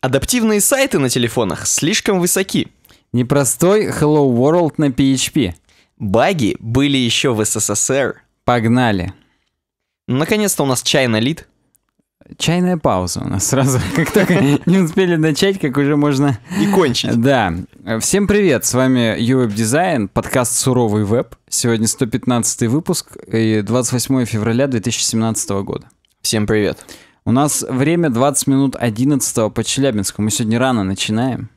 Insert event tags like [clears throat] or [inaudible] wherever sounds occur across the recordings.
Адаптивные сайты на телефонах слишком высоки. Непростой Hello World на PHP. Баги были еще в СССР. Погнали. Наконец-то у нас чай налит. Чайная пауза у нас сразу. [laughs] Как только не успели начать, как уже можно... И кончить. Да. Всем привет, с вами UWeb Design, подкаст «Суровый веб». Сегодня 115 выпуск и 28 февраля 2017 года. Всем привет. Привет. У нас время 20 минут 11 по Челябинску. Мы сегодня рано начинаем.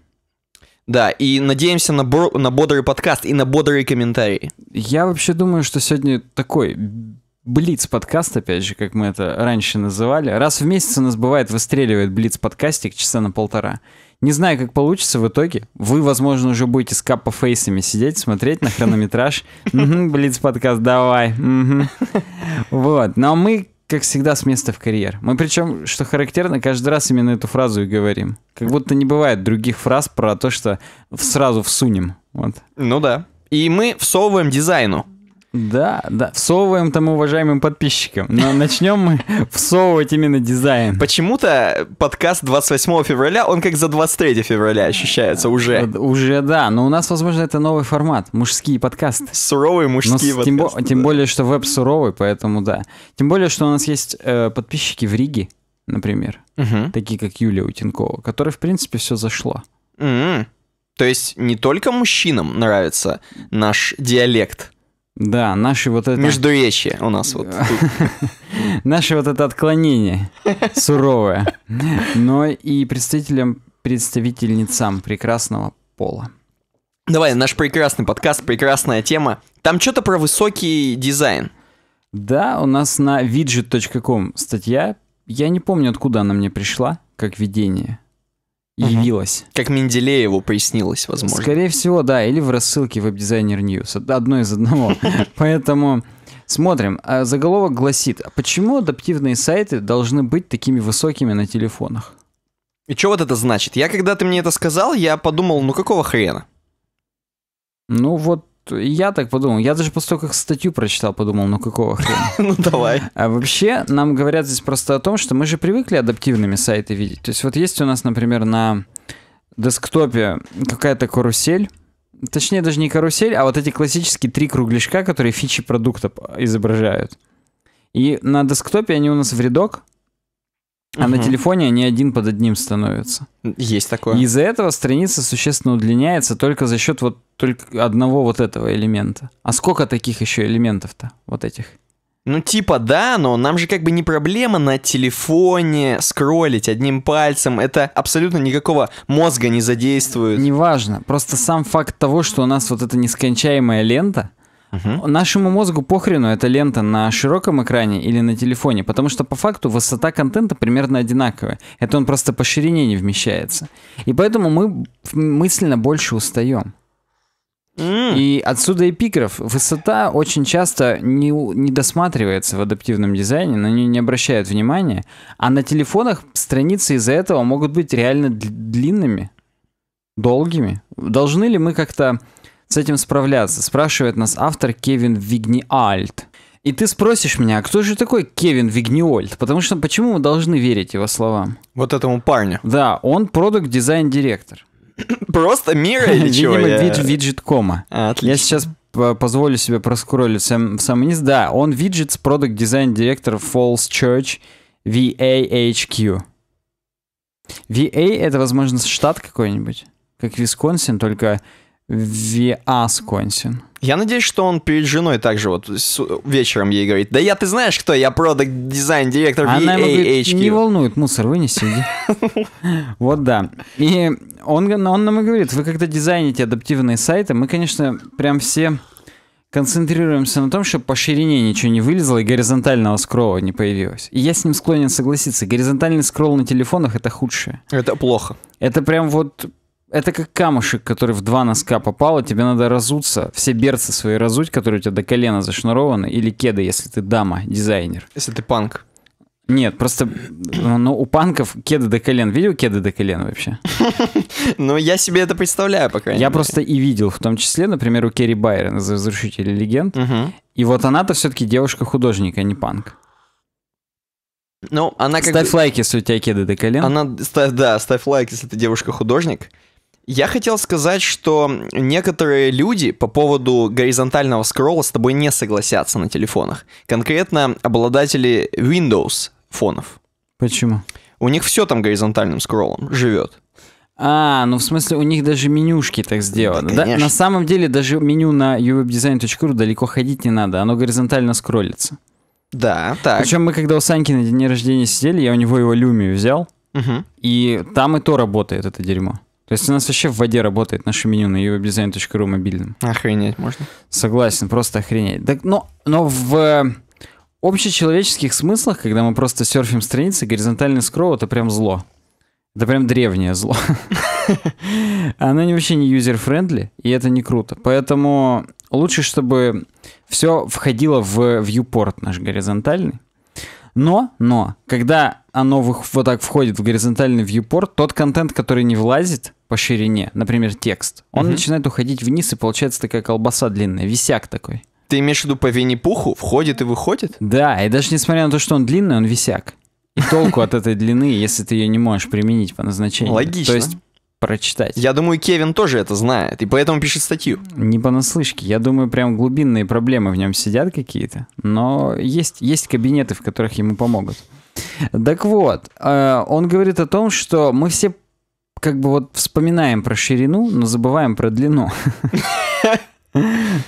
Да, и надеемся на, бро- на бодрый подкаст и на бодрые комментарии. Я вообще думаю, что сегодня такой Блиц-подкаст, опять же, как мы это раньше называли. Раз в месяц у нас бывает выстреливает Блиц-подкастик часа на полтора. Не знаю, как получится в итоге. Вы, возможно, уже будете с капофейсами сидеть, смотреть на хронометраж. [laughs] Блиц-подкаст, давай. Вот. Но мы как всегда, с места в карьер. Мы причем, что характерно, каждый раз именно эту фразу и говорим. Как будто не бывает других фраз про то, что сразу всунем. Вот. Ну да. И мы всовываем дизайну. Да, да. Всовываем там уважаемым подписчикам. Но начнем мы [laughs] всовывать именно дизайн. Почему-то подкаст 28 февраля, он как за 23 февраля ощущается а, уже. Уже, да. Но у нас, возможно, это новый формат. Мужские подкасты. Суровые мужские подкасты. Тем, более, что веб суровый, поэтому да. Тем более, что у нас есть э, подписчики в Риге, например. Такие, как Юлия Утенкова, которой, в принципе, все зашло. То есть не только мужчинам нравится наш диалект, да, наши вот это... Междуречие у нас вот. [laughs] Наши вот это отклонение суровое. Но и представителям, представительницам прекрасного пола. Давай, наш прекрасный подкаст, прекрасная тема. Там что-то про высокий дизайн. Да, у нас на widget.com статья. Я не помню, откуда она мне пришла, как видение явилось. Как Менделееву приснилось, возможно. Скорее всего, да, или в рассылке веб-дизайнер Ньюс. Одно из одного. [laughs] Поэтому смотрим. А заголовок гласит, почему адаптивные сайты должны быть такими высокими на телефонах? И что вот это значит? Я когда ты мне это сказал, я подумал, ну какого хрена? Ну вот я так подумал. Я даже после того, как статью прочитал, подумал, ну какого хрена? [laughs] Ну давай. А вообще, нам говорят здесь просто о том, что мы же привыкли адаптивными сайты видеть. То есть вот есть у нас, например, на десктопе какая-то карусель, Точнее, даже не карусель, а вот эти классические три кругляшка, которые фичи продукта изображают. И на десктопе они у нас в рядок, а угу. на телефоне они один под одним становятся. Есть такое. Из-за этого страница существенно удлиняется только за счет вот только одного вот этого элемента. А сколько таких еще элементов-то, вот этих? Ну типа да, но нам же как бы не проблема на телефоне скроллить одним пальцем. Это абсолютно никакого мозга не задействует. Неважно, просто сам факт того, что у нас вот эта нескончаемая лента — Угу. Нашему мозгу похрену эта лента на широком экране или на телефоне, потому что по факту высота контента примерно одинаковая. Это он просто по ширине не вмещается. И поэтому мы мысленно больше устаем. Mm. И отсюда эпиграф. Высота очень часто не, не досматривается в адаптивном дизайне, на нее не обращают внимания. А на телефонах страницы из-за этого могут быть реально длинными, долгими. Должны ли мы как-то с этим справляться, спрашивает нас автор Кевин Вигниальт. И ты спросишь меня, а кто же такой Кевин Вигниольд? Потому что почему мы должны верить его словам? Вот этому парню. Да, он продукт дизайн директор. [coughs] Просто мира или [coughs] чего? Видимо, я... А, я сейчас позволю себе проскроллить в сам низ. Да, он виджет с продукт дизайн директор Falls Church VAHQ. VA это, возможно, штат какой-нибудь, как Висконсин, только Виасконсин. Я надеюсь, что он перед женой также вот вечером ей говорит, да я, ты знаешь кто, я продакт дизайн директор Она ему говорит, не волнует, мусор вынеси, [laughs] Вот да. И он, он нам и говорит, вы когда дизайните адаптивные сайты, мы, конечно, прям все концентрируемся на том, чтобы по ширине ничего не вылезло и горизонтального скролла не появилось. И я с ним склонен согласиться. Горизонтальный скролл на телефонах — это худшее. Это плохо. Это прям вот это как камушек, который в два носка попало, тебе надо разуться, все берцы свои разуть, которые у тебя до колена зашнурованы, или кеды, если ты дама, дизайнер. Если ты панк. Нет, просто ну, у панков кеды до колен. Видел кеды до колен вообще? [laughs] Ну, я себе это представляю, пока. Я мере. просто и видел, в том числе, например, у Керри Байрона из легенд». И вот она-то все-таки девушка-художник, а не панк. Ну, она как Ставь бы... лайк, если у тебя кеды до колен. Она, да, ставь лайк, если ты девушка-художник. Я хотел сказать, что некоторые люди по поводу горизонтального скролла с тобой не согласятся на телефонах. Конкретно обладатели Windows фонов. Почему? У них все там горизонтальным скроллом живет. А, ну в смысле у них даже менюшки так сделаны. Да, да, на самом деле даже меню на uwebdesign.ru далеко ходить не надо, оно горизонтально скроллится. Да, так. Причем мы когда у Саньки на день рождения сидели, я у него его люмию взял, угу. и там и то работает это дерьмо. То есть у нас вообще в воде работает наше меню на uwebdesign.ru мобильном. Охренеть можно. Согласен, просто охренеть. Так, но, но в э, общечеловеческих смыслах, когда мы просто серфим страницы, горизонтальный скролл — это прям зло. Это прям древнее зло. [laughs] Она вообще не юзер-френдли, и это не круто. Поэтому лучше, чтобы все входило в viewport наш горизонтальный, но, но, когда оно вот так входит в горизонтальный вьюпорт, тот контент, который не влазит по ширине, например, текст, он угу. начинает уходить вниз, и получается такая колбаса длинная, висяк такой. Ты имеешь в виду по Винни-Пуху? Входит и выходит? Да, и даже несмотря на то, что он длинный, он висяк. И толку от этой длины, если ты ее не можешь применить по назначению. Логично. То есть прочитать. Я думаю, Кевин тоже это знает, и поэтому пишет статью. Не понаслышке. Я думаю, прям глубинные проблемы в нем сидят какие-то. Но есть, есть кабинеты, в которых ему помогут. Так вот, э, он говорит о том, что мы все как бы вот вспоминаем про ширину, но забываем про длину. [laughs] [laughs]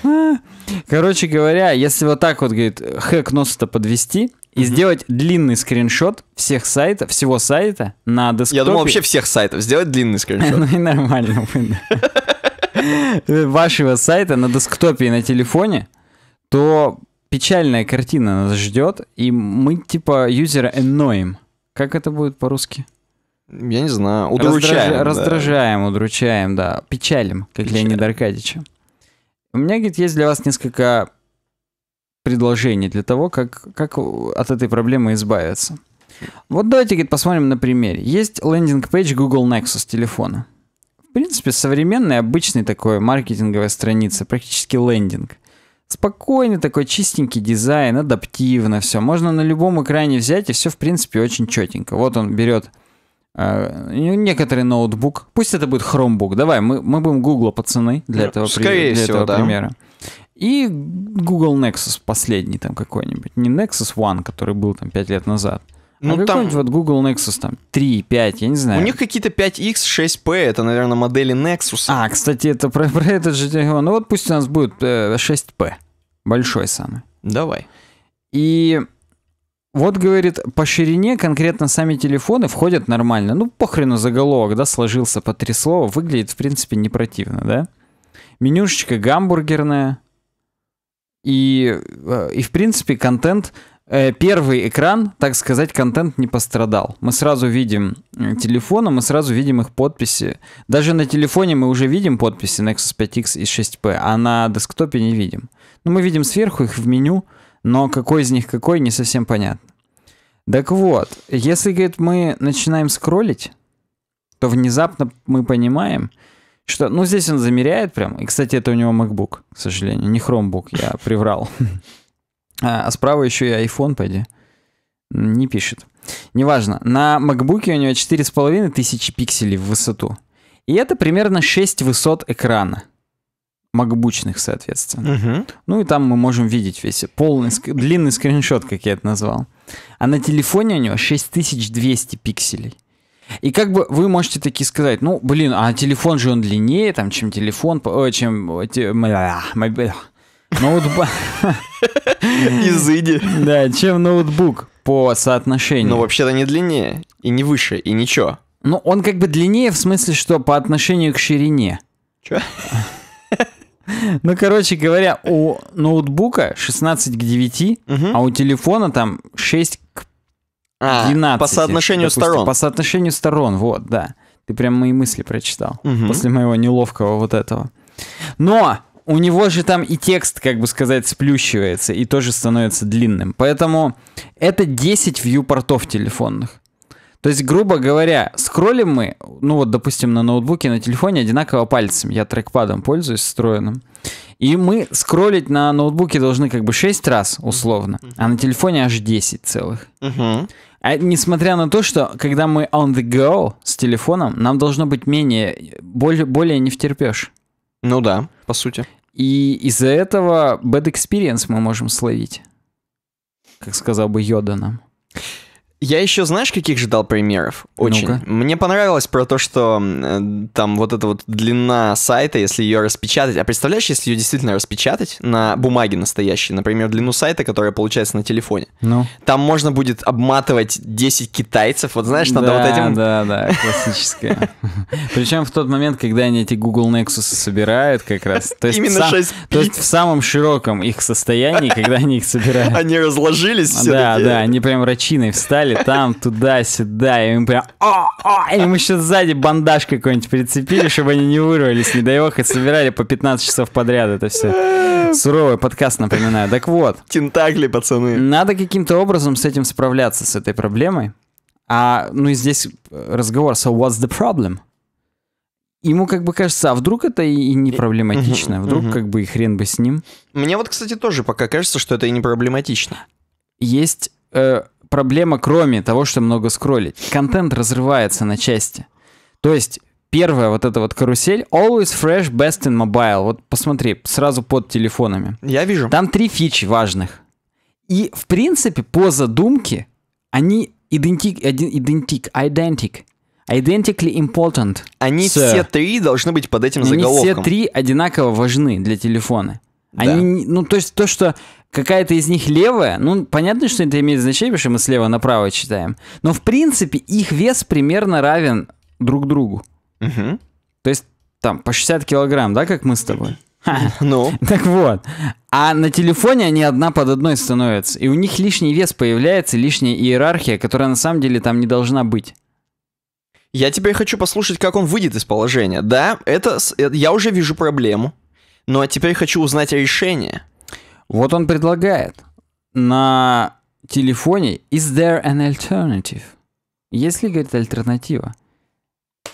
А, Короче говоря, если вот так вот, говорит, хэк нос-то подвести, и mm-hmm. сделать длинный скриншот всех сайтов, всего сайта на десктопе. Я думал, вообще всех сайтов сделать длинный [laughs] скриншот. Ну и нормально. [laughs] Вашего сайта на десктопе и на телефоне, то печальная картина нас ждет, и мы типа юзера annoying. Как это будет по-русски? Я не знаю. Удручаем. Раздраж... Да. Раздражаем, удручаем, да. Печалим, как Печалим. Леонид Аркадьевич. У меня, говорит, есть для вас несколько предложений для того, как, как от этой проблемы избавиться. Вот давайте, говорит, посмотрим на примере. Есть лендинг-пейдж Google Nexus телефона. В принципе, современная, обычная такой маркетинговая страница, практически лендинг. Спокойный такой, чистенький дизайн, адаптивно все. Можно на любом экране взять, и все, в принципе, очень четенько. Вот он берет э, некоторый ноутбук, пусть это будет Chromebook, давай, мы, мы будем Google, пацаны, для ну, этого, скорее для всего, этого да. примера. И Google Nexus последний там какой-нибудь. Не Nexus One, который был там 5 лет назад. А ну, а там... вот Google Nexus там 3, 5, я не знаю. У них какие-то 5X, 6P, это, наверное, модели Nexus. А, кстати, это про, про этот же телефон. Ну вот пусть у нас будет э, 6P. Большой самый. Давай. И вот, говорит, по ширине конкретно сами телефоны входят нормально. Ну, похрену заголовок, да, сложился по три слова. Выглядит, в принципе, не противно, да? Менюшечка гамбургерная. И, э, и в принципе, контент... Э, первый экран, так сказать, контент не пострадал. Мы сразу видим э, телефоны, мы сразу видим их подписи. Даже на телефоне мы уже видим подписи Nexus 5X и 6P, а на десктопе не видим. Но мы видим сверху их в меню, но какой из них какой, не совсем понятно. Так вот, если, говорит, мы начинаем скроллить, то внезапно мы понимаем, что... Ну, здесь он замеряет прям. И, кстати, это у него MacBook, к сожалению. Не Chromebook, я приврал. А, а справа еще и iPhone, пойди. Не пишет. Неважно. На MacBook у него тысячи пикселей в высоту. И это примерно 6 высот экрана макбучных, соответственно. Угу. Ну и там мы можем видеть весь полный, ск... длинный скриншот, как я это назвал. А на телефоне у него 6200 пикселей. И как бы вы можете такие сказать, ну, блин, а телефон же он длиннее, там, чем телефон, э, чем... чем э, а, э, ноутбук. [laughs] Изыди. [laughs] Да, чем ноутбук по соотношению. Ну, вообще-то не длиннее, и не выше, и ничего. Ну, он как бы длиннее в смысле, что по отношению к ширине. Чё? [laughs] Ну, короче говоря, у ноутбука 16 к 9, а у телефона там 6 к 12. А, по соотношению сторон. По соотношению сторон, вот, да. Ты прям мои мысли прочитал после моего неловкого вот этого. Но у него же там и текст, как бы сказать, сплющивается и тоже становится длинным. Поэтому это 10 вьюпортов телефонных. То есть, грубо говоря, скроллим мы, ну вот, допустим, на ноутбуке, на телефоне одинаково пальцем. Я трекпадом пользуюсь встроенным. И мы скроллить на ноутбуке должны как бы 6 раз условно, а на телефоне аж 10 целых. Uh-huh. А несмотря на то, что когда мы on the go с телефоном, нам должно быть менее, более, более не втерпешь. Ну да, по сути. И из-за этого bad experience мы можем словить. Как сказал бы Йода нам. Я еще, знаешь, каких ждал примеров? Очень. ну -ка. Мне понравилось про то, что э, там вот эта вот длина сайта, если ее распечатать. А представляешь, если ее действительно распечатать на бумаге настоящей, например, длину сайта, которая получается на телефоне. Ну. Там можно будет обматывать 10 китайцев. Вот знаешь, надо да, вот этим... Да, да, классическое. [laughs] Причем в тот момент, когда они эти Google Nexus собирают как раз. Именно 6 То есть в самом широком их состоянии, когда они их собирают. Они разложились а, все Да, да, они прям рачиной встали там, туда-сюда, и им прям... О, «А, о! А!» и им еще сзади бандаж какой-нибудь прицепили, чтобы они не вырвались, не дай бог, и собирали по 15 часов подряд это все. Суровый подкаст, напоминаю. Так вот. Тентакли, пацаны. Надо каким-то образом с этим справляться, с этой проблемой. А, ну и здесь разговор, so what's the problem? ему как бы кажется, а вдруг это и не проблематично, вдруг как бы и хрен бы с ним. Мне вот, кстати, тоже пока кажется, что это и не проблематично. Есть э, проблема, кроме того, что много скроллить. Контент разрывается на части. То есть первая вот эта вот карусель Always Fresh Best in Mobile. Вот посмотри, сразу под телефонами. Я вижу. Там три фичи важных. И, в принципе, по задумке они идентик, идентик, идентик. Identically important. Они sir. все три должны быть под этим они заголовком. Они все три одинаково важны для телефона. Они, да. ну, то есть то, что какая-то из них левая, ну, понятно, что это имеет значение, потому что мы слева направо читаем, но, в принципе, их вес примерно равен друг другу. Угу. То есть, там, по 60 килограмм, да, как мы с тобой? [laughs] Ну. [laughs] Так вот. А на телефоне они одна под одной становятся. И у них лишний вес появляется, лишняя иерархия, которая на самом деле там не должна быть. Я теперь хочу послушать, как он выйдет из положения. Да, это э, я уже вижу проблему. Но теперь хочу узнать решение. Вот он предлагает на телефоне «Is there an alternative?» Есть ли, говорит, альтернатива?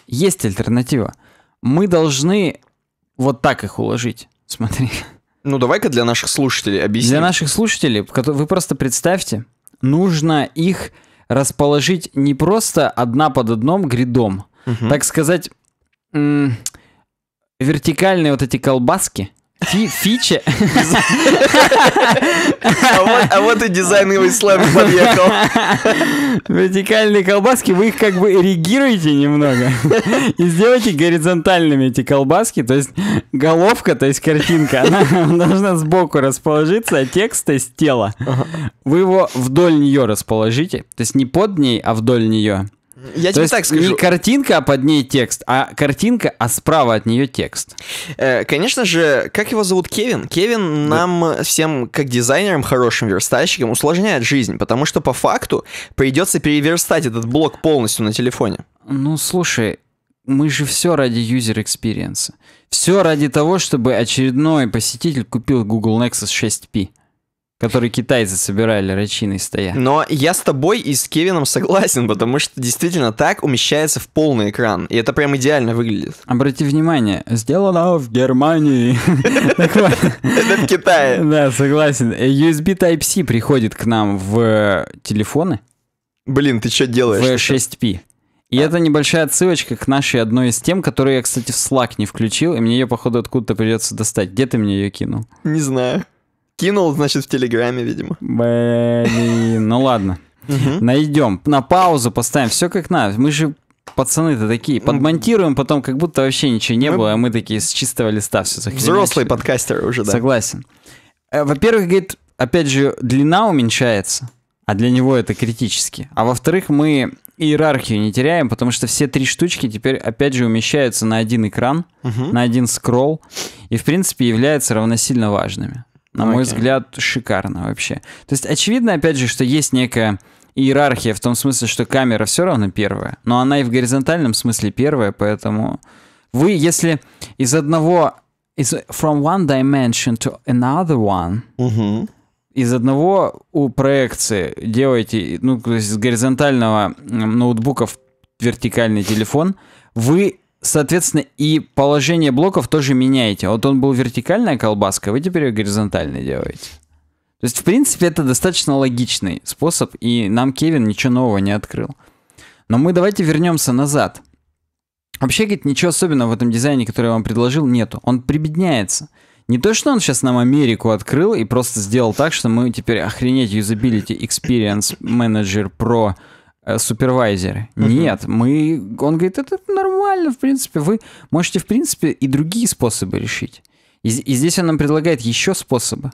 Есть альтернатива. Мы должны вот так их уложить. Смотри. Ну, давай-ка для наших слушателей объясним. Для наших слушателей, вы просто представьте, нужно их расположить не просто одна под одном грядом, угу. так сказать, вертикальные вот эти колбаски, Фи фича. а, вот, и дизайновый слэм подъехал. Вертикальные колбаски, вы их как бы регируете немного и сделайте горизонтальными эти колбаски. То есть головка, то есть картинка, она должна сбоку расположиться, а текст, то есть тело. Вы его вдоль нее расположите. То есть не под ней, а вдоль нее. Я То тебе так скажу. Не картинка, а под ней текст, а картинка, а справа от нее текст. Э, конечно же, как его зовут Кевин? Кевин да. нам всем, как дизайнерам, хорошим верстальщикам, усложняет жизнь, потому что по факту придется переверстать этот блок полностью на телефоне. Ну, слушай, мы же все ради user experience. Все ради того, чтобы очередной посетитель купил Google Nexus 6P которые китайцы собирали рачиной стоя. Но я с тобой и с Кевином согласен, потому что действительно так умещается в полный экран, и это прям идеально выглядит. Обрати внимание, сделано в Германии. Это в Китае. Да, согласен. USB Type-C приходит к нам в э, телефоны. Блин, ты что делаешь? В 6P. И а. это небольшая отсылочка к нашей одной из тем, которую я, кстати, в Slack не включил, и мне ее, походу, откуда-то придется достать. Где ты мне ее кинул? Не знаю кинул, значит, в Телеграме, видимо. Блин, ну ладно. Найдем. На паузу поставим. Все как надо. Мы же пацаны-то такие. Ну, Подмонтируем потом, как будто вообще ничего не было, а мы такие с чистого листа все захреначили. Взрослые подкастеры уже, да. Согласен. Э, во-первых, говорит, опять же, длина уменьшается, а для него это критически. А во-вторых, мы иерархию не теряем, потому что все три штучки теперь, опять же, умещаются на один экран, угу. на один скролл, и, в принципе, являются равносильно важными. На мой okay. взгляд, шикарно вообще. То есть очевидно, опять же, что есть некая иерархия в том смысле, что камера все равно первая, но она и в горизонтальном смысле первая, поэтому вы, если из одного из from one dimension to another one угу. из одного у проекции делаете, ну то есть с горизонтального ноутбука в вертикальный телефон, вы соответственно, и положение блоков тоже меняете. Вот он был вертикальная колбаска, вы теперь ее горизонтально делаете. То есть, в принципе, это достаточно логичный способ, и нам Кевин ничего нового не открыл. Но мы давайте вернемся назад. Вообще, говорит, ничего особенного в этом дизайне, который я вам предложил, нету. Он прибедняется. Не то, что он сейчас нам Америку открыл и просто сделал так, что мы теперь охренеть юзабилити experience manager про Э, супервайзеры. Угу. Нет, мы... Он говорит, это нормально, в принципе, вы можете, в принципе, и другие способы решить. И, и здесь он нам предлагает еще способы.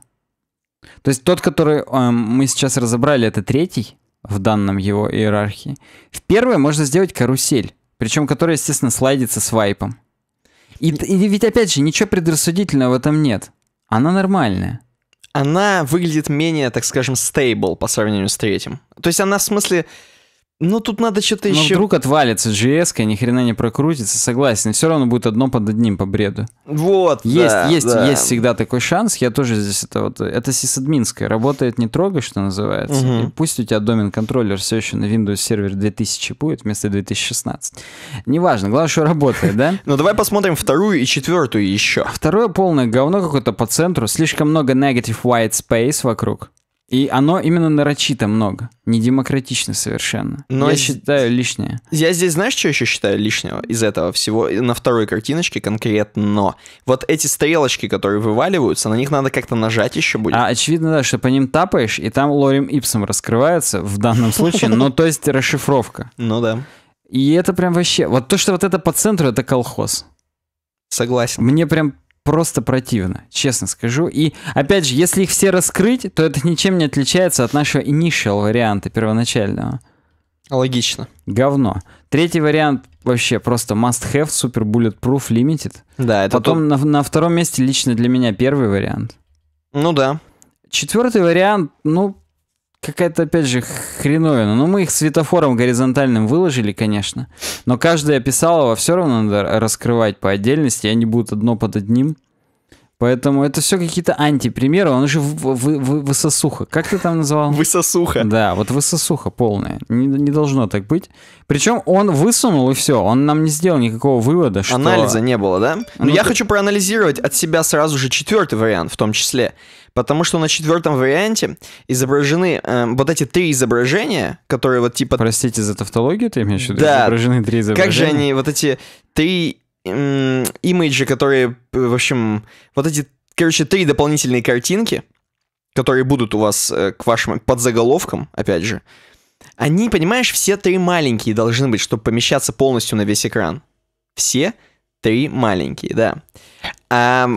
То есть тот, который э, мы сейчас разобрали, это третий в данном его иерархии. В первой можно сделать карусель, причем которая, естественно, слайдится свайпом. И, и ведь, опять же, ничего предрассудительного в этом нет. Она нормальная она выглядит менее, так скажем, стейбл по сравнению с третьим. То есть она в смысле ну, тут надо что-то ну, еще... вдруг отвалится JS, ни хрена не прокрутится, согласен. Все равно будет одно под одним по бреду. Вот, Есть, да, есть, да. есть всегда такой шанс. Я тоже здесь это вот... Это сисадминская. Работает не трогай, что называется. Угу. И пусть у тебя домен-контроллер все еще на Windows Server 2000 будет вместо 2016. Неважно, главное, что работает, да? [laughs] Ну, давай посмотрим вторую и четвертую еще. Второе полное говно какое-то по центру. Слишком много negative white space вокруг. И оно именно нарочито много, не демократично совершенно. Но я с... считаю лишнее. Я здесь, знаешь, что еще считаю лишнего из этого всего? На второй картиночке конкретно. Вот эти стрелочки, которые вываливаются, на них надо как-то нажать еще будет. А очевидно, да, что по ним тапаешь, и там лорем ипсом раскрывается в данном случае, ну то есть расшифровка. Ну да. И это прям вообще... Вот то, что вот это по центру, это колхоз. Согласен. Мне прям просто противно, честно скажу. И опять же, если их все раскрыть, то это ничем не отличается от нашего initial варианта первоначального. Логично. Говно. Третий вариант вообще просто must-have, супер bulletproof, limited. Да, это Потом тот... на, на втором месте лично для меня первый вариант. Ну да. Четвертый вариант, ну, какая-то, опять же, хреновина. Ну, мы их светофором горизонтальным выложили, конечно. Но каждая писалова все равно надо раскрывать по отдельности, они будут одно под одним. Поэтому это все какие-то антипримеры, он же в, в, в, высосуха. Как ты там называл? Высосуха. Да, вот высосуха полная. Не, не должно так быть. Причем он высунул и все, он нам не сделал никакого вывода, что... Анализа не было, да? Но ну, я ты... хочу проанализировать от себя сразу же четвертый вариант в том числе. Потому что на четвертом варианте изображены э, вот эти три изображения, которые вот типа... Простите за тавтологию, ты имеешь в виду? Да. Изображены три изображения. Как же они, вот эти три имиджи, которые, э, в общем, вот эти, короче, три дополнительные картинки, которые будут у вас э, к вашим подзаголовкам, опять же, они, понимаешь, все три маленькие должны быть, чтобы помещаться полностью на весь экран. Все три маленькие, да. А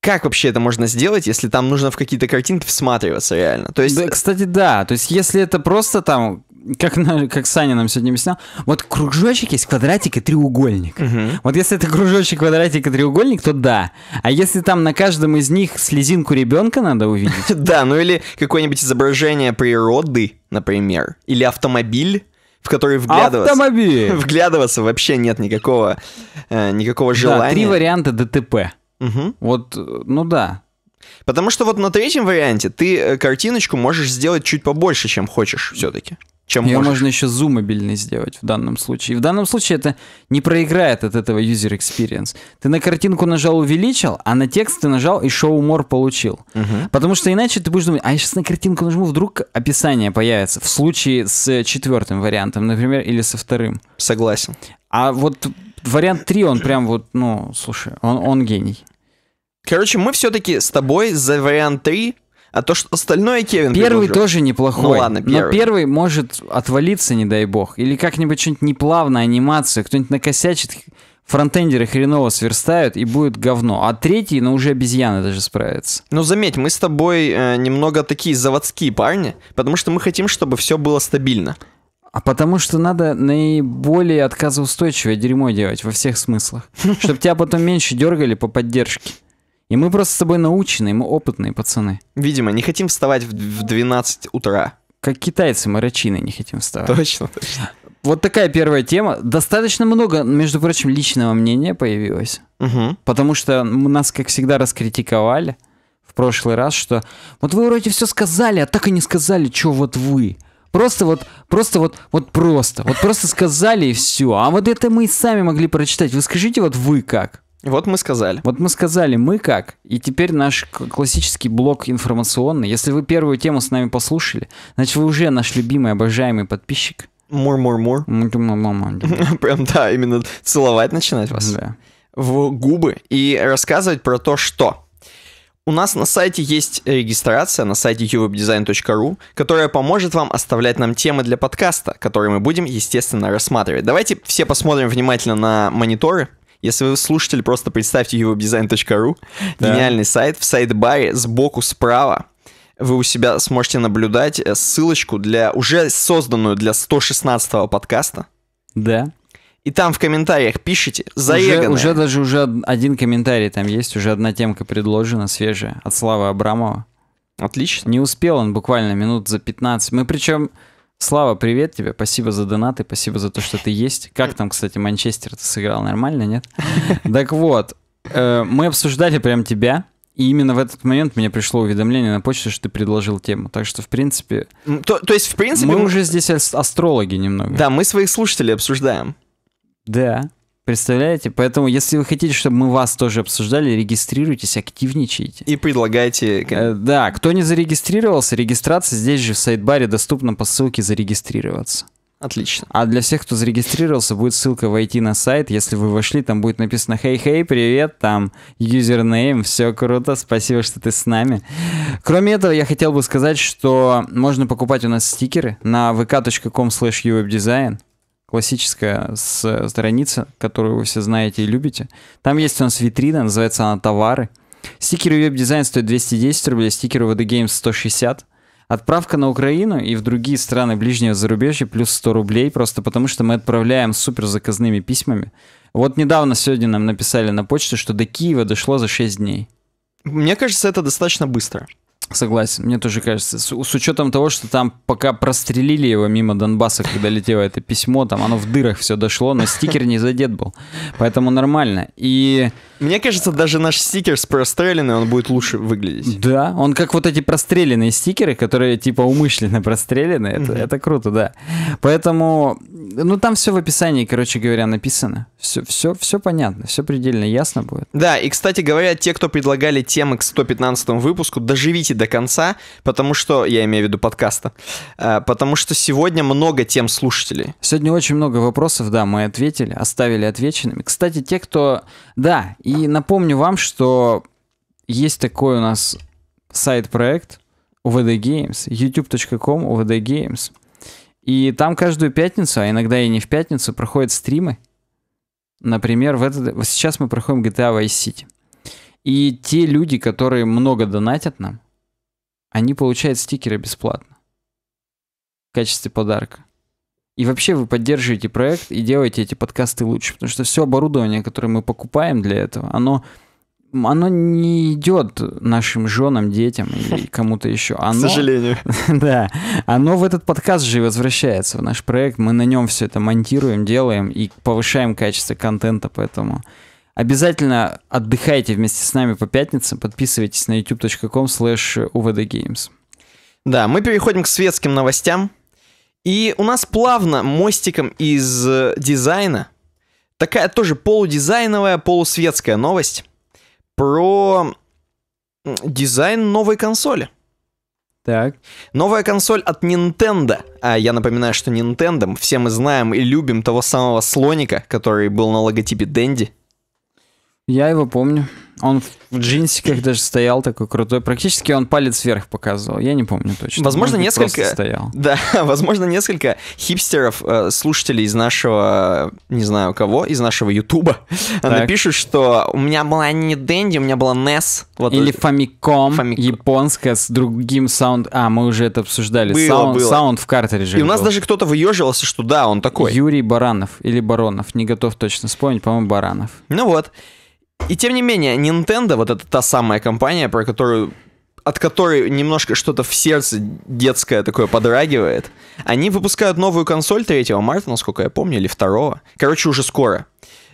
как вообще это можно сделать, если там нужно в какие-то картинки всматриваться реально? То есть... Да, кстати, да. То есть, если это просто там как, как Саня нам сегодня объяснял, вот кружочек есть, квадратик и треугольник. Угу. Вот если это кружочек, квадратик и треугольник, то да. А если там на каждом из них слезинку ребенка надо увидеть? [laughs] Да, ну или какое-нибудь изображение природы, например, или автомобиль в который вглядываться... Автомобиль! [laughs] Вглядываться вообще нет никакого, э, никакого желания. Да, три варианта ДТП. Угу. Вот, ну да. Потому что вот на третьем варианте ты э, картиночку можешь сделать чуть побольше, чем хочешь все-таки чем Ее можешь. можно еще зумабельный сделать в данном случае. И в данном случае это не проиграет от этого user experience. Ты на картинку нажал увеличил, а на текст ты нажал и шоу мор получил. Угу. Потому что иначе ты будешь думать, а я сейчас на картинку нажму, вдруг описание появится. В случае с четвертым вариантом, например, или со вторым. Согласен. А вот вариант 3, он прям вот, ну, слушай, он, он гений. Короче, мы все-таки с тобой за вариант 3 а то, что остальное Кевин Первый предложил. тоже неплохой. Ну ладно, первый. Но первый может отвалиться, не дай бог. Или как-нибудь что-нибудь неплавно, анимация, кто-нибудь накосячит, фронтендеры хреново сверстают и будет говно. А третий, ну уже обезьяна даже справится. Ну заметь, мы с тобой э, немного такие заводские парни, потому что мы хотим, чтобы все было стабильно. А потому что надо наиболее отказоустойчивое дерьмо делать во всех смыслах. [laughs] Чтобы тебя потом меньше дергали по поддержке. И мы просто с тобой наученные, мы опытные пацаны. Видимо, не хотим вставать в 12 утра. Как китайцы, морячины не хотим вставать. Точно, точно. Вот такая первая тема. Достаточно много, между прочим, личного мнения появилось. Угу. Потому что нас, как всегда, раскритиковали в прошлый раз, что вот вы вроде все сказали, а так и не сказали, что вот вы. Просто вот, просто вот, вот просто. Вот просто сказали и все. А вот это мы и сами могли прочитать. Вы скажите, вот вы как? Вот мы сказали. Вот мы сказали, мы как. И теперь наш классический блок информационный. Если вы первую тему с нами послушали, значит, вы уже наш любимый, обожаемый подписчик. Мур-мур-мур. [laughs] Прям, да, именно целовать начинать вас. Да. В губы и рассказывать про то, что. У нас на сайте есть регистрация на сайте uwebdesign.ru, которая поможет вам оставлять нам темы для подкаста, которые мы будем, естественно, рассматривать. Давайте все посмотрим внимательно на мониторы, если вы слушатель, просто представьте uwebdesign.ru. Да. Гениальный сайт. В сайт-баре сбоку справа вы у себя сможете наблюдать э, ссылочку для уже созданную для 116-го подкаста. Да. И там в комментариях пишите заеганное. Уже, уже даже уже один комментарий там есть, уже одна темка предложена, свежая, от Славы Абрамова. Отлично. Не успел он буквально минут за 15. Мы причем Слава, привет тебе. Спасибо за донаты, спасибо за то, что ты есть. Как там, кстати, Манчестер ты сыграл? Нормально, нет? [laughs] Так вот, э, мы обсуждали прям тебя. И именно в этот момент мне пришло уведомление на почту, что ты предложил тему. Так что, в принципе... То, то есть, в принципе... Мы, уже здесь астрологи немного. Да, мы своих слушателей обсуждаем. Да. Представляете? Поэтому, если вы хотите, чтобы мы вас тоже обсуждали, регистрируйтесь, активничайте. И предлагайте... Э, да, кто не зарегистрировался, регистрация здесь же в сайт-баре доступна по ссылке «Зарегистрироваться». Отлично. А для всех, кто зарегистрировался, будет ссылка войти на сайт. Если вы вошли, там будет написано «Хей-хей, привет», там юзернейм, все круто, спасибо, что ты с нами. Кроме этого, я хотел бы сказать, что можно покупать у нас стикеры на vk.com slash uwebdesign классическая страница, которую вы все знаете и любите. Там есть у нас витрина, называется она «Товары». Стикеры веб-дизайн стоят 210 рублей, стикеры VD Games 160. Отправка на Украину и в другие страны ближнего зарубежья плюс 100 рублей, просто потому что мы отправляем супер заказными письмами. Вот недавно сегодня нам написали на почту, что до Киева дошло за 6 дней. Мне кажется, это достаточно быстро. Согласен, мне тоже кажется. С, с учетом того, что там пока прострелили его мимо Донбасса, когда летело это письмо, там оно в дырах все дошло, но стикер не задет был. Поэтому нормально. И... Мне кажется, даже наш стикер с простреленной, он будет лучше выглядеть. Да, он как вот эти простреленные стикеры, которые типа умышленно прострелены. Это, это круто, да. Поэтому, ну там все в описании, короче говоря, написано. Все, все, все понятно, все предельно ясно будет. Да, и, кстати говоря, те, кто предлагали темы к 115 выпуску, доживите до конца, потому что, я имею в виду подкаста, э, потому что сегодня много тем слушателей. Сегодня очень много вопросов, да, мы ответили, оставили отвеченными. Кстати, те, кто... Да, и напомню вам, что есть такой у нас сайт-проект UVD Games, youtube.com UVD Games. И там каждую пятницу, а иногда и не в пятницу, проходят стримы, Например, в этот... сейчас мы проходим GTA Vice City. И те люди, которые много донатят нам, они получают стикеры бесплатно. В качестве подарка. И вообще вы поддерживаете проект и делаете эти подкасты лучше. Потому что все оборудование, которое мы покупаем для этого, оно оно не идет нашим женам, детям и [laughs] кому-то еще. Оно, К сожалению. [laughs] Да. Оно в этот подкаст же и возвращается, в наш проект. Мы на нем все это монтируем, делаем и повышаем качество контента, поэтому... Обязательно отдыхайте вместе с нами по пятницам, подписывайтесь на youtube.com slash uvdgames. Да, мы переходим к светским новостям. И у нас плавно мостиком из э, дизайна такая тоже полудизайновая, полусветская новость про дизайн новой консоли. Так. Новая консоль от Nintendo. А я напоминаю, что Nintendo, все мы знаем и любим того самого слоника, который был на логотипе Дэнди. Я его помню. Он в джинсиках даже стоял такой крутой. Практически он палец вверх показывал. Я не помню точно. Возможно, Может, несколько... стоял. [laughs] Да, возможно, несколько хипстеров, э, слушателей из нашего, не знаю кого, из нашего Ютуба, [laughs] напишут, что у меня была не Дэнди, у меня была NES. Вот Или э, Famicom, Famicom, японская, с другим саунд... А, мы уже это обсуждали. Было, саунд, было. саунд в картридже. И у нас был. даже кто-то выеживался, что да, он такой. Юрий Баранов или Баронов, не готов точно вспомнить, по-моему, Баранов. Ну вот. И тем не менее, Nintendo, вот это та самая компания, про которую от которой немножко что-то в сердце детское такое подрагивает. Они выпускают новую консоль 3 марта, насколько я помню, или 2. Короче, уже скоро.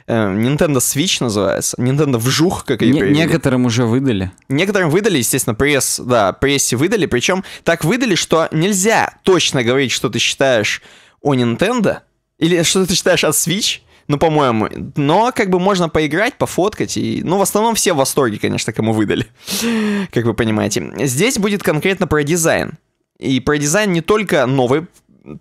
Э, Nintendo Switch называется. Nintendo вжух, как ее Не- Некоторым уже выдали. Некоторым выдали, естественно, пресс, да, прессе выдали. Причем так выдали, что нельзя точно говорить, что ты считаешь о Nintendo, или что ты считаешь от Switch, ну, по-моему. Но, как бы, можно поиграть, пофоткать, и, ну, в основном все в восторге, конечно, кому выдали, [laughs] как вы понимаете. Здесь будет конкретно про дизайн. И про дизайн не только новой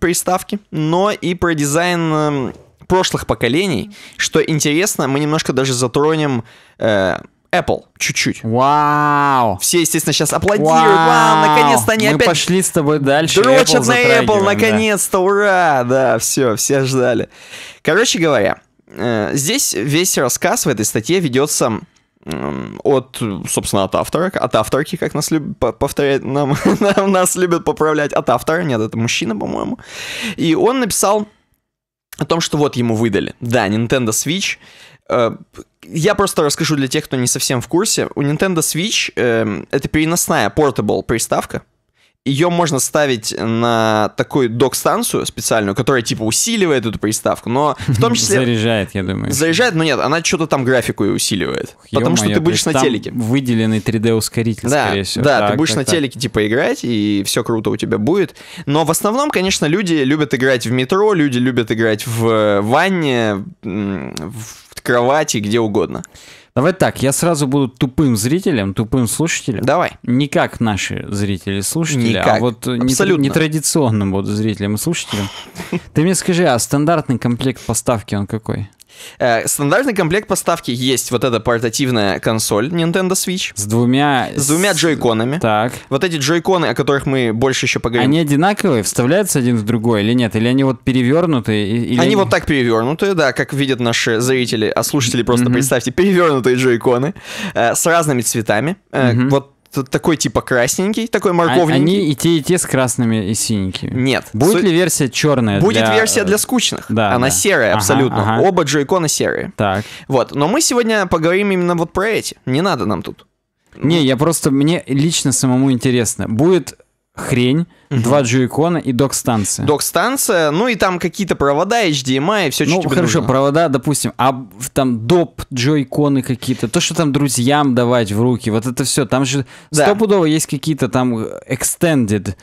приставки, но и про дизайн эм, прошлых поколений. Что интересно, мы немножко даже затронем э, Apple. Чуть-чуть. Вау! Все, естественно, сейчас аплодируют. Вау! Вау наконец-то они Мы опять... пошли с тобой дальше. Дрочат Apple на Apple, наконец-то, да. ура! Да, все, все ждали. Короче говоря, э, здесь весь рассказ в этой статье ведется от, собственно, от автора, от авторки, как нас любят повторять, нам, [laughs] нам, нас любят поправлять, от автора, нет, это мужчина, по-моему. И он написал о том, что вот ему выдали. Да, Nintendo Switch, э, я просто расскажу для тех, кто не совсем в курсе. У Nintendo Switch э, это переносная portable приставка. Ее можно ставить на такую док-станцию специальную, которая типа усиливает эту приставку, но [laughs] в том числе... Заряжает, я думаю. Заряжает, но нет, она что-то там графику и усиливает. Ё потому что ты будешь на телеке. выделенный 3D-ускоритель, да, скорее всего. Да, так, ты будешь так, на так. телеке типа играть, и все круто у тебя будет. Но в основном, конечно, люди любят играть в метро, люди любят играть в э, ванне, в кровати, где угодно. Давай так, я сразу буду тупым зрителем, тупым слушателем. Давай. Не как наши зрители и слушатели, а Никак. а вот Абсолютно. нетрадиционным буду зрителем и слушателем. Ты мне скажи, а стандартный комплект поставки он какой? Э, стандартный комплект поставки есть вот эта портативная консоль Nintendo Switch. С двумя... С двумя джойконами. Так. Вот эти джойконы, о которых мы больше еще поговорим. Они одинаковые? Вставляются один в другой или нет? Или они вот перевернутые? Или... Они вот так перевернутые, да, как видят наши зрители, а слушатели просто mm-hmm. представьте, перевернутые джойконы э, с разными цветами. Э, mm-hmm. Вот такой типа красненький, такой а морковненький. Они и те, и те с красными и синенькими. Нет. Будет ли версия черная? Будет для... версия для скучных. Да, Она да. серая ага, абсолютно. Ага. Оба джойкона серые. Так. Вот. Но мы сегодня поговорим именно вот про эти. Не надо нам тут. Не, я просто, мне лично самому интересно. Будет хрень, угу. два джойкона и док-станция. Док-станция, ну и там какие-то провода, HDMI и все, что ну, тебе хорошо, нужно. провода, допустим, а там доп джойконы какие-то, то, что там друзьям давать в руки, вот это все, там же да. стопудово есть какие-то там э, extended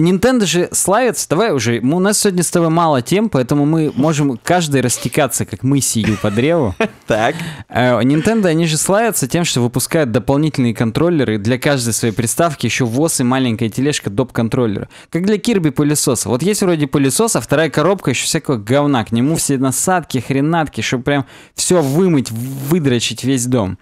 Nintendo же славится, давай уже, у нас сегодня с тобой мало тем, поэтому мы можем каждый растекаться, как мы сию по древу. [laughs] Так. Э, Nintendo, они же славятся тем, что выпускают дополнительные контроллеры для каждой своей приставки, еще ВОЗ и маленькая тележка доп. контроллера. Как для Kirby пылесоса. Вот есть вроде пылесос, а вторая коробка еще всякого говна. К нему все насадки, хренатки, чтобы прям все вымыть, выдрочить весь дом.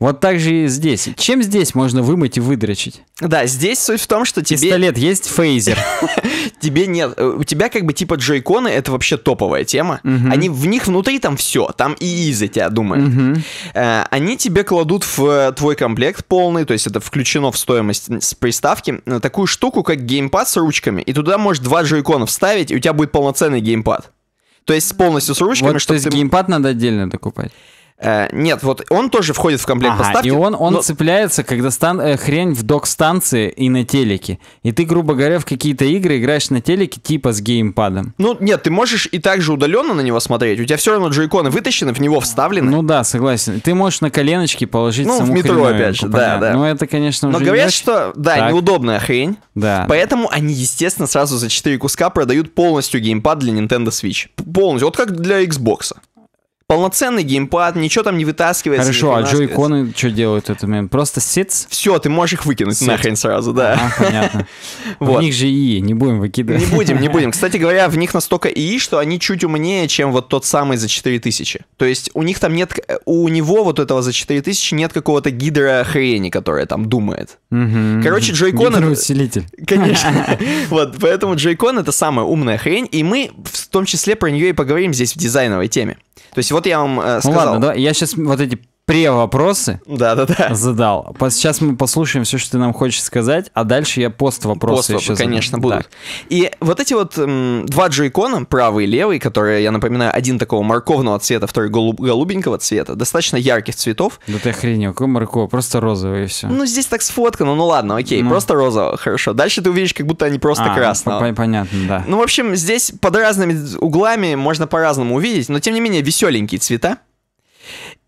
Вот так же и здесь. Чем здесь можно вымыть и выдрочить? Да, здесь суть в том, что тебе... Пистолет есть, фейзер. [laughs] Тебе нет. Э, у тебя как бы типа джойконы — это вообще топовая тема. Они в них внутри там все. Там и из тебя думают. Э, они тебе кладут в твой комплект полный, то есть это включено в стоимость с приставки, э, такую штуку, как геймпад с ручками. И туда можешь два джойкона вставить, и у тебя будет полноценный геймпад. То есть полностью с ручками, вот, То есть ты... геймпад надо отдельно докупать. Э, нет, вот он тоже входит в комплект ага, поставки. И он, он но... цепляется, когда стан... э, хрень в док-станции и на телеке. И ты, грубо говоря, в какие-то игры играешь на телеке типа с геймпадом. Ну, нет, ты можешь и также удаленно на него смотреть. У тебя все равно джойконы вытащены, в него вставлены. Ну да, согласен. Ты можешь на коленочки положить Ну, саму в метро, опять же, да, да. Ну, это, конечно, Но говорят, очень... что, да, так. неудобная хрень. Да. Поэтому они, естественно, сразу за 4 куска продают полностью геймпад для Nintendo Switch. Полностью. Вот как для Xbox. Полноценный геймпад, ничего там не вытаскивается. Хорошо, а джой-коны что делают это Просто сеть? Все, ты можешь их выкинуть Сеть. нахрен сразу, да. А, понятно. [laughs] вот. В них же ИИ, e, не будем выкидывать. не будем, не будем. [laughs] Кстати говоря, в них настолько ИИ, e, что они чуть умнее, чем вот тот самый за 4000. То есть у них там нет, э, у него вот этого за 4000 нет какого-то гидра хрени, которая там думает. Угу, Короче, джойкон... Гидроусилитель. [laughs] Конечно. вот, поэтому джойкон это самая умная хрень, и мы в том числе про нее и поговорим здесь в дизайновой теме. То есть вот я вам э, сказал. Ну, ладно, давай, я сейчас вот эти пре-вопросы да, да, да. задал. Сейчас мы послушаем все, что ты нам хочешь сказать, а дальше я пост-вопросы пост еще конечно, задам. будут. Так. И вот эти вот м, два джойкона, правый и левый, которые, я напоминаю, один такого морковного цвета, второй голуб голубенького цвета, достаточно ярких цветов. Да ты охренел, какой морковый, просто розовый и все. Ну, здесь так сфоткано, ну ладно, окей, ну. просто розового, хорошо. Дальше ты увидишь, как будто они просто а, красного. понятно, да. Ну, в общем, здесь под разными углами можно по-разному увидеть, но тем не менее веселенькие цвета.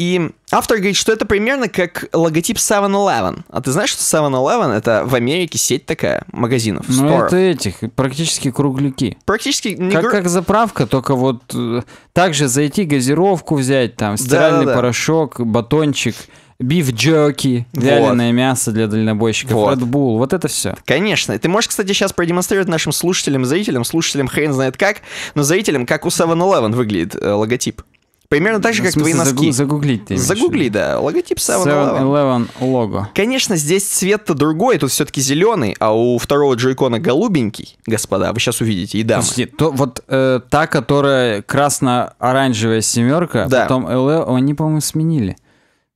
И автор говорит, что это примерно как логотип 7-Eleven. А ты знаешь, что 7-Eleven — это в Америке сеть такая магазинов, Ну, это этих, практически кругляки. Практически... Не как, гру... как заправка, только вот э, также зайти, газировку взять, там, стиральный Да-да-да. порошок, батончик, биф-джоки, вяленое вот. мясо для дальнобойщиков, вот. Red Bull, вот это все. Конечно. Ты можешь, кстати, сейчас продемонстрировать нашим слушателям, зрителям, слушателям хрен знает как, но зрителям, как у 7-Eleven выглядит э, логотип. Примерно так ну, же, как твои носки. Загуглить Загугли, да. Логотип 7-Eleven. лого. Конечно, здесь цвет-то другой, тут все-таки зеленый, а у второго джойкона голубенький, господа, вы сейчас увидите, и дамы. Подожди, то, вот э, та, которая красно-оранжевая семерка, да. потом Eleven, они, по-моему, сменили.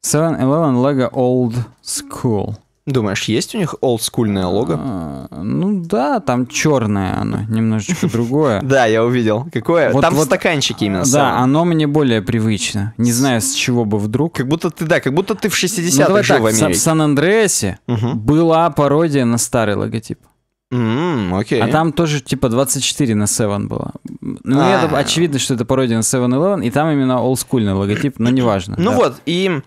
7-Eleven Lego Old School. Думаешь, есть у них олдскульное лого? А, ну да, там черное оно, немножечко другое. [laughs] Да, я увидел. Какое? Вот, там стаканчики именно. Да, оно мне более привычно. Не знаю, с чего бы вдруг. Как будто ты, да, как будто ты в 60-х ну, жил в Америке. В Сан-Андреасе была пародия на старый логотип. Окей. А там тоже типа 24 на 7 было. Ну, а -а очевидно, что это пародия на 7-Eleven, и там именно олдскульный логотип, но неважно. Ну вот, и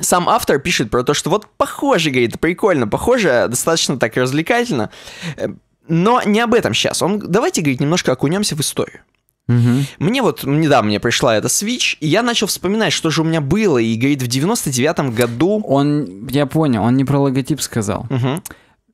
сам автор пишет про то, что вот похоже, говорит, прикольно, похоже, достаточно так развлекательно. Э, но не об этом сейчас. Он, давайте, говорит, немножко окунемся в историю. Угу. Мне вот, да, мне пришла эта Switch, и я начал вспоминать, что же у меня было, и, говорит, в 99-м году... Он, я понял, он не про логотип сказал. Угу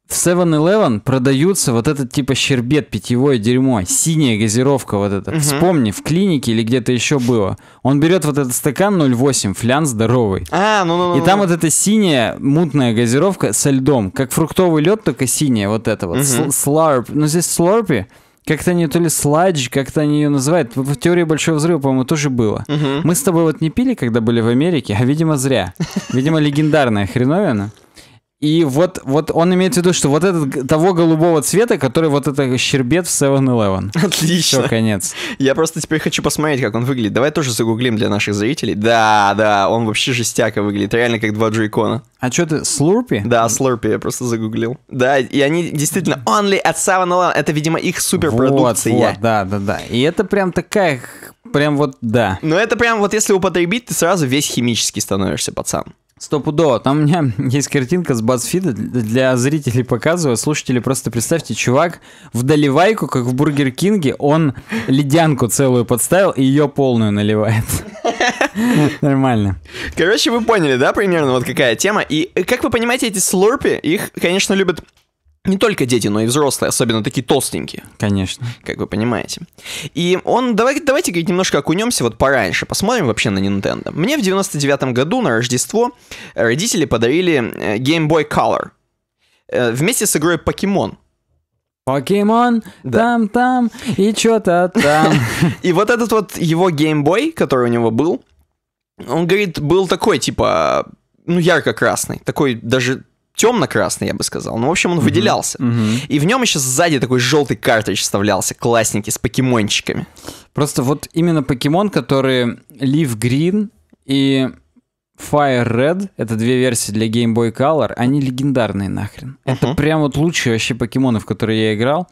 в 7-Eleven продаются вот этот типа щербет, питьевое дерьмо, синяя газировка вот эта. Угу. Вспомни, в клинике или где-то еще было. Он берет вот этот стакан 0,8, флян здоровый. А, ну, ну, ну, и там вот эта синяя мутная газировка со льдом, как фруктовый лед, только синяя вот это вот. Угу. Сларп. Ну здесь сларпи. Как-то они то ли сладж, как-то они ее называют. В теории Большого Взрыва, по-моему, тоже было. Угу. Мы с тобой вот не пили, когда были в Америке, а, видимо, зря. Видимо, легендарная хреновина. И вот, вот он имеет в виду, что вот этот того голубого цвета, который вот это щербет в 7-Eleven. [laughs] Отлично. Все, конец. Я просто теперь хочу посмотреть, как он выглядит. Давай тоже загуглим для наших зрителей. Да, да, он вообще жестяко выглядит. Реально как два джейкона. А что ты, Слурпи? Да, Слурпи, я просто загуглил. Да, и они действительно only at 7-Eleven. Это, видимо, их суперпродукция. Вот, вот, да, да, да. И это прям такая, прям вот, да. Но это прям вот если употребить, ты сразу весь химический становишься, пацан. Стопудово. Там у меня [laughs] есть картинка с Базфида для зрителей показываю. Слушатели, просто представьте, чувак в доливайку, как в Бургер Кинге, он ледянку целую подставил и ее полную наливает. [laughs] Нормально. Короче, вы поняли, да, примерно вот какая тема? И, э, как вы понимаете, эти слорпи, их, конечно, любят не только дети, но и взрослые, особенно такие толстенькие. Конечно. Как вы понимаете. И он, давайте, давайте говорит, немножко окунемся вот пораньше, посмотрим вообще на Nintendo. Мне в 99 году на Рождество родители подарили э, Game Boy Color э, вместе с игрой Pokemon. Покемон, да. там, там, и что-то там. [laughs] И вот этот вот его геймбой, который у него был, он, говорит, был такой, типа, ну, ярко-красный, такой даже темно-красный, я бы сказал. Ну, в общем, он uh-huh. выделялся. Uh-huh. И в нем еще сзади такой желтый картридж вставлялся, классненький, с покемончиками. Просто вот именно покемон, которые Leaf Green и Fire Red, это две версии для Game Boy Color, они легендарные нахрен. Uh-huh. Это прям вот лучшие вообще покемоны, в которые я играл.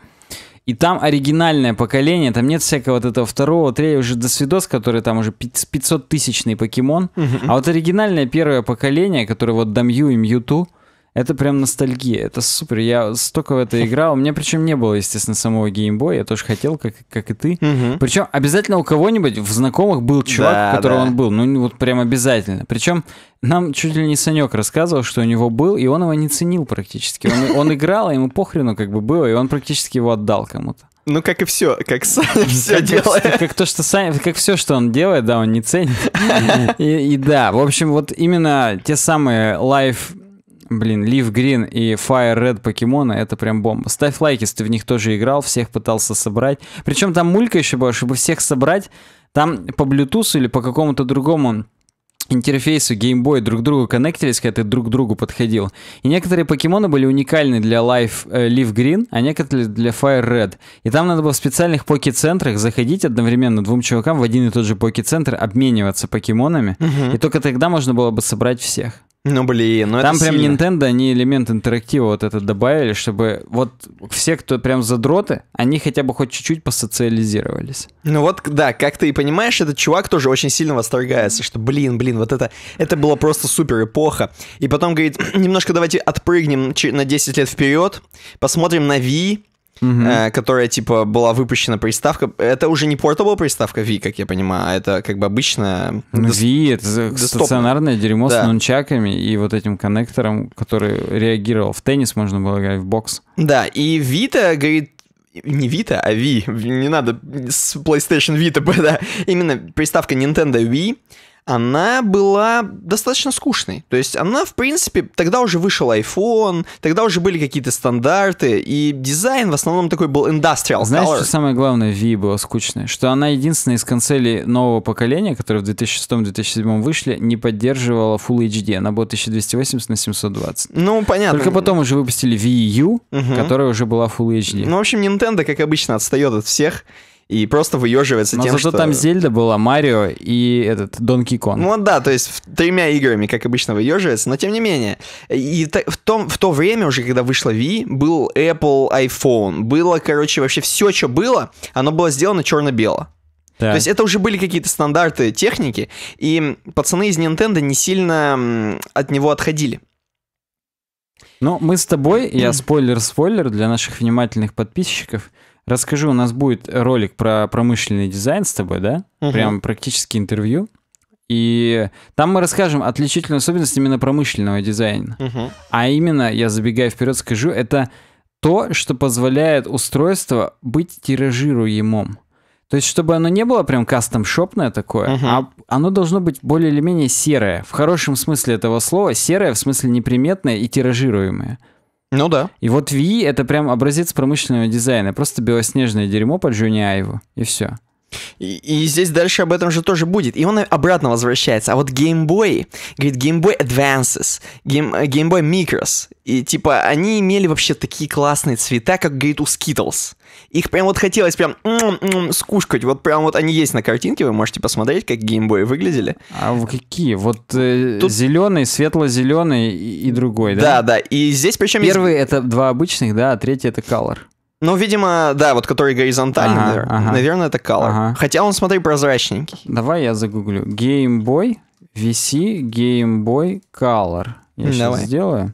И там оригинальное поколение, там нет всякого вот этого второго, третьего, уже до свидос, который там уже 500 тысячный покемон. Uh-huh. А вот оригинальное первое поколение, которое вот Дамью и Мьюту, это прям ностальгия, это супер. Я столько в это играл. У меня причем не было, естественно, самого геймбоя. Я тоже хотел, как, как и ты. Угу. Причем обязательно у кого-нибудь в знакомых был чувак, да, у которого да. он был. Ну, вот прям обязательно. Причем нам чуть ли не Санек рассказывал, что у него был, и он его не ценил практически. Он, он играл, а ему похрену как бы было, и он практически его отдал кому-то. Ну, как и все, как [laughs] Саня ну, все как, делает. Как, как то, что Саня, как все, что он делает, да, он не ценит. И, и да, в общем, вот именно те самые лайф Блин, Leaf Green и Fire Red покемоны, это прям бомба. Ставь лайк, если ты в них тоже играл, всех пытался собрать. Причем там мулька еще была, чтобы всех собрать, там по Bluetooth или по какому-то другому интерфейсу Game Boy друг другу коннектились, когда ты друг к другу подходил. И некоторые покемоны были уникальны для Life, э, Leaf Green, а некоторые для Fire Red. И там надо было в специальных поки-центрах заходить одновременно двум чувакам в один и тот же поки-центр, обмениваться покемонами. Угу. И только тогда можно было бы собрать всех. Ну блин, ну Там это прям сильно. Nintendo, они элемент интерактива вот это добавили, чтобы вот все, кто прям задроты, они хотя бы хоть чуть-чуть посоциализировались. Ну вот, да, как ты и понимаешь, этот чувак тоже очень сильно восторгается, что блин, блин, вот это, это было просто супер эпоха. И потом говорит, немножко давайте отпрыгнем на 10 лет вперед, посмотрим на Wii, mm-hmm. э, которая, типа, была выпущена приставка. Это уже не портабл приставка V, как я понимаю, а это как бы обычная... Ну, v — это десктоп. стационарное дерьмо да. с нунчаками и вот этим коннектором, который реагировал. В теннис можно было играть, в бокс. Да, и Vita говорит, не Vita, а Wii, не надо с PlayStation Vita, [laughs] да, именно приставка Nintendo Wii, она была достаточно скучной. То есть она, в принципе, тогда уже вышел iPhone, тогда уже были какие-то стандарты, и дизайн в основном такой был industrial. Знаешь, color. что самое главное в Wii было скучное? Что она единственная из консолей нового поколения, которые в 2006-2007 вышли, не поддерживала Full HD. Она была 1280 на 720. Ну, понятно. Только потом уже выпустили Wii U, угу. которая уже была Full HD. Ну, в общем, Nintendo, как обычно, отстает от всех и просто выеживается Но тем, зато что... там Зельда была, Марио и этот Донки Кон. Ну да, то есть тремя играми, как обычно, выеживается, но тем не менее. И в, том, в то время уже, когда вышла Wii, был Apple iPhone, было, короче, вообще все, что было, оно было сделано черно-бело. Да. То есть это уже были какие-то стандарты техники, и пацаны из Nintendo не сильно от него отходили. Ну, мы с тобой, я спойлер-спойлер для наших внимательных подписчиков, расскажу, у нас будет ролик про промышленный дизайн с тобой, да? Угу. Прям практически интервью. И там мы расскажем отличительную особенность именно промышленного дизайна. Угу. А именно, я забегая вперед скажу, это то, что позволяет устройство быть тиражируемым. То есть, чтобы оно не было прям кастом-шопное такое, uh-huh. а оно должно быть более или менее серое. В хорошем смысле этого слова серое, в смысле неприметное и тиражируемое. Ну да. И вот Wii — это прям образец промышленного дизайна. Просто белоснежное дерьмо под Джуни Айву, и все. И, и здесь дальше об этом же тоже будет. И он обратно возвращается. А вот Game Boy, говорит, Game Boy Advances, Game, э, Game Boy Micros. И типа они имели вообще такие классные цвета, как, говорит, у Skittles. Их прям вот хотелось прям м-м-м, скушкать. Вот прям вот они есть на картинке, вы можете посмотреть, как геймбои выглядели. А какие? Вот э, Тут... зеленый, светло-зеленый и, и другой, да? Да, да. И здесь причем... первый есть... это два обычных, да, а третий это color. Ну, видимо, да, вот который горизонтальный, ага, наверное, ага. наверное, это color. Ага. Хотя он, смотри, прозрачненький. Давай я загуглю. Game Boy VC Game Boy Color. Я Давай. сейчас сделаю.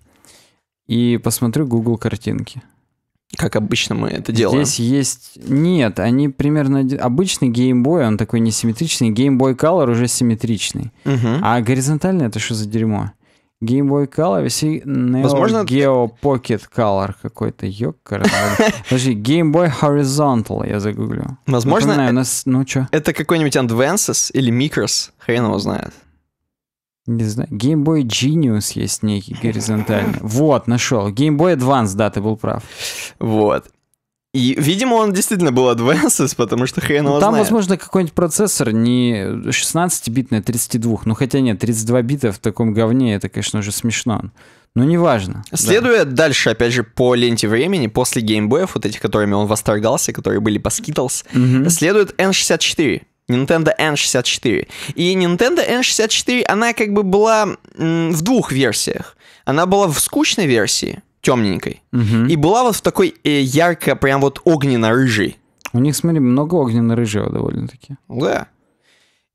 И посмотрю Google картинки. Как обычно мы это делаем. Здесь есть... Нет, они примерно... Обычный геймбой, он такой несимметричный. Геймбой Color уже симметричный. Угу. А горизонтальный это что за дерьмо? Game Boy Color, Neo Возможно... Geo Pocket Color какой-то, ёкар. [laughs] Подожди, Game Boy Horizontal я загуглю. Возможно, Напоминаю, это, нас, ну, чё? это какой-нибудь Advances или Micros, хрен его знает. Не знаю. Game Boy Genius есть некий горизонтально. [laughs] Вот, нашел. Game Boy Advance, да, ты был прав. Вот. И, видимо, он действительно был Advances, потому что хрен его ну, Там, знает. возможно, какой-нибудь процессор не 16-битный, а 32. Ну, хотя нет, 32 бита в таком говне, это, конечно, уже смешно. Ну, неважно. Следуя да. дальше, опять же, по ленте времени, после геймбоев, вот этих, которыми он восторгался, которые были по Skittles, угу. следует N64. Nintendo N64. И Nintendo N64, она как бы была в двух версиях. Она была в скучной версии, темненькой, угу. и была вот в такой э, ярко, прям вот огненно-рыжей. У них, смотри, много огненно-рыжего довольно-таки. Да.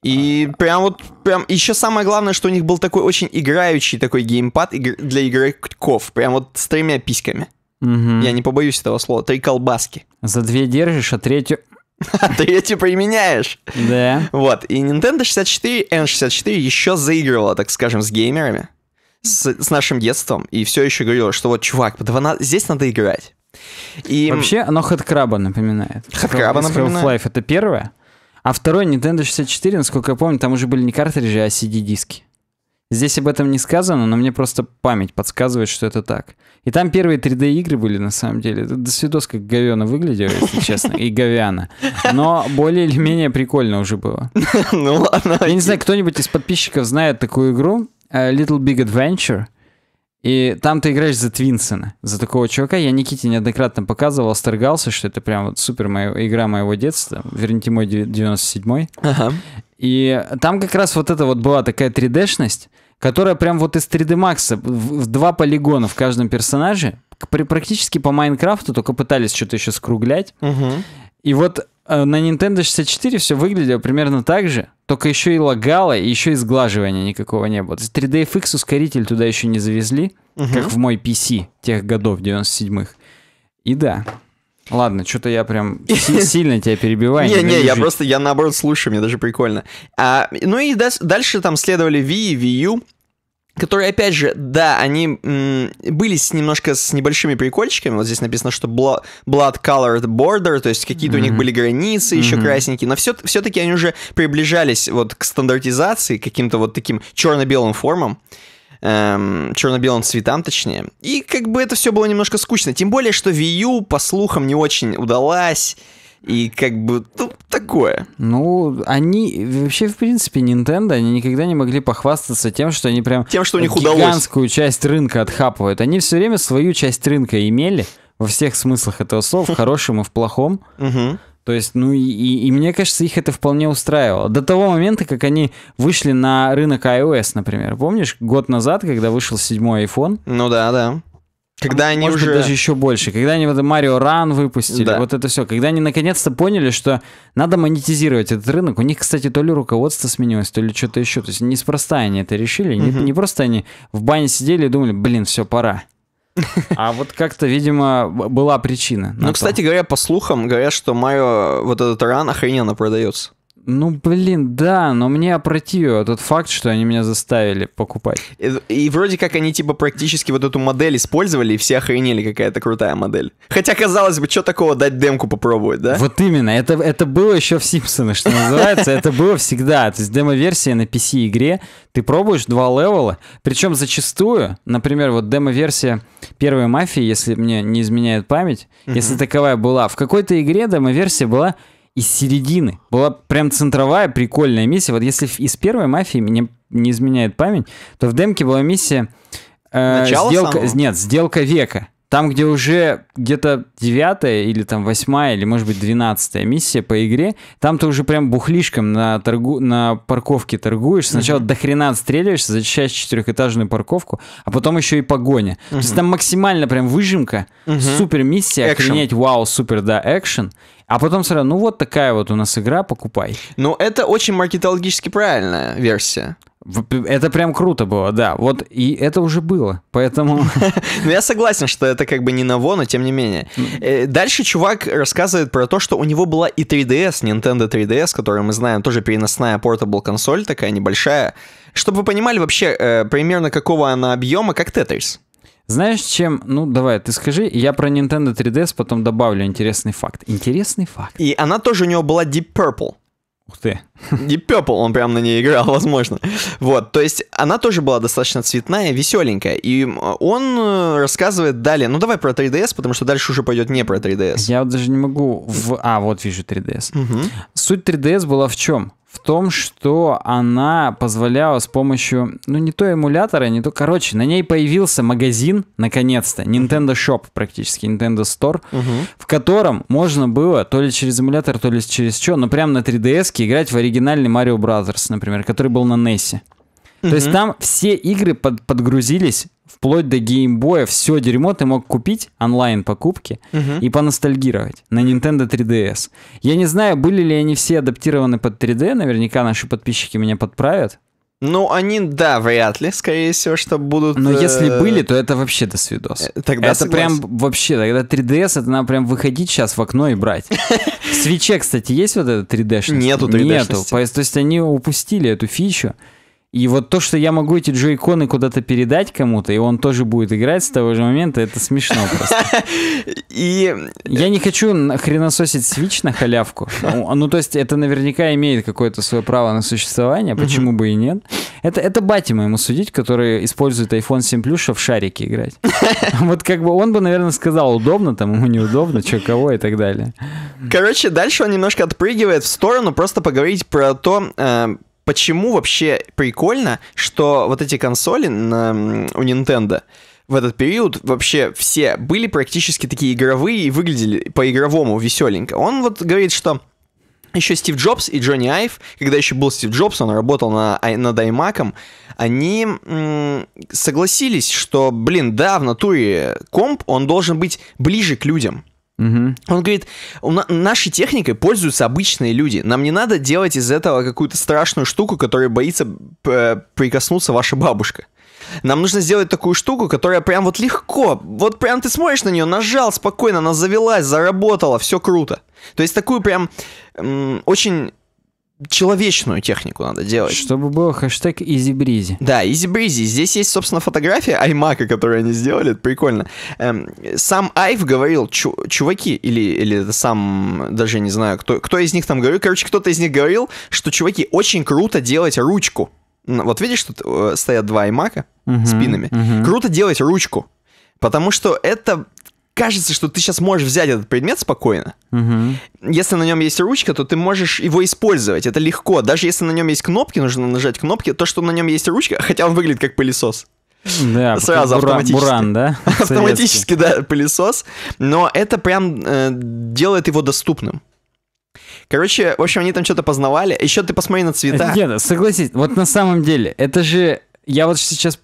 И а... прям вот, прям, еще самое главное, что у них был такой очень играющий такой геймпад игр... для игроков, прям вот с тремя письками. Угу. Я не побоюсь этого слова, три колбаски. За две держишь, а третью [laughs] Ты ее типа и меняешь. Да. Вот. И Nintendo 64, N64 еще заигрывала, так скажем, с геймерами, с, с нашим детством, и все еще говорила, что вот, чувак, 12... здесь надо играть. И... Вообще, оно Хэдкраба напоминает. Хэдкраба напоминает. Half-Life это первое. А второй Nintendo 64, насколько я помню, там уже были не картриджи, а CD-диски. Здесь об этом не сказано, но мне просто память подсказывает, что это так. И там первые 3D-игры были, на самом деле. Это Свидос как говяно выглядело, если честно, и говяна. Но более или менее прикольно уже было. [laughs] Ну ладно. Я не знаю, кто-нибудь из подписчиков знает такую игру? Э, Little Big Adventure. И там ты играешь за Твинсона, за такого чувака. Я Никите неоднократно показывал, сторгался, что это прям вот супер моя, игра моего детства. Верните мой 97-й. Ага. И там как раз вот это вот была такая 3D-шность, которая прям вот из 3D Max, в, в два полигона в каждом персонаже, практически по Майнкрафту, только пытались что-то еще скруглять. Угу. И вот Э, на Nintendo 64 все выглядело примерно так же, только еще и лагало, и еще и сглаживания никакого не было. 3DFX ускоритель туда еще не завезли, угу. как в мой PC тех годов 97-х. И да. Ладно, что-то я прям [laughs] сильно тебя перебиваю. Не, не, я просто, я наоборот слушаю, мне даже прикольно. А, ну и дальше там следовали Wii и Wii U которые, опять же, да, они м- были с, немножко с небольшими прикольчиками. Вот здесь написано, что blood, colored border, то есть какие-то mm-hmm. у них были границы mm-hmm. еще красненькие, но все, все-таки они уже приближались вот к стандартизации, к каким-то вот таким черно-белым формам. Эм, черно-белым цветам, точнее. И как бы это все было немножко скучно. Тем более, что View по слухам, не очень удалась. И как бы, ну, такое. Ну, они вообще, в принципе, Nintendo, они никогда не могли похвастаться тем, что они прям... Тем, что у них гигантскую удалось. часть рынка отхапывают. Они все время свою часть рынка имели, во всех смыслах этого слова, в [laughs] хорошем и в плохом. То есть, ну и, и, и мне кажется, их это вполне устраивало. До того момента, как они вышли на рынок iOS, например. Помнишь, год назад, когда вышел седьмой iPhone? Ну да, да. Когда а они может уже... даже еще больше. Когда они вот Марио Ран выпустили, да. вот это все. Когда они наконец-то поняли, что надо монетизировать этот рынок. У них, кстати, то ли руководство сменилось, то ли что-то еще. То есть неспроста они это решили. Не, не просто они в бане сидели и думали, блин, все, пора. [laughs] А вот как-то, видимо, была причина. Ну, кстати говоря, по слухам говорят, что Марио вот этот ран охрененно продается. Ну, блин, да, но мне опротивило тот факт, что они меня заставили покупать. И, и вроде как они, типа, практически вот эту модель использовали, и все охренели, какая-то крутая модель. Хотя, казалось бы, что такого дать демку попробовать, да? Вот именно, это, это было еще в Симпсонах, что называется, это было всегда. То есть демо-версия на PC-игре, ты пробуешь два левела, причем зачастую, например, вот демо-версия первой мафии, если мне не изменяет память, если таковая была, в какой-то игре демо-версия была из середины. Была прям центровая прикольная миссия. Вот если из первой мафии мне не изменяет память, то в демке была миссия э, Начало сделка, самого? нет, сделка века. Там, где уже где-то девятая или там восьмая, или может быть двенадцатая миссия по игре, там ты уже прям бухлишком на, торгу... на парковке торгуешь. Сначала угу. до хрена отстреливаешься, зачищаешь четырехэтажную парковку, а потом еще и погоня. Угу. То есть там максимально прям выжимка, угу. супер миссия, охренеть, вау, супер, да, экшен. А потом сразу, ну вот такая вот у нас игра, покупай. Ну это очень маркетологически правильная версия. Это прям круто было, да. Вот и это уже было, поэтому... [laughs] Ну, я согласен, что это как бы не ново, но тем не менее. Э, дальше чувак рассказывает про то, что у него была и 3DS, Nintendo 3DS, которую мы знаем, тоже переносная портабл консоль такая небольшая. Чтобы вы понимали вообще э, примерно какого она объема, как Tetris. Знаешь, чем... Ну, давай, ты скажи. Я про Nintendo 3DS потом добавлю интересный факт. Интересный факт. И она тоже у него была Deep Purple. Ух ты. [laughs] И Purple он прям на ней играл, [laughs] возможно. Вот, то есть она тоже была достаточно цветная, веселенькая. И он э, рассказывает далее, ну давай про 3DS, потому что дальше уже пойдет не про 3DS. Я вот даже не могу в... А, вот вижу 3DS. Угу. Суть 3DS была в чем? в том, что она позволяла с помощью, ну, не то эмулятора, не то... Короче, на ней появился магазин, наконец-то, Nintendo Shop практически, Nintendo Store, угу. в котором можно было то ли через эмулятор, то ли через что, но ну, прям на 3DS играть в оригинальный Mario Brothers, например, который был на NES. Угу. То есть там все игры под, подгрузились вплоть до геймбоя, все дерьмо ты мог купить онлайн покупки угу. и поностальгировать на Nintendo 3DS. Я не знаю, были ли они все адаптированы под 3D, наверняка наши подписчики меня подправят. Ну, они, да, вряд ли, скорее всего, что будут... Но э... если были, то это вообще до свидос. Э, тогда это согласен. прям вообще, тогда 3DS, это надо прям выходить сейчас в окно и брать. В [laughs] свече, кстати, есть вот эта 3D-шность? Нету 3D-шности. Нету, то есть они упустили эту фичу. И вот то, что я могу эти джойконы куда-то передать кому-то, и он тоже будет играть с того же момента, это смешно просто. [laughs] И... Я не хочу хренососить Switch на халявку. Ну, ну, то есть это наверняка имеет какое-то свое право на существование, почему бы и нет. Это, это Батима ему судить, который использует iPhone 7 Plus, чтобы в шарики играть. [laughs] Вот как бы он бы, наверное, сказал, удобно там, ему неудобно, что, кого и так далее. Короче, дальше он немножко отпрыгивает в сторону, просто поговорить про то, э, почему вообще прикольно, что вот эти консоли на, у Nintendo в этот период вообще все были практически такие игровые и выглядели по-игровому веселенько. Он вот говорит, что еще Стив Джобс и Джонни Айв, когда еще был Стив Джобс, он работал на, а, над iMac, они м- согласились, что, блин, да, в натуре комп, он должен быть ближе к людям. Угу. Он говорит, нашей техникой пользуются обычные люди. Нам не надо делать из этого какую-то страшную штуку, которая боится э, прикоснуться ваша бабушка. Нам нужно сделать такую штуку, которая прям вот легко. Вот прям ты смотришь на нее, нажал спокойно, она завелась, заработала, все круто. То есть такую прям очень человечную технику надо делать. Чтобы был хэштег изибризи. Да, изибризи. Здесь есть, собственно, фотография Аймака, которую они сделали, это прикольно. Эм, сам Айв говорил, чу чуваки, или, или сам, даже не знаю, кто, кто из них там говорил, короче, кто-то из них говорил, что, чуваки, очень круто делать ручку. Вот видишь, тут э, стоят два Аймака угу, спинами. Угу. Круто делать ручку. Потому что это кажется, что ты сейчас можешь взять этот предмет спокойно. Угу. Если на нем есть ручка, то ты можешь его использовать. Это легко. Даже если на нем есть кнопки, нужно нажать кнопки. То, что на нем есть ручка, хотя он выглядит как пылесос. Да, [laughs] сразу бура, автоматически. Буран, да? [laughs] автоматически, да, пылесос. Но это прям э, делает его доступным. Короче, в общем, они там что-то познавали. Еще ты посмотри на цвета. Нет, согласись, вот на самом деле, это же... Я вот сейчас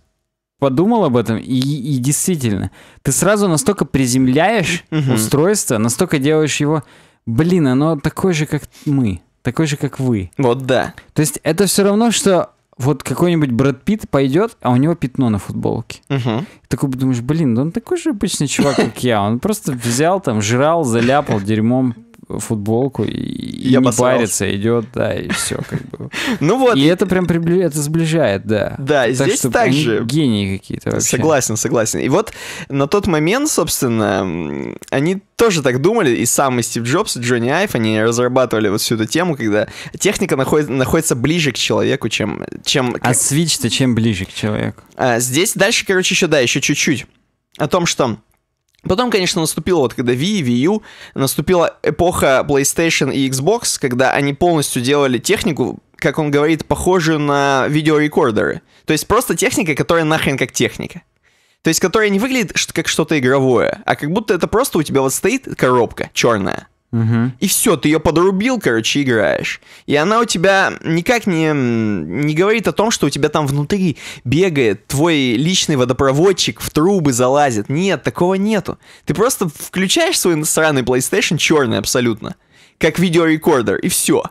подумал об этом, и, и действительно, ты сразу настолько приземляешь угу. устройство, настолько делаешь его, блин, оно такое же, как мы, такое же, как вы. Вот да. То есть это все равно, что вот какой-нибудь Брэд Питт пойдет, а у него пятно на футболке. Угу. Такой думаешь, блин, да он такой же обычный чувак, как я. Он просто взял там, жрал, заляпал дерьмом, футболку и, и не парится, идет, да, и все как бы. [laughs] Ну вот. И это прям приближает, это сближает, да. Да, так здесь что также. Гении какие-то вообще. Согласен, согласен. И вот на тот момент, собственно, они тоже так думали, и сам и Стив Джобс, и Джонни Айф, они разрабатывали вот всю эту тему, когда техника находит, находится ближе к человеку, чем... чем... А Switch-то чем ближе к человеку? А, здесь дальше, короче, еще, да, еще чуть-чуть. О том, что Потом, конечно, наступила, вот когда Wii, Wii U, наступила эпоха PlayStation и Xbox, когда они полностью делали технику, как он говорит, похожую на видеорекордеры. То есть просто техника, которая нахрен как техника. То есть, которая не выглядит как что-то игровое, а как будто это просто у тебя вот стоит коробка черная, Угу. И все, ты ее подрубил, короче, играешь. И она у тебя никак не, не говорит о том, что у тебя там внутри бегает твой личный водопроводчик, в трубы залазит. Нет, такого нету. Ты просто включаешь свой сраный PlayStation черный абсолютно, как видеорекордер, и все.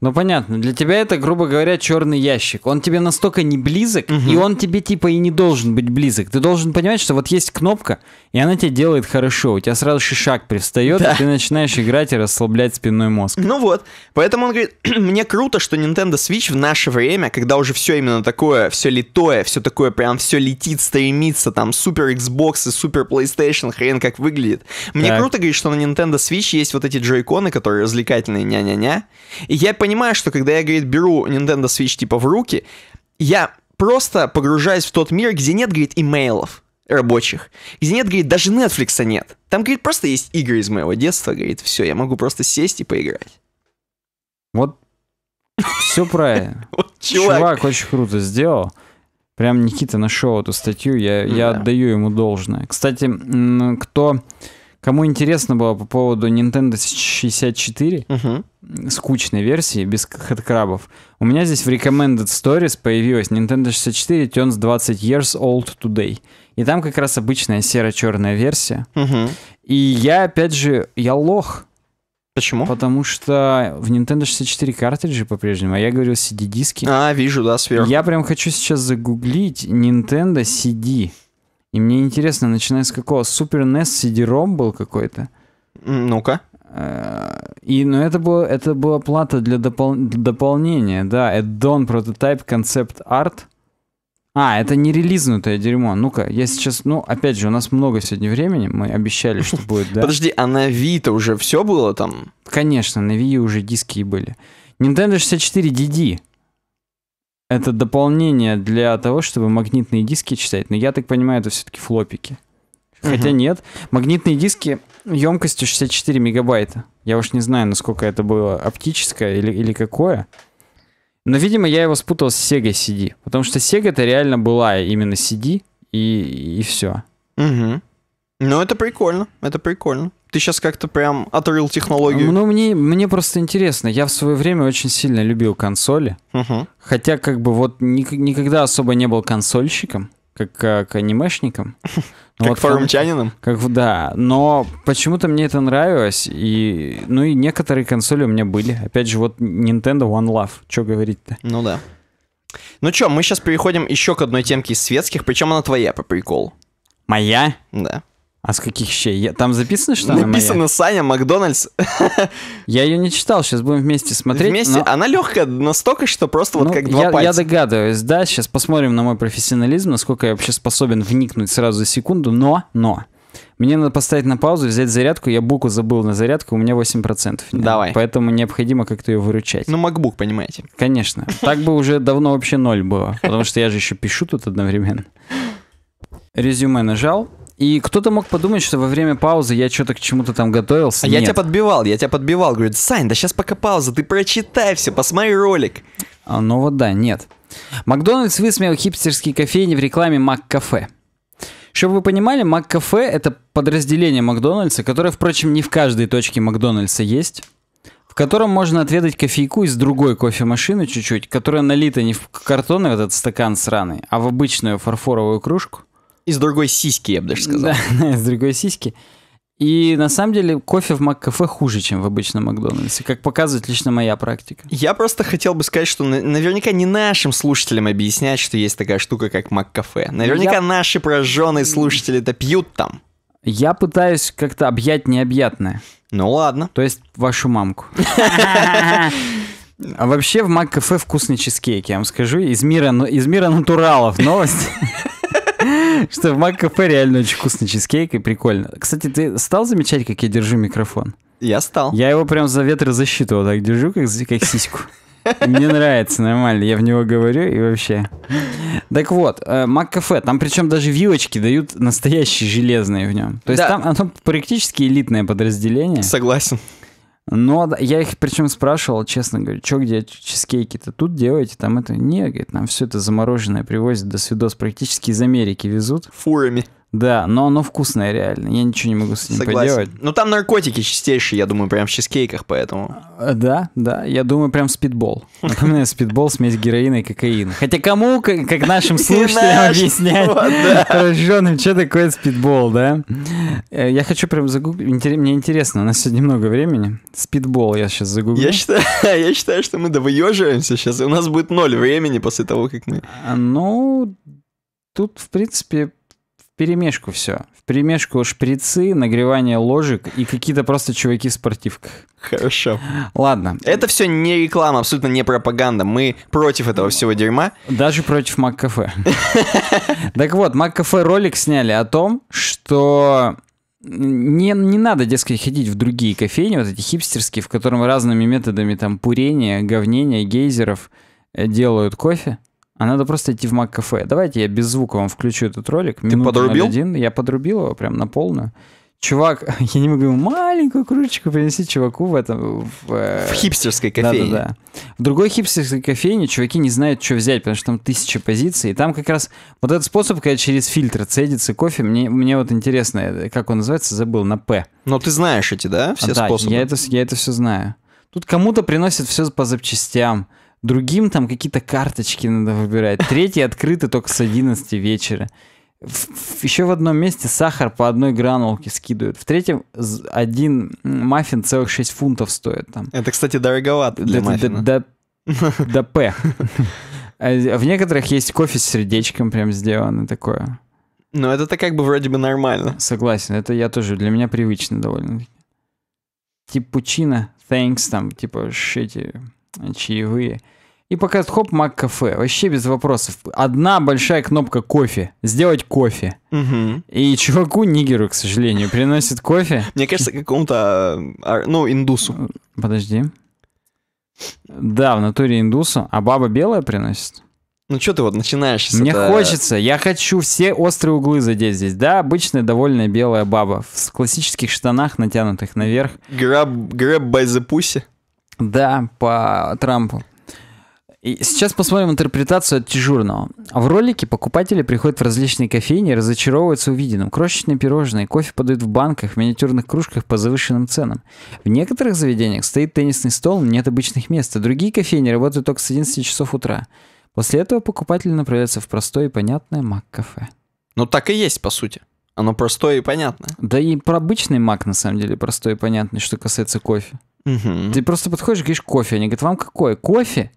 Ну понятно, для тебя это, грубо говоря, черный ящик. Он тебе настолько не близок, угу. и он тебе типа и не должен быть близок. Ты должен понимать, что вот есть кнопка, и она тебе делает хорошо. У тебя сразу же шаг привстает, да. и ты начинаешь играть и расслаблять спинной мозг. Ну вот, поэтому он говорит, [clears throat] мне круто, что Nintendo Switch в наше время, когда уже все именно такое, все литое, все такое прям все летит, стремится, там супер Xbox и супер PlayStation, хрен как выглядит. Мне так. круто, говорит, что на Nintendo Switch есть вот эти джойконы, которые развлекательные, ня-ня-ня. И я понимаю, понимаю, что когда я, говорит, беру Nintendo Switch типа в руки, я просто погружаюсь в тот мир, где нет, говорит, имейлов рабочих. Где нет, говорит, даже Netflix нет. Там, говорит, просто есть игры из моего детства, говорит, все, я могу просто сесть и поиграть. Вот все правильно. [laughs] чувак. очень круто сделал. Прям Никита нашел эту статью, я, я отдаю ему должное. Кстати, кто Кому интересно было по поводу Nintendo 64, угу. скучной версии, без хэдкрабов, у меня здесь в Recommended Stories появилась Nintendo 64 Tunes 20 Years Old Today. И там как раз обычная серо-черная версия. Угу. И я, опять же, я лох. Почему? Потому что в Nintendo 64 картриджи по-прежнему, а я говорил CD-диски. А, вижу, да, сверху. Я прям хочу сейчас загуглить Nintendo CD. И мне интересно, начиная с какого? Супер NES CD-ROM был какой-то? Ну-ка. Э, и, ну, это, было, это была плата для допол дополнения, да. Add-on Prototype Concept Art. А, это не релизнутое дерьмо. Ну-ка, я сейчас, ну, опять же, у нас много сегодня времени, мы обещали, что будет, да? Подожди, а на Wii-то уже все было там? Конечно, на Wii уже диски были. Nintendo 64 DD. Это дополнение для того, чтобы магнитные диски читать. Но я так понимаю, это все-таки флопики. Хотя угу. нет. Магнитные диски емкостью 64 мегабайта. Я уж не знаю, насколько это было оптическое или, или какое. Но, видимо, я его спутал с Sega CD. Потому что Sega это реально была именно CD и, и все. Угу. Ну, это прикольно. Это прикольно. Ты сейчас как-то прям отрыл технологию. Ну, мне, мне просто интересно. Я в свое время очень сильно любил консоли. Угу. Хотя, как бы, вот ни, никогда особо не был консольщиком, как, как анимешником. [laughs] Ну, как вот форумчанином? Как, да. Но почему-то мне это нравилось. И, ну и некоторые консоли у меня были. Опять же, вот Nintendo One Love. Что говорить-то? Ну да. Ну что, мы сейчас переходим еще к одной темке из светских, причем она твоя по приколу. Моя? Да. А с каких щей? Я... Там записано, что она Написано Саня Макдональдс. [laughs] Я ее не читал, сейчас будем вместе смотреть. Вместе? Но... Она легкая настолько, что просто ну, вот как два я, пальца. Я догадываюсь, да, сейчас посмотрим на мой профессионализм, насколько я вообще способен вникнуть сразу за секунду, но, но. Мне надо поставить на паузу, взять зарядку. Я буку забыл на зарядку, у меня 8%. Нет. Давай. Поэтому необходимо как-то ее выручать. Ну, MacBook, понимаете. Конечно. Так бы уже давно вообще ноль было. Потому что я же еще пишу тут одновременно. Резюме нажал. И кто-то мог подумать, что во время паузы я что-то к чему-то там готовился. А Нет. я тебя подбивал, я тебя подбивал. Говорит, Сань, да сейчас пока пауза, ты прочитай все, посмотри ролик. А, ну вот да, нет. Макдональдс высмеял хипстерские кофейни в рекламе Мак-кафе. Чтобы вы понимали, Мак-кафе — это подразделение Макдональдса, которое, впрочем, не в каждой точке Макдональдса есть в котором можно отведать кофейку из другой кофемашины чуть-чуть, которая налита не в картонный этот стакан сраный, а в обычную фарфоровую кружку. Из другой сиськи, я бы даже сказал. [laughs] Да, из другой сиськи. И на самом деле кофе в МакКафе хуже, чем в обычном Макдональдсе, как показывает лично моя практика. Я просто хотел бы сказать, что наверняка не нашим слушателям объяснять, что есть такая штука, как МакКафе. Наверняка Я... наши прожженные слушатели это пьют там. Я пытаюсь как-то объять необъятное. Ну ладно. То есть вашу мамку. [laughs] А вообще в МакКафе вкусный чизкейк, я вам скажу. Из мира, из мира натуралов новость. [laughs] Что в Мак-кафе реально очень вкусный чизкейк и прикольно. Кстати, ты стал замечать, как я держу микрофон? Я стал. Я его прям за ветрозащиту вот так держу, как, как сиську. Мне нравится, нормально, я в него говорю и вообще. Так вот, э, Мак-кафе, там причем даже вилочки дают настоящие железные в нем. То есть там оно практически элитное подразделение. Согласен. Но ну, а я их причем спрашивал, честно говорю, что где чизкейки-то тут делаете, там это... Не, говорит, нам все это замороженное привозят, до свидос практически из Америки везут. Фурами. Да, но оно вкусное реально, я ничего не могу с ним Согласен. поделать. Ну там наркотики чистейшие, я думаю, прям в чизкейках, поэтому... Э, да, да, я думаю, прям спидбол. Напоминаю, спидбол, смесь героина и кокаина. Хотя кому, как нашим [laughs] слушателям объяснять, рожденным, что такое спидбол, да? Э, я хочу прям загуглить, мне интересно, у нас сегодня много времени. Спидбол я сейчас загуглю. Я считаю, [laughs] я считаю, что мы довыеживаемся сейчас, и у нас будет ноль времени после того, как мы... А, ну, тут, в принципе, перемешку все. В перемешку шприцы, нагревание ложек и какие-то просто чуваки в спортивках. Хорошо. Ладно. Это все не реклама, абсолютно не пропаганда. Мы против этого всего дерьма. Даже против МакКафе. [laughs] Так вот, МакКафе ролик сняли о том, что не, не надо, дескать, ходить в другие кофейни, вот эти хипстерские, в котором разными методами там пурения, говнения, гейзеров э, делают кофе. А надо просто идти в Мак-кафе. Давайте я без звука вам включу этот ролик. Ты подрубил? 01. Я подрубил его прям на полную. Чувак, [laughs] я не могу ему маленькую кружечку принести чуваку в этом... В, э, в хипстерской кофейне. Да-да-да. В другой хипстерской кофейне чуваки не знают, что взять, потому что там тысяча позиций. И там как раз вот этот способ, когда через фильтр цедится кофе, мне, мне вот интересно, э, как он называется, забыл, на «П». Но ты знаешь эти, да, все а, способы? Да, я это, я это все знаю. Тут кому-то приносят все по запчастям, другим там какие-то карточки надо выбирать. Третий открыты только с 11 вечера. В, еще в одном месте сахар по одной гранулке скидывают. В третьем один маффин целых 6 фунтов стоит там. Это, кстати, дороговато для До, [laughs] П. А, в некоторых есть кофе с сердечком прям сделано такое. Ну это-то как бы вроде бы нормально. Согласен, это я тоже, для меня привычно довольно. Типа пучина, thanks, там, типа, shitty чаевые. И пока хоп, мак кафе. Вообще без вопросов. Одна большая кнопка кофе. Сделать кофе. Угу. И чуваку нигеру, к сожалению, приносит кофе. Мне кажется, какому-то, а, а, ну, индусу. Подожди. Да, в натуре индусу. А баба белая приносит? Ну что ты вот начинаешь сейчас? Мне это... хочется, я хочу все острые углы задеть здесь. Да, обычная довольная белая баба в классических штанах, натянутых наверх. Grab, grab by the pussy. Да, по Трампу. И сейчас посмотрим интерпретацию от дежурного. В ролике покупатели приходят в различные кофейни и разочаровываются увиденным. Крошечные пирожные, кофе подают в банках, в миниатюрных кружках по завышенным ценам. В некоторых заведениях стоит теннисный стол, нет обычных мест, а другие кофейни работают только с 11 часов утра. После этого покупатели направляются в простое и понятное мак-кафе. Ну так и есть, по сути. Оно простое и понятное. Да и про обычный мак, на самом деле, простой и понятный, что касается кофе. Угу. Ты просто подходишь и говоришь кофе. Они говорят, вам какой? Кофе?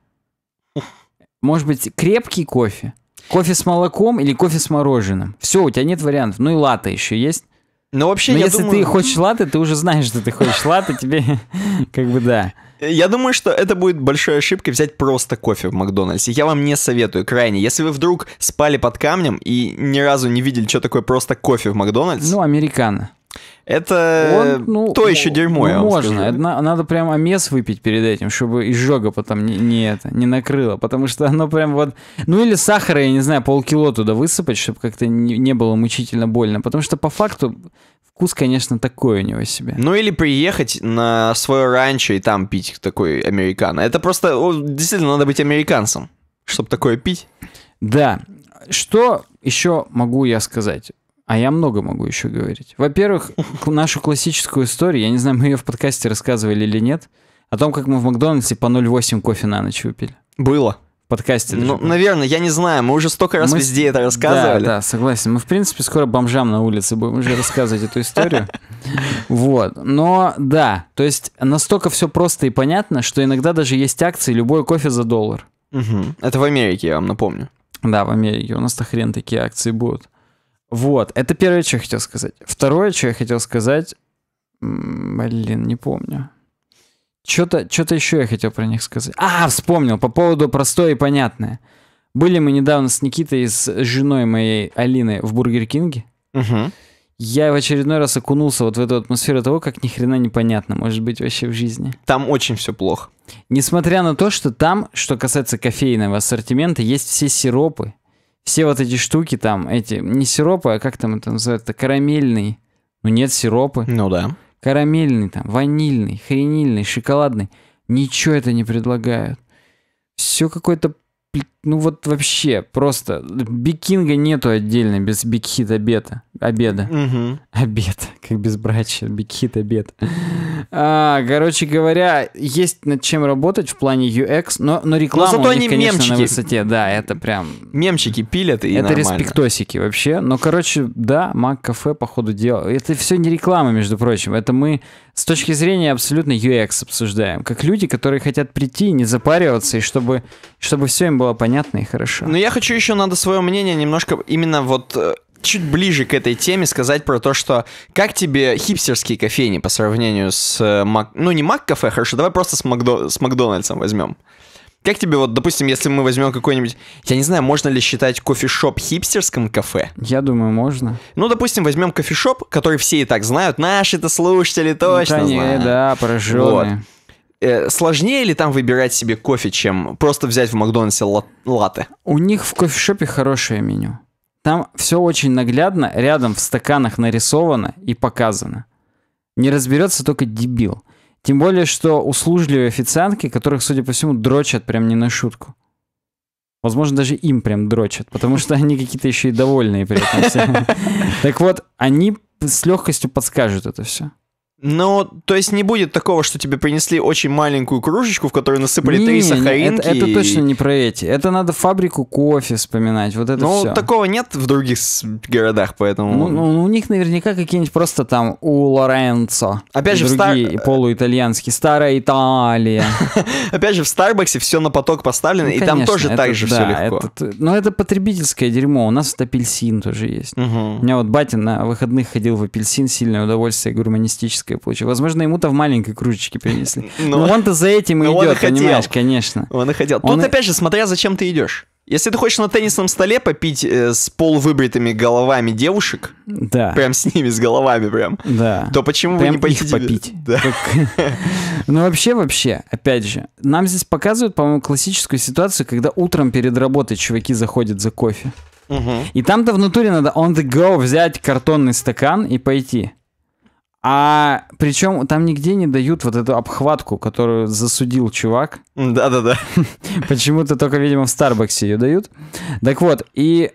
Может быть, крепкий кофе? Кофе с молоком или кофе с мороженым? Все, у тебя нет вариантов. Ну и лата еще есть. Но ну, вообще, Но я если думаю... ты хочешь латы, ты уже знаешь, что ты хочешь латы, тебе [laughs] как бы да. Я думаю, что это будет большой ошибкой взять просто кофе в Макдональдсе. Я вам не советую, крайне. Если вы вдруг спали под камнем и ни разу не видели, что такое просто кофе в Макдональдсе? Ну, американо. Это он, ну, то еще ну, дерьмо, ну, Можно, это, надо прям амес выпить перед этим, чтобы изжога потом не, не, это, не накрыло, потому что оно прям вот... Ну или сахара, я не знаю, полкило туда высыпать, чтобы как-то не, не было мучительно больно, потому что по факту вкус, конечно, такой у него себе. Ну или приехать на свое ранчо и там пить такой американо. Это просто, действительно, надо быть американцем, чтобы такое пить. Да. Что еще могу я сказать? А я много могу еще говорить. Во-первых, [laughs] нашу классическую историю, я не знаю, мы ее в подкасте рассказывали или нет, о том, как мы в Макдональдсе по 0,8 кофе на ночь выпили. Было. В подкасте. Ну, было. наверное, я не знаю, мы уже столько раз мы... везде это рассказывали. Да, да, согласен. Мы, в принципе, скоро бомжам на улице будем уже рассказывать эту историю. [laughs] Вот. Но да, то есть настолько все просто и понятно, что иногда даже есть акции «Любой кофе за доллар». Это в Америке, я вам напомню. Да, в Америке. У нас-то хрен такие акции будут. Вот, это первое, что я хотел сказать. Второе, что я хотел сказать... Блин, не помню. Что-то что еще я хотел про них сказать. А, вспомнил, по поводу простое и понятное. Были мы недавно с Никитой и с женой моей Алиной в Бургер Кинге. Угу. Я в очередной раз окунулся вот в эту атмосферу того, как ни хрена непонятно может быть вообще в жизни. Там очень все плохо. Несмотря на то, что там, что касается кофейного ассортимента, есть все сиропы, все вот эти штуки там, эти, не сиропы, а как там это называется, карамельный. Ну нет сиропы. Ну да. Карамельный там, ванильный, хренильный, шоколадный. Ничего это не предлагают. Все какое-то ну вот вообще просто Бикинга нету отдельно без Бикхит обеда. Обеда. Угу. Обед, [laughs] как безбрачие, Бикхит обед. А, короче говоря, есть над чем работать в плане UX, но, но реклама но зато у них, они конечно, мемчики. на высоте. Да, это прям... Мемчики пилят и Это нормально. респектосики вообще. Но, короче, да, Мак Кафе, по ходу дела. Это все не реклама, между прочим. Это мы с точки зрения абсолютно UX обсуждаем, как люди, которые хотят прийти и не запариваться, и чтобы, чтобы все им было понятно и хорошо. Но я хочу еще, надо свое мнение немножко именно вот э, чуть ближе к этой теме сказать про то, что как тебе хипстерские кофейни по сравнению с э, Мак... Ну, не Мак-кафе, хорошо, давай просто с, Макдо... с Макдональдсом возьмем. Как тебе вот, допустим, если мы возьмем какой-нибудь, я не знаю, можно ли считать кофешоп хипстерским кафе? Я думаю, можно. Ну, допустим, возьмем кофешоп, который все и так знают, наши-то слушатели точно ну, да, знают. да, пораженные. Вот. Э, сложнее ли там выбирать себе кофе, чем просто взять в Макдональдсе лат- латте? У них в кофешопе хорошее меню. Там все очень наглядно, рядом в стаканах нарисовано и показано. Не разберется только дебил. Тем более, что услужливые официантки, которых, судя по всему, дрочат прям не на шутку. Возможно, даже им прям дрочат, потому что они какие-то еще и довольные при этом. [laughs] Так вот, они с легкостью подскажут это все. Ну, то есть не будет такого, что тебе принесли очень маленькую кружечку, в которую насыпали не, три сахаринки. Не, это, это точно не про эти. Это надо фабрику кофе вспоминать, вот это Ну, все. такого нет в других городах, поэтому... Ну, ну, ну, у них наверняка какие-нибудь просто там у Лоренцо. Опять же, другие в стар... полуитальянские. Старая Италия. [laughs] Опять же, в Старбаксе все на поток поставлено, ну, и там тоже так же все легко. Но это потребительское дерьмо. У нас вот апельсин тоже есть. У меня вот батя на выходных ходил в апельсин, сильное удовольствие гурманистическое кружечкой получил. Возможно, ему-то в маленькой кружечке принесли. [laughs] Но, ну, Но он-то за этим и идет, он и хотел. понимаешь, конечно. Он и хотел. Тут, он... опять же, смотря зачем ты идешь. Если ты хочешь на теннисном столе попить э, с полувыбритыми головами девушек, да. прям с ними, с головами прям, да. то почему прям вы не пойти... их попить? Да. Как... [laughs] ну вообще, вообще, опять же, нам здесь показывают, по-моему, классическую ситуацию, когда утром перед работой чуваки заходят за кофе. Угу. И там-то в натуре надо on the go взять картонный стакан и пойти. А причем там нигде не дают вот эту обхватку, которую засудил чувак. Да-да-да. [laughs] Почему-то только, видимо, в Старбаксе ее дают. Так вот, и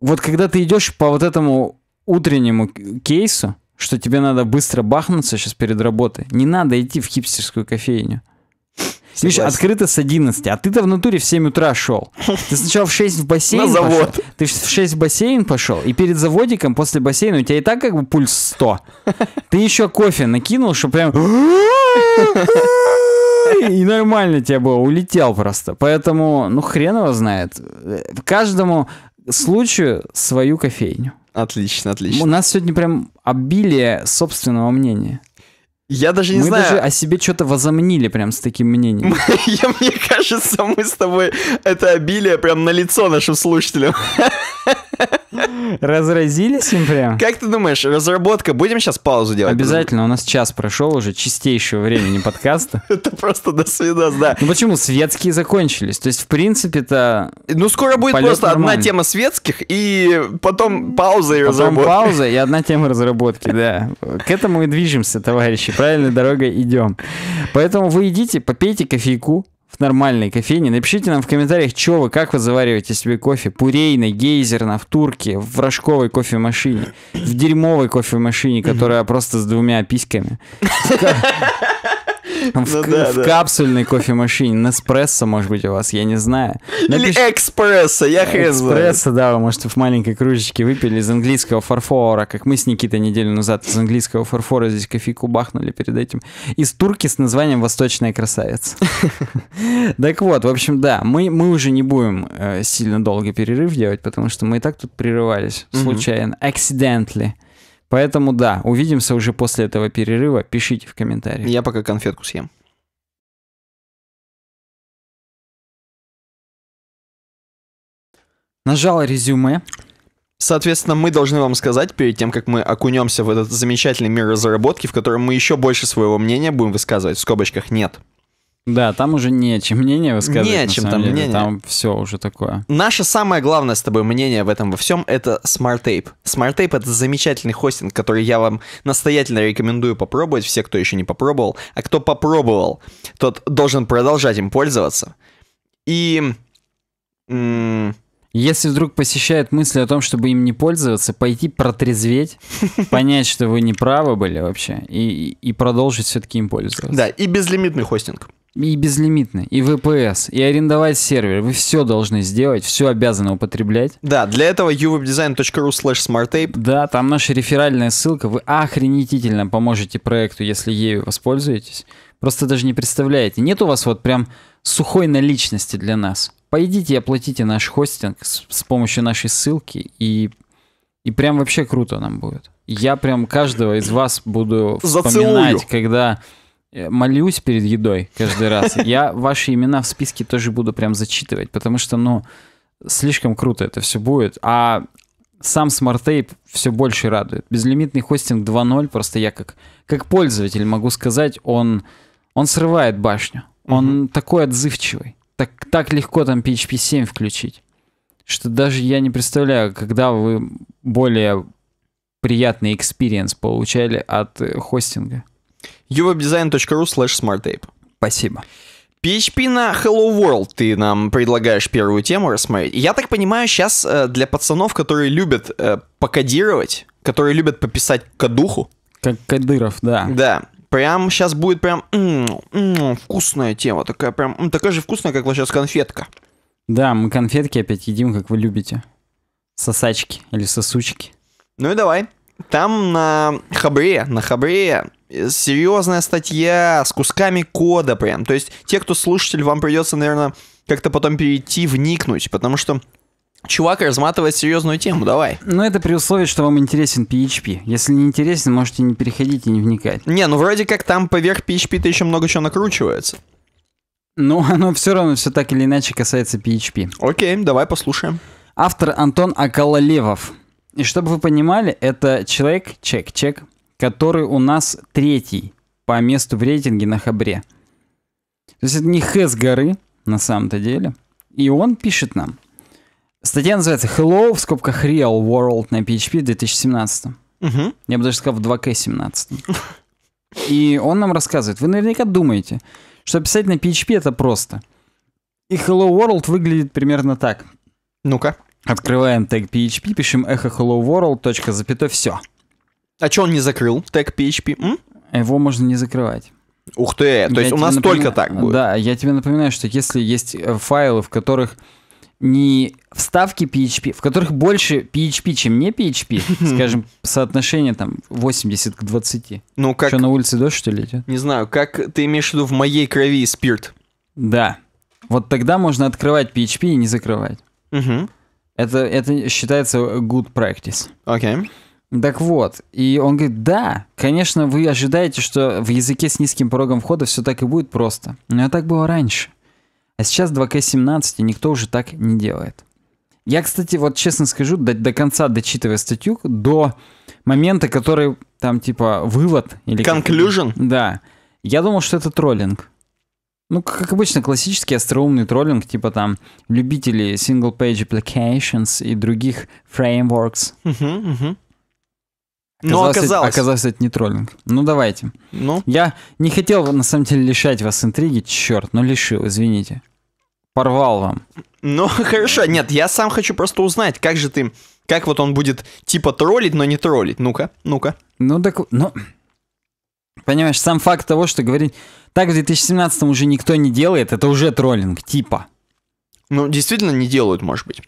вот когда ты идешь по вот этому утреннему кейсу, что тебе надо быстро бахнуться сейчас перед работой, не надо идти в хипстерскую кофейню. Видишь, открыто с 11, а ты-то в натуре в 7 утра шел. [laughs] Ты сначала в 6 в бассейн На завод. Пошел. Ты в 6 в бассейн пошел, и перед заводиком после бассейна у тебя и так как бы пульс 100. [laughs] Ты еще кофе накинул, что прям... [laughs] И нормально тебе было, улетел просто. Поэтому, ну хрен его знает. В Каждому случаю свою кофейню. Отлично, отлично. У нас сегодня прям обилие собственного мнения. Я даже не мы знаю. Мы даже о себе что-то возомнили прям с таким мнением. [laughs] Мне кажется, мы с тобой это обилие прям на лицо нашим слушателям. [laughs] Разразились им прям? Как ты думаешь, разработка, будем сейчас паузу делать? Обязательно, у нас час прошел уже, чистейшего времени подкаста. [laughs] Это просто до свидос, да. Ну почему, светские закончились? То есть, в принципе-то... Ну скоро будет просто одна тема светских, и потом пауза и разработка. Потом пауза и одна тема разработки, да. К этому и движемся, товарищи, правильной дорогой идем. Поэтому вы идите, попейте кофейку, в нормальной кофейне. Напишите нам в комментариях, что вы, как вы завариваете себе кофе. Пурейный, гейзерно, в турке, в рожковой кофемашине, в дерьмовой кофемашине, которая просто с двумя письками. [laughs] В, ну, да, в да. капсульной кофемашине, Неспрессо, может быть, у вас, я не знаю. Напиш... Или экспрессо, я хрен знаю. Экспрессо, да, вы, может, в маленькой кружечке выпили из английского фарфора, как мы с Никитой неделю назад из английского фарфора здесь кофейку бахнули перед этим. Из турки с названием «Восточная красавица». [laughs] Так вот, в общем, да, мы, мы уже не будем э, сильно долго перерыв делать, потому что мы и так тут прерывались случайно, accidentally. Поэтому да, увидимся уже после этого перерыва. Пишите в комментариях. Я пока конфетку съем. Нажала резюме. Соответственно, мы должны вам сказать, перед тем, как мы окунемся в этот замечательный мир разработки, в котором мы еще больше своего мнения будем высказывать, в скобочках нет. Да, там уже не чем мнение высказывать. Не там деле. мнение. Там все уже такое. Наше самое главное с тобой мнение в этом во всем — это Smart Tape. Smart Tape — это замечательный хостинг, который я вам настоятельно рекомендую попробовать, все, кто еще не попробовал. А кто попробовал, тот должен продолжать им пользоваться. И... Если вдруг посещает мысли о том, чтобы им не пользоваться, пойти протрезветь, [laughs] понять, что вы не правы были вообще, и, и продолжить все-таки им пользоваться. Да, и безлимитный хостинг и безлимитный, и VPS, и арендовать сервер. Вы все должны сделать, все обязаны употреблять. Да, для этого uwebdesign.ru slash smarttape. Да, там наша реферальная ссылка. Вы охренительно поможете проекту, если ею воспользуетесь. Просто даже не представляете. Нет у вас вот прям сухой наличности для нас. Пойдите и оплатите наш хостинг с, с помощью нашей ссылки, и, и прям вообще круто нам будет. Я прям каждого из вас буду вспоминать, Зацелую. когда Э, молюсь перед едой каждый раз. Я ваши имена в списке тоже буду прям зачитывать, потому что, ну, слишком круто это все будет. А сам смарт все больше радует. Безлимитный хостинг 2.0, просто я как, как пользователь могу сказать, он, он срывает башню. Он mm такой отзывчивый. Так, так легко там PHP 7 включить, что даже я не представляю, когда вы более приятный экспириенс получали от э, хостинга uwebdesign.ru slash smarttape. Спасибо. PHP на Hello World ты нам предлагаешь первую тему рассмотреть. Я так понимаю, сейчас э, для пацанов, которые любят э, покодировать, которые любят пописать кадуху. Как Кадыров, да. Да. Прям сейчас будет прям м -м, вкусная тема. Такая прям м такая же вкусная, как вот сейчас конфетка. Да, мы конфетки опять едим, как вы любите. Сосачки или сосучки. Ну и давай. Там на Хабре, на Хабре серьезная статья с кусками кода прям. То есть те, кто слушатель, вам придется, наверное, как-то потом перейти, вникнуть, потому что Чувак разматывает серьезную тему, давай. Ну, это при условии, что вам интересен PHP. Если не интересен, можете не переходить и не вникать. Не, ну вроде как там поверх PHP-то еще много чего накручивается. Ну, [laughs] оно все равно все так или иначе касается PHP. Окей, давай послушаем. Автор Антон Акалалевов. И чтобы вы понимали, это человек, чек, чек, который у нас третий по месту в рейтинге на Хабре. То есть это не Хэ горы, на самом-то деле. И он пишет нам. Статья называется Hello в скобках Real World на PHP в 2017. Угу. Я бы даже сказал в 2К17. [laughs] И он нам рассказывает. Вы наверняка думаете, что писать на PHP это просто. И Hello World выглядит примерно так. Ну-ка. Открываем тег PHP, пишем echo hello world, точка, запятое, все. А что он не закрыл тег PHP? М? Его можно не закрывать. Ух ты, то я есть у нас напомина... только так будет. Да, я тебе напоминаю, что если есть э, файлы, в которых не вставки PHP, в которых больше PHP, чем не PHP, [laughs] скажем, соотношение там 80 к 20. Ну как... Что, на улице дождь, что ли, идет? Не знаю, как ты имеешь в виду в моей крови спирт? Да. Вот тогда можно открывать PHP и не закрывать. Угу. Это, это считается good practice. Окей. Okay. Так вот, и он говорит, да, конечно, вы ожидаете, что в языке с низким порогом входа все так и будет просто. Но так было раньше. А сейчас 2К17, и никто уже так не делает. Я, кстати, вот честно скажу, до, до конца дочитывая статью, до момента, который там типа вывод или... Conclusion? Да. Я думал, что это троллинг. Ну, как обычно, классический остроумный троллинг, типа там любители single-page applications и других frameworks. Угу, угу. Но оказалось. оказалось, это не троллинг. Ну, давайте. Ну? Я не хотел, на самом деле, лишать вас интриги, черт, но лишил, извините. Порвал вам. Ну, [laughs] хорошо. Нет, я сам хочу просто узнать, как же ты... Как вот он будет типа троллить, но не троллить? Ну-ка, ну-ка. Ну, так... Ну... Понимаешь, сам факт того, что говорить так в 2017 уже никто не делает, это уже троллинг, типа. Ну, действительно не делают, может быть.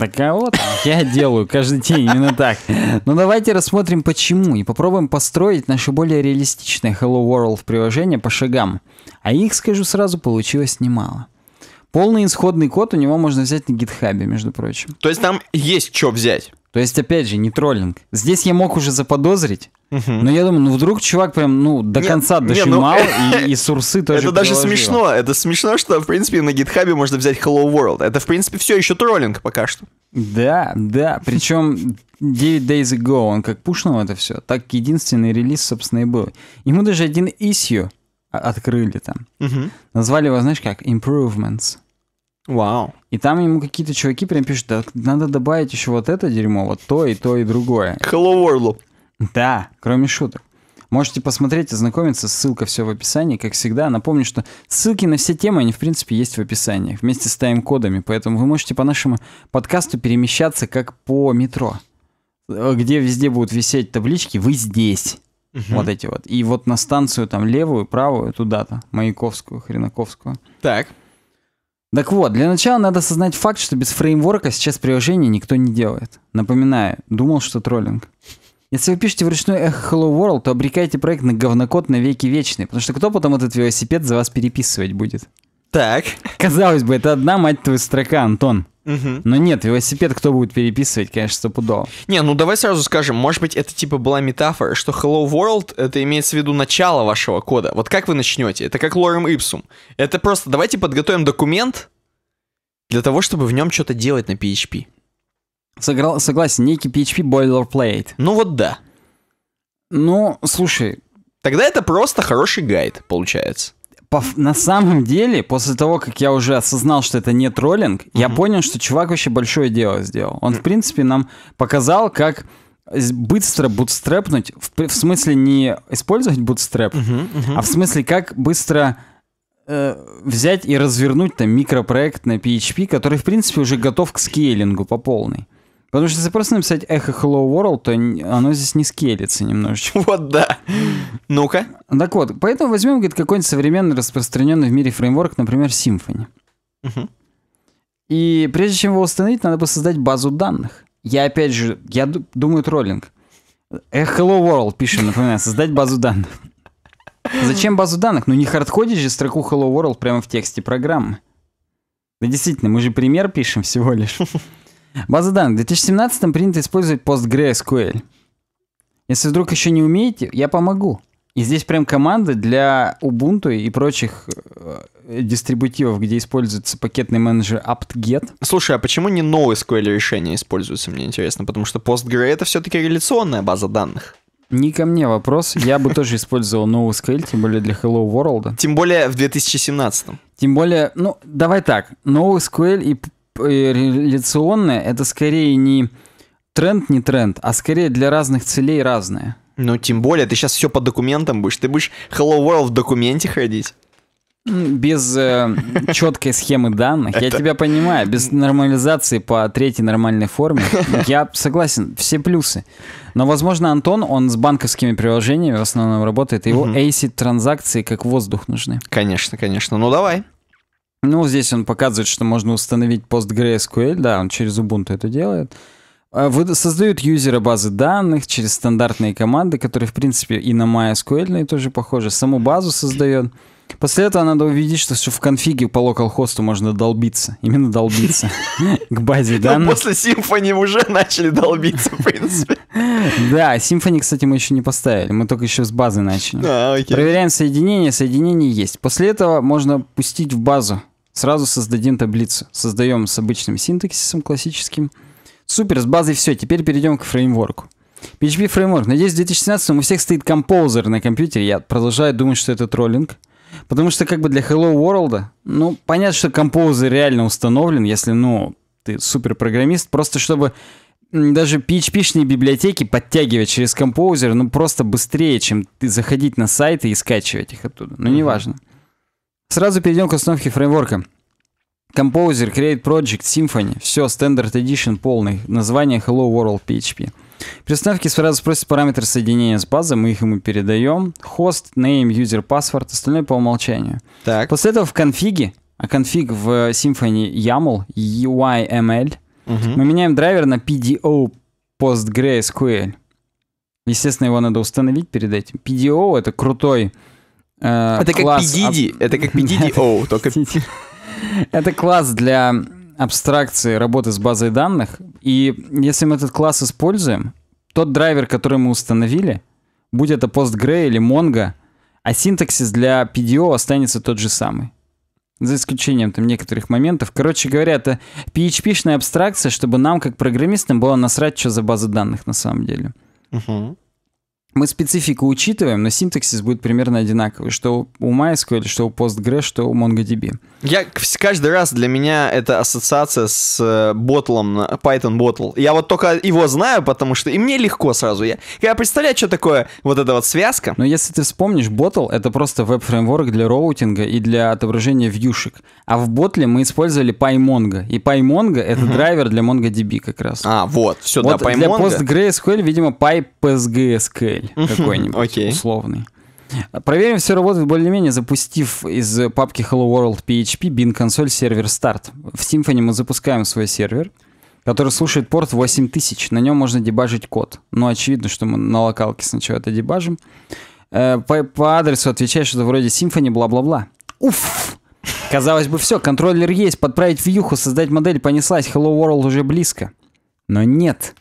Так а вот, я делаю каждый день именно так. Но ну, давайте рассмотрим почему и попробуем построить наше более реалистичное Hello World приложение по шагам. А их, скажу сразу, получилось немало. Полный исходный код у него можно взять на гитхабе, между прочим. То есть там есть что взять? То есть, опять же, не троллинг. Здесь я мог уже заподозрить, угу. но я думаю, ну вдруг чувак прям, ну, до нет, конца ну, дошимал, ну... [laughs] и, и сурсы тоже Это даже приложил. смешно. Это смешно, что, в принципе, на гитхабе можно взять Hello World. Это, в принципе, все еще троллинг пока что. Да, да. Причем 9 Days Ago он как пушнул это все, так единственный релиз, собственно, и был. Ему даже один issue открыли там. Угу. Назвали его, знаешь как, Improvements. Вау. И там ему какие-то чуваки прям пишут, да, надо добавить еще вот это дерьмо, вот то и то и другое. Hello World. Да, кроме шуток. Можете посмотреть, ознакомиться, ссылка все в описании, как всегда. Напомню, что ссылки на все темы, они в принципе есть в описании, вместе с тайм-кодами, поэтому вы можете по нашему подкасту перемещаться как по метро, э, где везде будут висеть таблички «Вы здесь». Угу. Вот эти вот. И вот на станцию там левую, правую, туда-то, Маяковскую, Хренаковскую. Так. Так вот, для начала надо осознать факт, что без фреймворка сейчас приложение никто не делает. Напоминаю, думал, что троллинг. Если вы пишете вручную Эх Hello World, то обрекайте проект на говнокод на веки вечные, потому что кто потом этот велосипед за вас переписывать будет? Так. Казалось бы, это одна, мать твою, строка, Антон. Угу. Но нет, велосипед кто будет переписывать, конечно, стопудово. Не, ну давай сразу скажем, может быть, это типа была метафора, что Hello World это имеется в виду начало вашего кода. Вот как вы начнете? Это как лорем ipsum. Это просто давайте подготовим документ для того, чтобы в нем что-то делать на PHP. Согра... Согласен, некий PHP boilerplate. Ну вот да. Ну, слушай. Тогда это просто хороший гайд, получается по, на самом деле, после того, как я уже осознал, что это не троллинг, mm-hmm. я понял, что чувак вообще большое дело сделал. Он, mm-hmm. в принципе, нам показал, как быстро бутстрепнуть, в, в смысле не использовать бутстреп, uh-huh, uh-huh. а в смысле как быстро э, взять и развернуть там микропроект на PHP, который, в принципе, уже готов к скейлингу по полной. Потому что если просто написать эхо Hello World, то оно здесь не скелится немножечко. Вот да. Ну-ка. Так вот, поэтому возьмем, говорит, какой-нибудь современный распространенный в мире фреймворк, например, Symfony. Угу. И прежде чем его установить, надо бы создать базу данных. Я опять же, я думаю, троллинг. Эх, Hello World пишем, напоминаю, создать базу данных. Зачем базу данных? Ну не хардкодить же строку Hello World прямо в тексте программы. Да действительно, мы же пример пишем всего лишь. База данных. В 2017 принято использовать PostgreSQL. Если вдруг еще не умеете, я помогу. И здесь прям команды для Ubuntu и прочих э, дистрибутивов, где используется пакетный менеджер apt-get. Слушай, а почему не NoSQL решение используется? мне интересно? Потому что PostgreSQL это все-таки реляционная база данных. Не ко мне вопрос. Я бы тоже использовал NoSQL, тем более для Hello World. Тем более в 2017. Тем более, ну, давай так. NoSQL и Э, реляционное, это скорее не тренд, не тренд, а скорее для разных целей разное. Ну, тем более, ты сейчас все по документам будешь. Ты будешь Hello World в документе ходить. Без э, [laughs] четкой схемы данных, я тебя понимаю, без нормализации по третьей нормальной форме, [laughs] я согласен, все плюсы. Но, возможно, Антон, он с банковскими приложениями в основном работает, его ACID транзакции как воздух нужны. Конечно, конечно. Ну давай, ну, здесь он показывает, что можно установить PostgreSQL, да, он через Ubuntu это делает. А, вы, создают юзера базы данных через стандартные команды, которые, в принципе, и на MySQL тоже похожи. Саму базу создает. После этого надо увидеть, что в конфиге по локал-хосту можно долбиться. Именно долбиться. [laughs] К базе ну, да? Ну. После Symfony уже начали долбиться, в принципе. [laughs] Да, Symfony, кстати, мы еще не поставили. Мы только еще с базы начали. А, Проверяем соединение. Соединение есть. После этого можно пустить в базу. Сразу создадим таблицу. Создаем с обычным синтаксисом классическим. Супер, с базой все. Теперь перейдем к фреймворку. PHP фреймворк. Надеюсь, в 2017 у всех стоит композер на компьютере. Я продолжаю думать, что это троллинг. Потому что как бы для Hello World, ну, понятно, что композер реально установлен, если, ну, ты суперпрограммист, просто чтобы даже PHP-шные библиотеки подтягивать через композер, ну, просто быстрее, чем ты заходить на сайты и скачивать их оттуда. Ну, неважно. Сразу перейдем к установке фреймворка. Composer, Create Project, Symfony, все, Standard Edition полный, название Hello World PHP. Приставки сразу просят параметр соединения с базой, мы их ему передаем. Хост, name, user, password, остальное по умолчанию. Так. После этого в конфиге, а конфиг в э, Symfony YAML, UIML, угу. мы меняем драйвер на PDO PostgreSQL. Естественно, его надо установить перед этим. PDO — это крутой э, это класс... Как PDD, от... Это как [laughs] PDDO, только... [laughs] Это класс для абстракции работы с базой данных. И если мы этот класс используем, тот драйвер, который мы установили, будь это Postgre или Mongo, а синтаксис для PDO останется тот же самый. За исключением там некоторых моментов. Короче говоря, это PHP-шная абстракция, чтобы нам, как программистам, было насрать, что за база данных на самом деле. Угу мы специфику учитываем, но синтаксис будет примерно одинаковый, что у MySQL, что у Postgres, что у MongoDB. Я каждый раз для меня это ассоциация с э, ботлом, Python Bottle. Я вот только его знаю, потому что и мне легко сразу. Я, я представляю, что такое вот эта вот связка. Но если ты вспомнишь, Bottle — это просто веб-фреймворк для роутинга и для отображения вьюшек. А в Bottle мы использовали PyMongo. И PyMongo — это угу. драйвер для MongoDB как раз. А, вот, все, вот да, PyMongo. Для PostgreSQL, видимо, PyPSGSQL пароль какой-нибудь okay. условный. Проверим, все работает более-менее, запустив из папки Hello World PHP bin консоль сервер старт. В Symfony мы запускаем свой сервер, который слушает порт 8000. На нем можно дебажить код. Но очевидно, что мы на локалке сначала это дебажим. Э, по, по адресу отвечаешь что-то вроде Symfony, бла-бла-бла. Уф! Казалось бы, все, контроллер есть, подправить вьюху, создать модель, понеслась, Hello World уже близко. Но нет.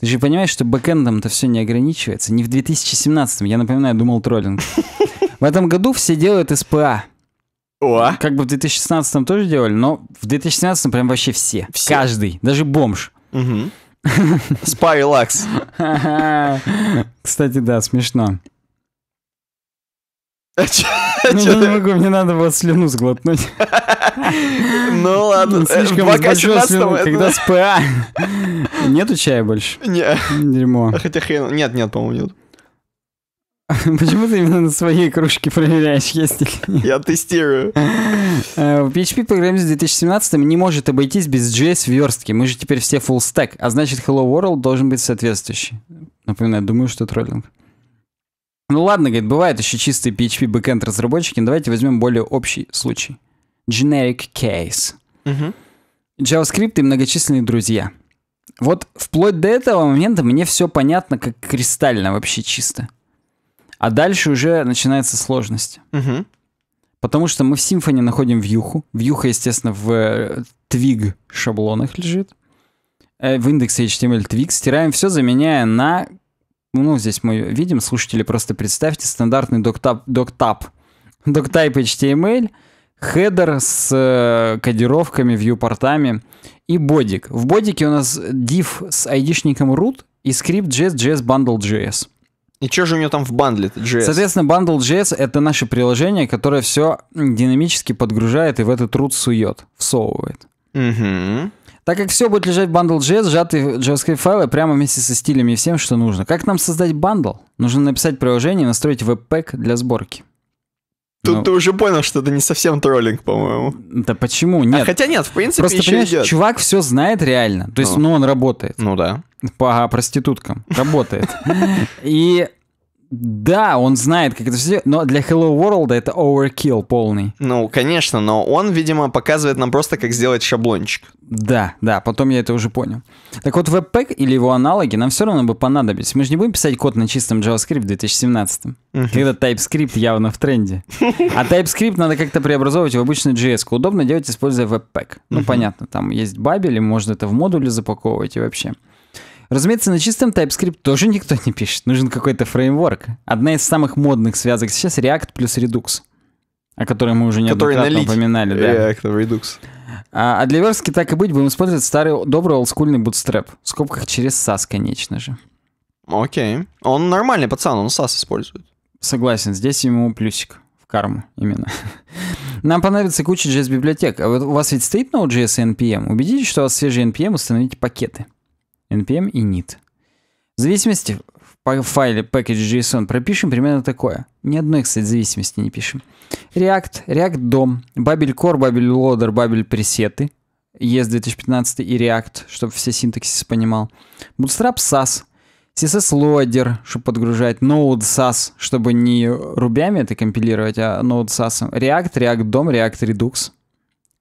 Ты же понимаешь, что бэкэндом это все не ограничивается. Не в 2017-м, я напоминаю, думал троллинг. В этом году все делают СПА. О. Как бы в 2016 тоже делали, но в 2017 прям вообще все. все. Каждый, даже бомж. Угу. [laughs] Спа релакс. Кстати, да, смешно. А а ну, не могу, мне надо было слюну сглотнуть. [laughs] Ну ладно. Э, слишком большой когда СПА. Нету чая больше? Нет. Дерьмо. Хотя хрен... Нет, нет, по-моему, нет. [laughs] Почему ты именно на своей кружке проверяешь, есть или нет? Я тестирую. Э, PHP программист с 2017 не может обойтись без JS-верстки. Мы же теперь все full stack, а значит Hello World должен быть соответствующий. Напоминаю, думаю, что троллинг. Ну ладно, говорит, бывают еще чистые PHP бэкэнд разработчики, давайте возьмем более общий случай generic case. Угу. JavaScript и многочисленные друзья. Вот вплоть до этого момента мне все понятно как кристально, вообще чисто. А дальше уже начинается сложность. Угу. Потому что мы в Symfony находим вьюху. Вьюха, естественно, в твиг э, шаблонах лежит. Э, в индексе HTML твиг стираем все, заменяя на... Ну, здесь мы видим, слушатели, просто представьте стандартный доктап, доктап, доктайп HTML — хедер с э, кодировками, вьюпортами и бодик. В бодике у нас div с айдишником root и скрипт JS, JS bundle JS. И что же у него там в бандле JS? Соответственно, бандл JS — это наше приложение, которое все динамически подгружает и в этот root сует, всовывает. Угу. Так как все будет лежать в бандл JS, сжатые JavaScript файлы прямо вместе со стилями и всем, что нужно. Как нам создать бандл? Нужно написать приложение и настроить веб-пэк для сборки. Тут ну, ты уже понял, что это не совсем троллинг, по-моему. Да почему? Нет. А хотя нет, в принципе, Просто, еще понимаешь, идет. чувак все знает реально. То есть, ну, ну он работает. Ну да. По проституткам. Работает. [laughs] И да, он знает, как это все, но для Hello World это overkill полный. Ну, конечно, но он, видимо, показывает нам просто, как сделать шаблончик. Да, да, потом я это уже понял. Так вот, Webpack или его аналоги нам все равно бы понадобились. Мы же не будем писать код на чистом JavaScript в 2017, угу. когда TypeScript явно в тренде. А TypeScript надо как-то преобразовывать в обычную JS. -ку. Удобно делать, используя Webpack. Ну, угу. понятно, там есть бабель, и можно это в модуле запаковывать и вообще. Разумеется, на чистом TypeScript тоже никто не пишет. Нужен какой-то фреймворк. Одна из самых модных связок сейчас React плюс Redux, о которой мы уже неоднократно упоминали. Да. React Redux. А, а для верстки так и быть будем использовать старый добрый олдскульный bootstrap. В скобках через SAS, конечно же. Окей. Он нормальный пацан, он SAS использует. Согласен, здесь ему плюсик в карму именно. [laughs] Нам понадобится куча JS-библиотек. А вот у вас ведь стоит Node.js и NPM. Убедитесь, что у вас свежий NPM, установите пакеты npm и init. В зависимости в файле package.json пропишем примерно такое. Ни одной, кстати, зависимости не пишем. React, React DOM, Babel Core, Babel Loader, Babel пресеты, ES 2015 и React, чтобы все синтаксис понимал. Bootstrap SAS, CSS Loader, чтобы подгружать, Node SAS, чтобы не рубями это компилировать, а Node SAS. React, React DOM, React Redux.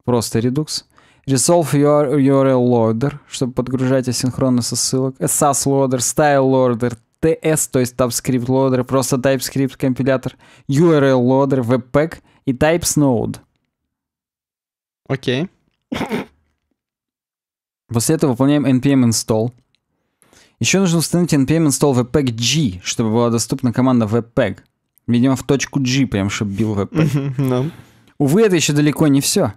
Просто Redux. Resolve your, URL Loader, чтобы подгружать асинхронно со ссылок. Э, SAS Loader, Style Loader, TS, то есть TypeScript Loader, просто TypeScript компилятор, URL Loader, Webpack и Types Node. Окей. Okay. [laughs] После этого выполняем npm install. Еще нужно установить npm install webpack-g, чтобы была доступна команда webpack. Видимо, в точку G прям, чтобы бил webpack. Mm-hmm, no. Увы, это еще далеко не все.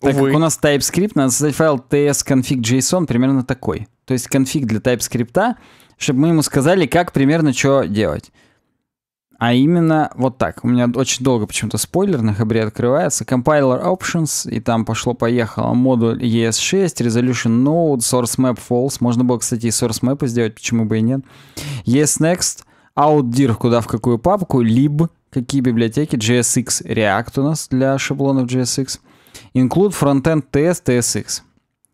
Так Увы. как у нас TypeScript, надо создать файл tsconfig.json примерно такой. То есть конфиг для TypeScript, чтобы мы ему сказали, как примерно что делать. А именно вот так. У меня очень долго почему-то спойлер на хабре открывается. Compiler options, и там пошло-поехало. Модуль ES6, resolution node, source map false. Можно было, кстати, и source map сделать, почему бы и нет. ES next, outdir, куда в какую папку, lib, какие библиотеки, JSX React у нас для шаблонов JSX. Include Frontend TS, TSX.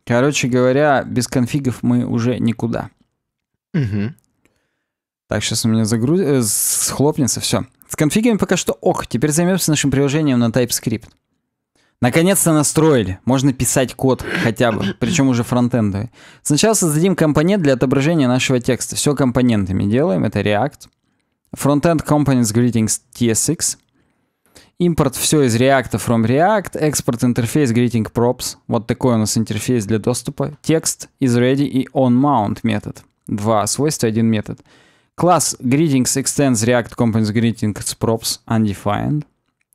Короче говоря, без конфигов мы уже никуда. Угу. Так, сейчас у меня загруз... Э, схлопнется, все. С конфигами пока что ок. Теперь займемся нашим приложением на TypeScript. Наконец-то настроили. Можно писать код хотя бы, [laughs] причем уже фронтендовый. Сначала создадим компонент для отображения нашего текста. Все компонентами делаем. Это React. Frontend Components Greetings TSX. Импорт все из React from React, экспорт интерфейс greeting props. Вот такой у нас интерфейс для доступа. Текст из ready и onMount метод. Два свойства, один метод. Класс greetings extends React components greetings props undefined.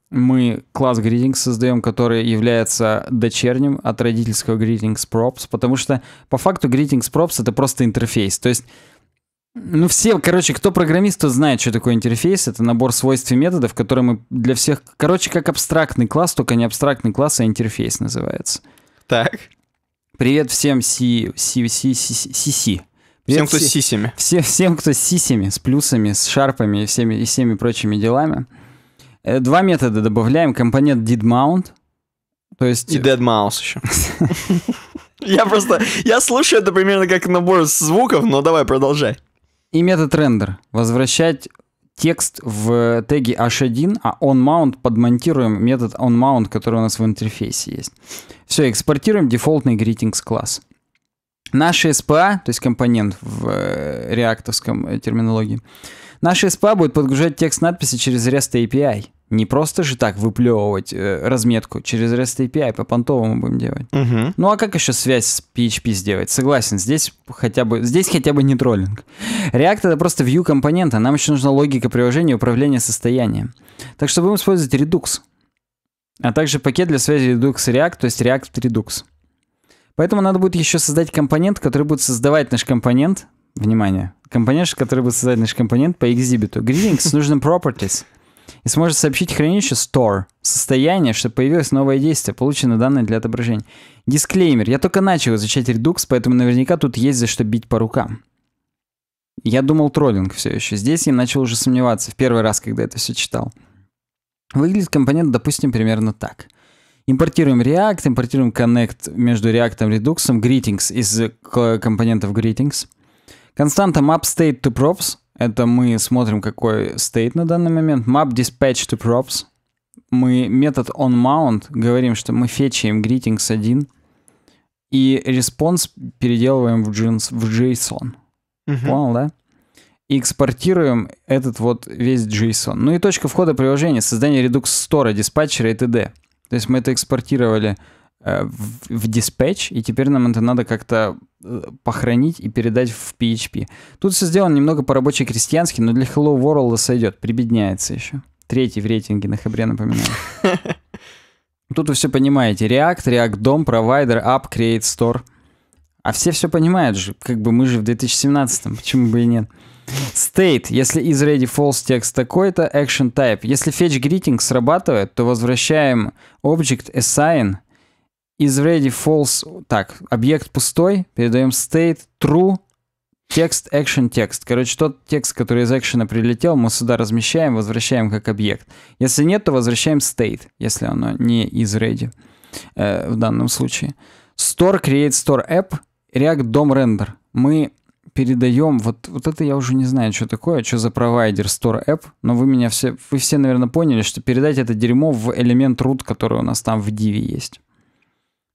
Мы класс greetings создаем, который является дочерним от родительского greetings props, потому что по факту greetings props это просто интерфейс. То есть ну, все, короче, кто программист, тот знает, что такое интерфейс. Это набор свойств и методов, которые мы для всех... Короче, как абстрактный класс, только не абстрактный класс, а интерфейс называется. Так. Привет всем си... си... си... си... си... Привет всем, кто с сисями. Все, всем, кто с сисями, с плюсами, с шарпами и всеми, и всеми прочими делами. Э, два метода добавляем. Компонент didmount. То есть... И deadmouse еще. [laughs] Я просто... Я слушаю это примерно как набор звуков, но давай продолжай. И метод рендер. Возвращать текст в теге h1, а onMount подмонтируем метод onMount, который у нас в интерфейсе есть. Все, экспортируем дефолтный greetings класс. Наш SPA, то есть компонент в э, э терминологии, наш SPA будет подгружать текст надписи через REST API не просто же так выплевывать э, разметку, через REST API по понтовому будем делать. Угу. Ну а как еще связь с PHP сделать? Согласен, здесь хотя бы, здесь хотя бы не троллинг. React это просто view компонента, нам еще нужна логика приложения и управления состоянием. Так что будем использовать Redux, а также пакет для связи Redux React, то есть React Redux. Поэтому надо будет еще создать компонент, который будет создавать наш компонент, внимание, компонент, который будет создать наш компонент по экзибиту. Greetings с нужным properties — и сможет сообщить хранилище store состояние, что появилось новое действие, получены данные для отображения. Дисклеймер. Я только начал изучать Redux, поэтому наверняка тут есть за что бить по рукам. Я думал троллинг все еще. Здесь я начал уже сомневаться в первый раз, когда это все читал. Выглядит компонент, допустим, примерно так. Импортируем React, импортируем Connect между React и Redux, Greetings из компонентов Greetings. Константа map state to props это мы смотрим, какой стейт на данный момент. Map dispatch to props. Мы метод onMount говорим, что мы фетчаем greetings 1 и респонс переделываем в, джинс, в JSON. Угу. Понял, да? И экспортируем этот вот весь JSON. Ну и точка входа приложения, создание Redux Store, диспатчера и т.д. То есть мы это экспортировали Э, в, в диспетч, и теперь нам это надо как-то э, похоронить и передать в PHP. Тут все сделано немного по-рабоче-крестьянски, но для Hello World сойдет, прибедняется еще. Третий в рейтинге на хабре, напоминаю. [laughs] Тут вы все понимаете. React, React DOM, Provider, App, Create Store. А все все понимают же. Как бы мы же в 2017-м, почему бы и нет. State, если is ready false текст такой-то, action type. Если fetch greeting срабатывает, то возвращаем object assign – из ready false... Так, объект пустой, передаем state true, текст, action, текст. Короче, тот текст, который из экшена прилетел, мы сюда размещаем, возвращаем как объект. Если нет, то возвращаем state, если оно не из ready э, в данном случае. Store, create store app, React DOM render. Мы передаем, вот, вот это я уже не знаю, что такое, что за провайдер Store App, но вы меня все, вы все, наверное, поняли, что передать это дерьмо в элемент root, который у нас там в div есть.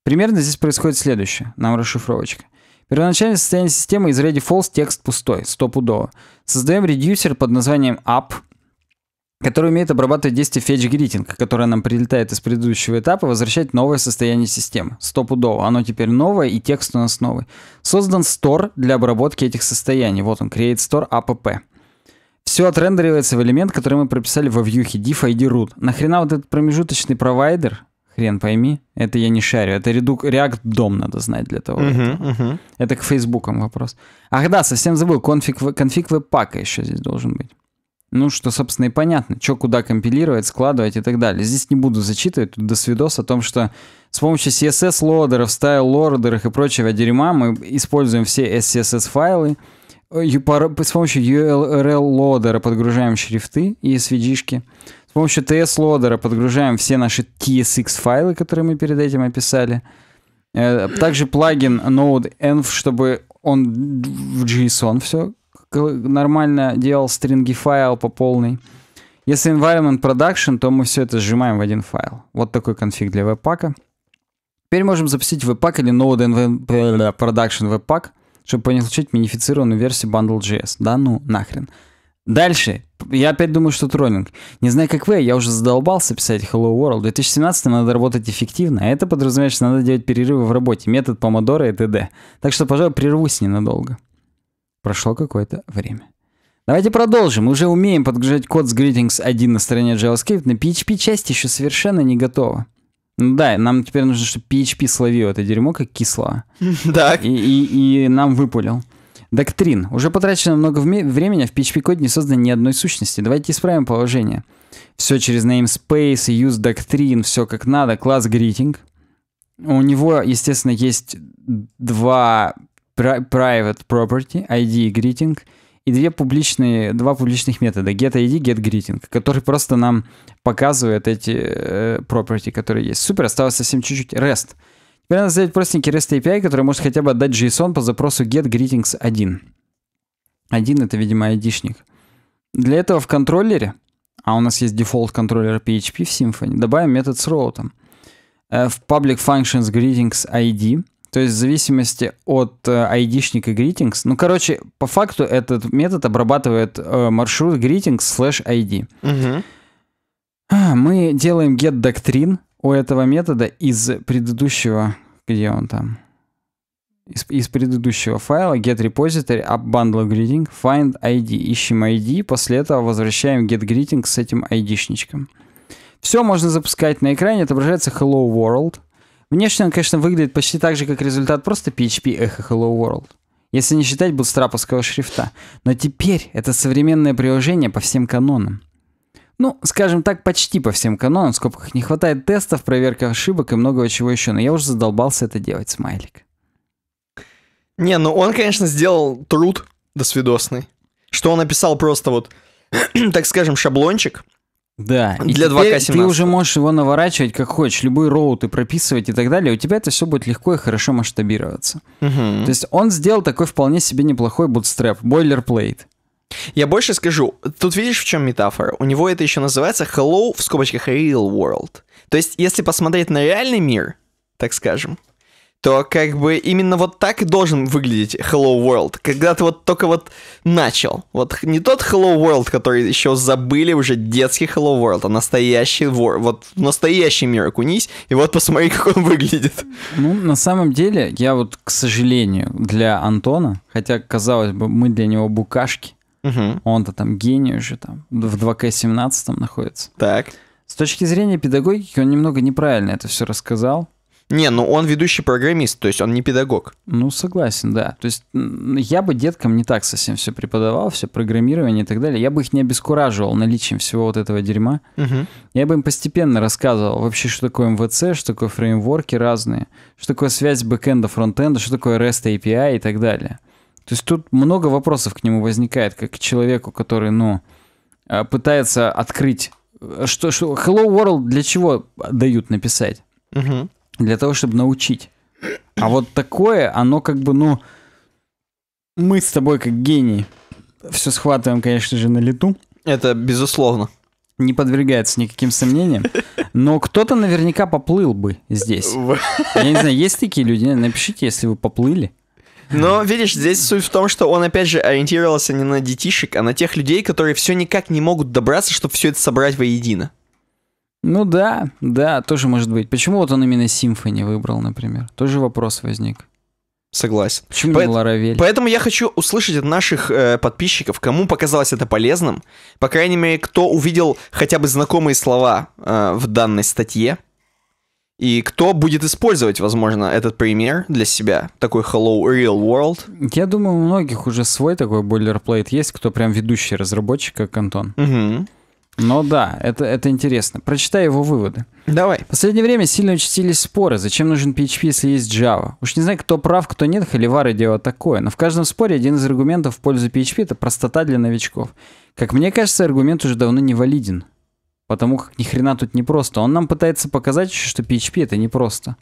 Примерно здесь происходит следующее. Нам расшифровочка. Первоначальное состояние системы из ready false текст пустой, стопудово. Создаем редюсер под названием app, который умеет обрабатывать действие fetch greeting, которое нам прилетает из предыдущего этапа, возвращать новое состояние системы. Стопудово. Оно теперь новое, и текст у нас новый. Создан store для обработки этих состояний. Вот он, create store app. Все отрендеривается в элемент, который мы прописали во вьюхе diff id root. Нахрена вот этот промежуточный провайдер, Хрен пойми, это я не шарю. Это редук, React дом надо знать для того. Uh-huh, Uh-huh. Это к фейсбукам вопрос. Ах да, совсем забыл, конфиг, конфиг веб-пака еще здесь должен быть. Ну, что, собственно, и понятно, что куда компилировать, складывать и так далее. Здесь не буду зачитывать, тут до свидос о том, что с помощью CSS-лодеров, стайл-лордеров и прочего дерьма мы используем все SCSS-файлы, э, с помощью URL-лодера подгружаем шрифты и SVG-шки, с помощью TS-лодера подгружаем все наши TSX-файлы, которые мы перед этим описали. Э, также плагин Node.env, чтобы он в JSON все нормально делал, стринги файл по полной. Если environment production, то мы все это сжимаем в один файл. Вот такой конфиг для веб-пака. Теперь можем запустить веб-пак или Node.env э, production веб-пак, чтобы получить минифицированную версию bundle.js. Да ну нахрен. Дальше. Я опять думаю, что троллинг. Не знаю, как вы, я уже задолбался писать Hello World. В 2017 надо работать эффективно, а это подразумевает, что надо делать перерывы в работе, метод помодора и т.д. Так что, пожалуй, прервусь ненадолго. Прошло какое-то время. Давайте продолжим. Мы уже умеем подгружать код с Greetings 1 на стороне JavaScript, На PHP-часть еще совершенно не готова. Ну да, нам теперь нужно, чтобы PHP словил это дерьмо как кисло. [laughs] Так. И, и, и нам выпулил доктрин. Уже потрачено много времени, а в PHP-коде не создано ни одной сущности. Давайте исправим положение. Все через namespace, use доктрин, все как надо, класс greeting. У него, естественно, есть два private property, ID и greeting, и две публичные, два публичных метода, get id get getGreeting, который просто нам показывает эти э, property, которые есть. Супер, осталось совсем чуть-чуть. REST — Теперь надо сделать простенький REST API, который может хотя бы отдать JSON по запросу get greetings 1. 1 это, видимо, айдишник. Для этого в контроллере, а у нас есть дефолт контроллер PHP в Symfony, добавим метод с роутом. Э, в public functions greetings ID, то есть в зависимости от ID-шника э, greetings, ну, короче, по факту этот метод обрабатывает э, маршрут greetings slash ID. Угу. А, мы делаем get doctrine у этого метода из предыдущего где он там? Из, из предыдущего файла get repository up bundle greeting find id. Ищем id, после этого возвращаем get greeting с этим id-шничком. Все можно запускать на экране, отображается hello world. Внешне он, конечно, выглядит почти так же, как результат просто PHP Echo Hello World если не считать бутстраповского шрифта. Но теперь это современное приложение по всем канонам. Ну, скажем так, почти по всем канонам, в скобках не хватает тестов, проверка ошибок и многого чего еще, но я уже задолбался это делать, смайлик. Не, ну он, конечно, сделал труд досвидосный, что он написал просто вот, [clears throat] так скажем, шаблончик, да. Для и 2К17. Ты уже можешь его наворачивать как хочешь, любые роуты прописывать и так далее. У тебя это все будет легко и хорошо масштабироваться. Угу. То есть он сделал такой вполне себе неплохой бутстреп, бойлерплейт. Я больше скажу, тут видишь, в чем метафора? У него это еще называется Hello в скобочках Real World. То есть, если посмотреть на реальный мир, так скажем, то как бы именно вот так и должен выглядеть Hello World. Когда ты вот только вот начал. Вот не тот Hello World, который еще забыли уже детский Hello World, а настоящий вор, вот настоящий мир окунись, и вот посмотри, [laughs] как он выглядит. Ну, на самом деле, я вот, к сожалению, для Антона, хотя, казалось бы, мы для него букашки, Угу. Он-то там гений уже там в 2К17 находится. Так. С точки зрения педагогики он немного неправильно это все рассказал. Не, ну он ведущий программист, то есть он не педагог. Ну, согласен, да. То есть я бы деткам не так совсем все преподавал, все программирование и так далее. Я бы их не обескураживал наличием всего вот этого дерьма. Угу. Я бы им постепенно рассказывал вообще, что такое МВЦ, что такое фреймворки разные, что такое связь бэкэнда, фронтенда, что такое REST API и так далее. То есть тут много вопросов к нему возникает, как к человеку, который, ну, а, пытается открыть, э, что, что Hello World для чего дают написать? Угу. Для того, чтобы научить. А вот такое, оно как бы, ну, мы с тобой как гений все схватываем, конечно же, на лету. Это безусловно. Не подвергается никаким сомнениям. Но кто-то наверняка поплыл бы здесь. Я не знаю, есть такие люди? Напишите, если вы поплыли. Но, видишь, здесь суть в том, что он, опять же, ориентировался не на детишек, а на тех людей, которые все никак не могут добраться, чтобы все это собрать воедино. Ну да, да, тоже может быть. Почему вот он именно Симфони выбрал, например? Тоже вопрос возник. Согласен. Почему По- не Поэтому я хочу услышать от наших э, подписчиков, кому показалось это полезным. По крайней мере, кто увидел хотя бы знакомые слова э, в данной статье. И кто будет использовать, возможно, этот пример для себя, такой Hello Real World? Я думаю, у многих уже свой такой бойлерплейт есть, кто прям ведущий разработчик, как Антон. Угу. Но да, это, это интересно. Прочитай его выводы. Давай. В последнее время сильно участились споры, зачем нужен PHP, если есть Java. Уж не знаю, кто прав, кто нет, холивары дело такое. Но в каждом споре один из аргументов в пользу PHP — это простота для новичков. Как мне кажется, аргумент уже давно не валиден. Потому как ни хрена тут не просто. Он нам пытается показать, еще, что PHP это не просто.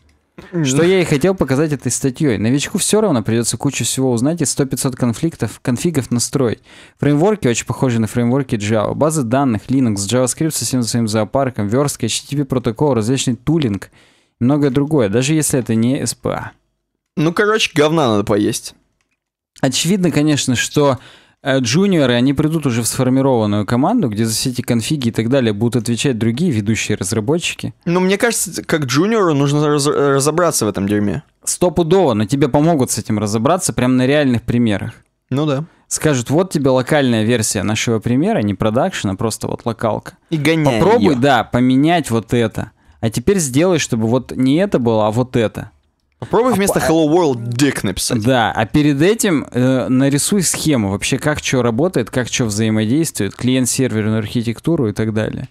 Что я и хотел показать этой статьей. Новичку все равно придется кучу всего узнать и 100-500 конфликтов, конфигов настроить. Фреймворки очень похожи на фреймворки Java. Базы данных, Linux, JavaScript со всем своим зоопарком, верстка, HTTP протокол, различный тулинг и многое другое, даже если это не SPA. Ну, короче, говна надо поесть. Очевидно, конечно, что Э, джуниоры, они придут уже в сформированную команду, где за все эти конфиги и так далее будут отвечать другие ведущие разработчики. Ну, мне кажется, как джуниору нужно раз- разобраться в этом дерьме. Стопудово, но тебе помогут с этим разобраться прямо на реальных примерах. Ну да. Скажут, вот тебе локальная версия нашего примера, не продакшн, а просто вот локалка. И гоняй Попробуй, ее. да, поменять вот это. А теперь сделай, чтобы вот не это было, а вот это. Попробуй а вместо Hello World Dick написать. Да, а перед этим э, нарисуй схему вообще, как что работает, как что взаимодействует, клиент-серверную архитектуру и так далее.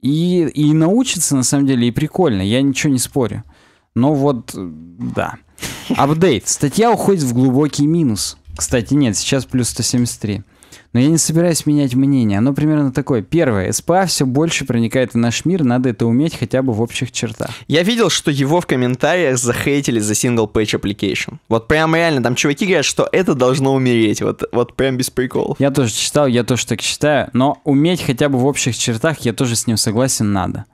И, и научиться, на самом деле, и прикольно, я ничего не спорю. Но вот, э, да. [laughs] Апдейт. Статья уходит в глубокий минус. Кстати, нет, сейчас плюс 173. Но я не собираюсь менять мнение. Оно примерно такое. Первое. СПА все больше проникает в наш мир, надо это уметь хотя бы в общих чертах. Я видел, что его в комментариях захейтили за single page application. Вот прям реально, там чуваки говорят, что это должно умереть. Вот, вот прям без приколов. Я тоже читал, я тоже так считаю. Но уметь хотя бы в общих чертах, я тоже с ним согласен, надо.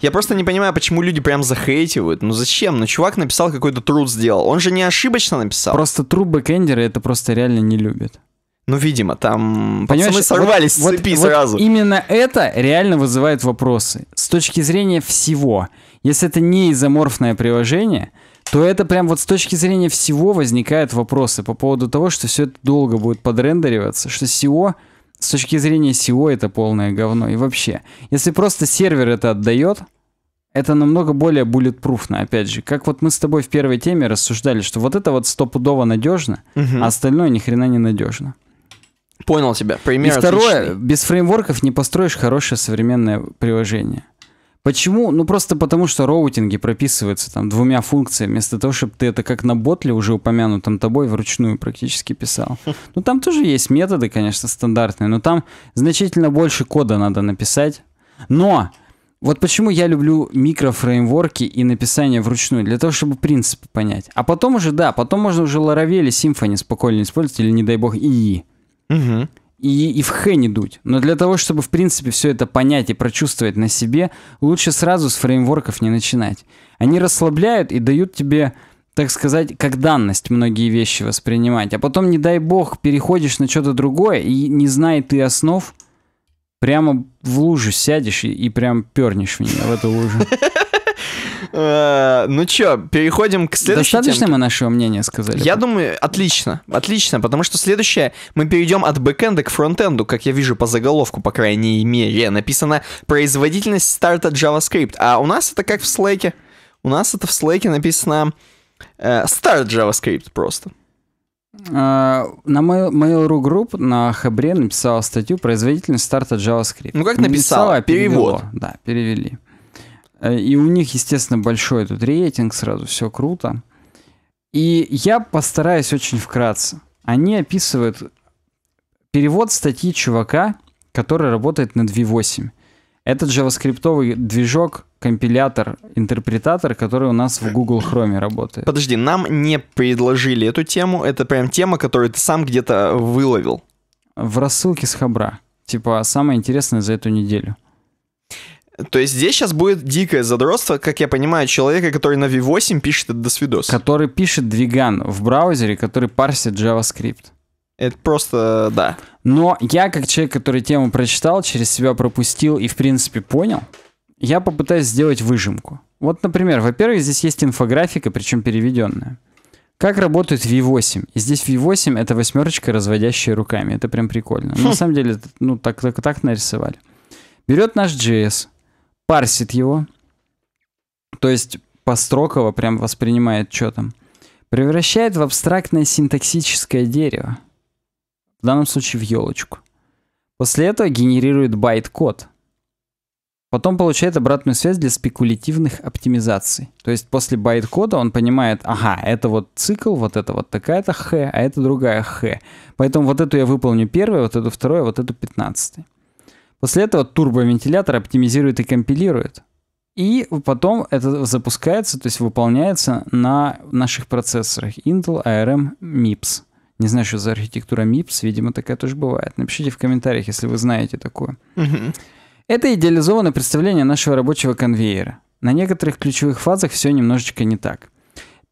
Я просто не понимаю, почему люди прям захейтивают. Ну зачем? Ну чувак написал какой-то труд сделал. Он же не ошибочно написал. Просто труд бэкэндеры это просто реально не любят. Ну, видимо, там Понимаешь, пацаны сорвались вот, с цепи вот, сразу. Вот именно это реально вызывает вопросы. С точки зрения всего. Если это не изоморфное приложение, то это прям вот с точки зрения всего возникают вопросы по поводу того, что все это долго будет подрендериваться, что SEO, с точки зрения SEO это полное говно. И вообще, если просто сервер это отдает, это намного более буллетпруфно, опять же. Как вот мы с тобой в первой теме рассуждали, что вот это вот стопудово надежно, угу. а остальное ни хрена не надежно. Понял тебя. Пример И второе, отличный. без фреймворков не построишь хорошее современное приложение. Почему? Ну просто потому, что роутинги прописываются там двумя функциями, вместо того, чтобы ты это как на ботле уже упомянутом тобой вручную практически писал. [laughs] Ну там тоже есть методы, конечно, стандартные, но там значительно больше кода надо написать. Но вот почему я люблю микрофреймворки и написание вручную, для того, чтобы принципы понять. А потом уже, да, потом можно уже Laravel или Symfony спокойно использовать, или, не дай бог, ИИ. Угу. И, и в Х не дуть. Но для того, чтобы, в принципе, все это понять и прочувствовать на себе, лучше сразу с фреймворков не начинать. Они расслабляют и дают тебе так сказать, как данность многие вещи воспринимать. А потом, не дай бог, переходишь на что-то другое, и не зная ты основ, прямо в лужу сядешь и, и прям пернешь в нее, в эту лужу. [laughs] Э, ну чё, переходим к следующей Достаточно мы нашего мнения сказали? Я думаю, отлично, отлично, потому что следующее, мы перейдем от бэкэнда к фронтенду, как я вижу по заголовку, по крайней мере. Написано «Производительность старта JavaScript», а у нас это как в слэке, У нас это в слэке написано э, «Старт JavaScript» просто. Э, на Mail.ru групп на Хабре написала статью «Производительность старта JavaScript». Ну как написала? перевод. Да, перевели. Э, и у них, естественно, большой этот рейтинг, сразу все круто. И я постараюсь очень вкратце. Они описывают перевод статьи чувака, который работает над V8. Это JavaScript движок, компилятор, интерпретатор, который у нас в Google Chrome работает. Подожди, нам не предложили эту тему. Это прям тема, которую ты сам где-то выловил. В рассылке с Хабра. Типа, а самое интересное за эту неделю. То есть здесь сейчас будет дикое задротство, как я понимаю, человека, который на V8 пишет этот досвидос. Который пишет двиган в браузере, который парсит JavaScript. Это просто, да. Но я, как человек, который тему прочитал, через себя пропустил и, в принципе, понял, я попытаюсь сделать выжимку. Вот, например, во-первых, здесь есть инфографика, причем переведенная. Как работает V8? И здесь V8 это восьмерочка, разводящая руками. Это прям прикольно. Но, на хм. самом деле, ну, так, так, так нарисовали. Берет наш JS, парсит его, то есть построково прям воспринимает, что там, превращает в абстрактное синтаксическое дерево, в данном случае в елочку. После этого генерирует байт-код. Потом получает обратную связь для спекулятивных оптимизаций. То есть после байт-кода он понимает, ага, это вот цикл, вот это вот такая-то х, а это другая х. Поэтому вот эту я выполню первую, вот эту вторую, вот эту пятнадцатую. После этого турбовентилятор оптимизирует и компилирует. И потом это запускается, то есть выполняется на наших процессорах Intel ARM MIPS. Не знаю, что за архитектура MIPS, видимо, такая тоже бывает. Напишите в комментариях, если вы знаете такую. Это идеализованное представление нашего рабочего конвейера. На некоторых ключевых фазах все немножечко не так.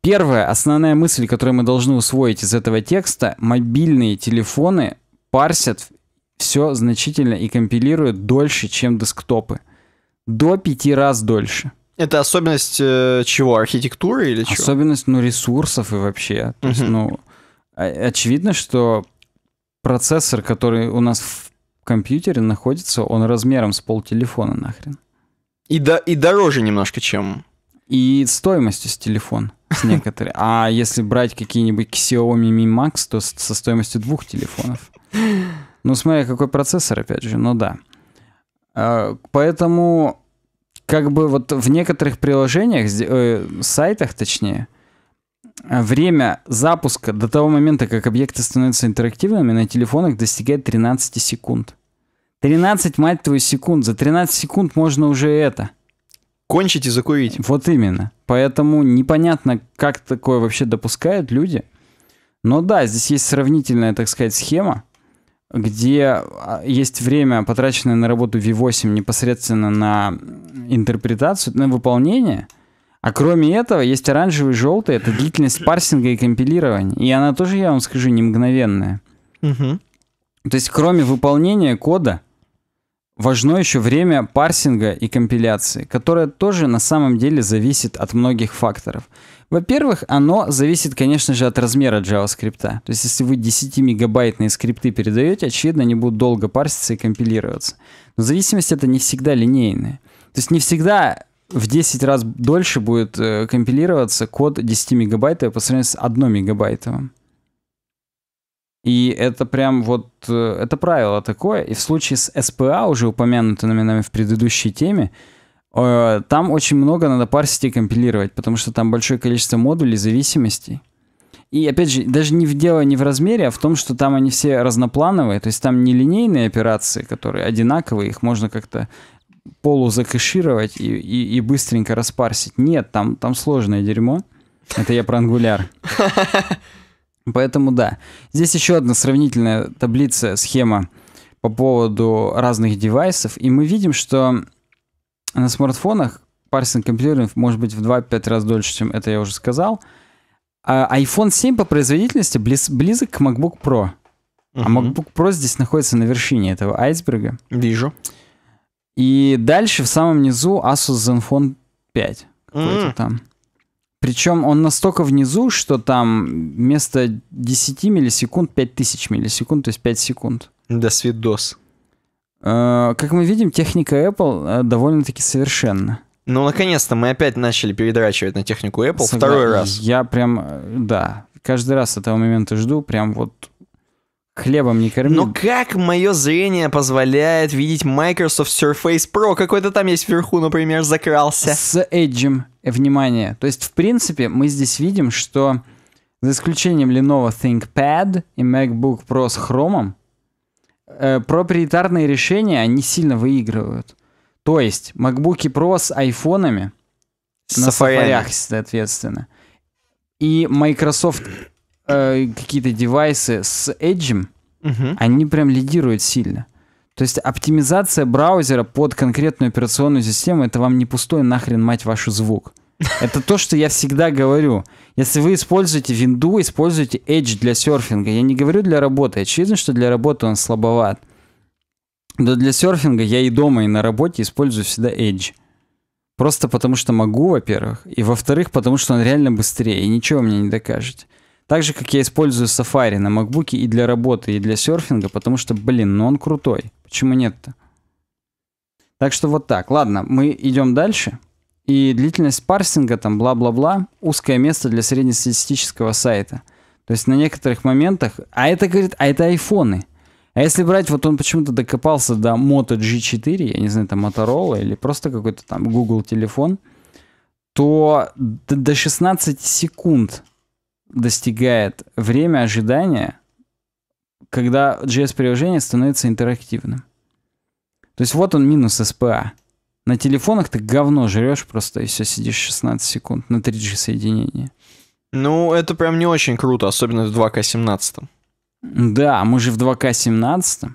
Первая основная мысль, которую мы должны усвоить из этого текста, мобильные телефоны парсят все значительно и компилирует дольше, чем десктопы. До пяти раз дольше. Это особенность э, чего? Архитектуры или чего? Особенность, ну, ресурсов и вообще. То uh-huh. есть, ну, а, очевидно, что процессор, который у нас в компьютере находится, он размером с полтелефона нахрен. И, до, и дороже немножко, чем... И стоимостью с телефон с [laughs] некоторой. А если брать какие-нибудь Xiaomi Mi Max, то со стоимостью двух телефонов. Ну, смотря какой процессор, опять же, ну да. А, поэтому, как бы вот в некоторых приложениях, э, сайтах точнее, время запуска до того момента, как объекты становятся интерактивными, на телефонах достигает 13 секунд. 13, мать твою, секунд. За 13 секунд можно уже это. Кончить и закурить. Вот именно. Поэтому непонятно, как такое вообще допускают люди. Но да, здесь есть сравнительная, так сказать, схема где а, есть время, потраченное на работу V8 непосредственно на интерпретацию, на выполнение. А кроме этого, есть оранжевый и желтый, это длительность парсинга и компилирования. И она тоже, я вам скажу, не мгновенная. Угу. То есть, кроме выполнения кода, важно еще время парсинга и компиляции, которое тоже на самом деле зависит от многих факторов. Во-первых, оно зависит, конечно же, от размера JavaScript. То есть, если вы 10-мегабайтные скрипты передаете, очевидно, они будут долго парситься и компилироваться. Но зависимость это не всегда линейная. То есть, не всегда в 10 раз дольше будет э, компилироваться код 10 мегабайтовый по сравнению с 1 мегабайтовым. И это прям вот, э, это правило такое. И в случае с SPA, уже упомянутыми нами в предыдущей теме, Э, там очень много надо парсить и компилировать, потому что там большое количество модулей, зависимостей. И опять же, даже не в дело не в размере, а в том, что там они все разноплановые, то есть там не линейные операции, которые одинаковые, их можно как-то полузакэшировать и, и, и быстренько распарсить. Нет, там, там сложное дерьмо. Это я про ангуляр. [laughs] Поэтому да. Здесь еще одна сравнительная таблица, схема по поводу разных девайсов. И мы видим, что на смартфонах парсинг компьютеров может быть в 2-5 раз дольше, чем это я уже сказал. А iPhone 7 по производительности близ, близок к MacBook Pro. uh А MacBook Pro здесь находится на вершине этого айсберга. Вижу. И дальше в самом низу Asus Zenfone 5. Какой-то mm. там. Причем он настолько внизу, что там вместо 10 миллисекунд 5000 миллисекунд, то есть 5 секунд. До свидос. Э, как мы видим, техника Apple э, довольно-таки совершенна. Ну, наконец-то мы опять начали передрачивать на технику Apple Согла... второй раз. Я прям, э, да, каждый раз этого момента жду, прям вот хлебом не корми. Но как мое зрение позволяет видеть Microsoft Surface Pro? Какой-то там есть вверху, например, закрался. С Edge, внимание. То есть, в принципе, мы здесь видим, что за исключением Lenovo ThinkPad и MacBook Pro с Chrome, Э, проприетарные решения, они сильно выигрывают. То есть MacBook Pro с айфонами на сафарях, соответственно. И Microsoft э, какие-то девайсы с Edge, угу. они прям лидируют сильно. То есть оптимизация браузера под конкретную операционную систему, это вам не пустой нахрен, мать вашу, звук. Это то, что я всегда говорю. Если вы используете винду, используйте Edge для серфинга. Я не говорю для работы. Очевидно, что для работы он слабоват. Но для серфинга я и дома, и на работе использую всегда Edge. Просто потому что могу, во-первых, и во-вторых, потому что он реально быстрее, и ничего мне не докажете. Так же, как я использую Safari на MacBook и для работы, и для серфинга, потому что, блин, ну он крутой. Почему нет-то? Так что вот так. Ладно, мы идем дальше и длительность парсинга, там, бла-бла-бла, узкое место для среднестатистического сайта. То есть на некоторых моментах... А это, говорит, а это айфоны. А если брать, вот он почему-то докопался до Moto G4, я не знаю, это Motorola или просто какой-то там Google телефон, то до 16 секунд достигает время ожидания, когда JS-приложение становится интерактивным. То есть вот он минус SPA. На телефонах ты говно жрешь просто, и все, сидишь 16 секунд на 3G соединении. Ну, это прям не очень круто, особенно в 2К17. Да, мы же в 2К17.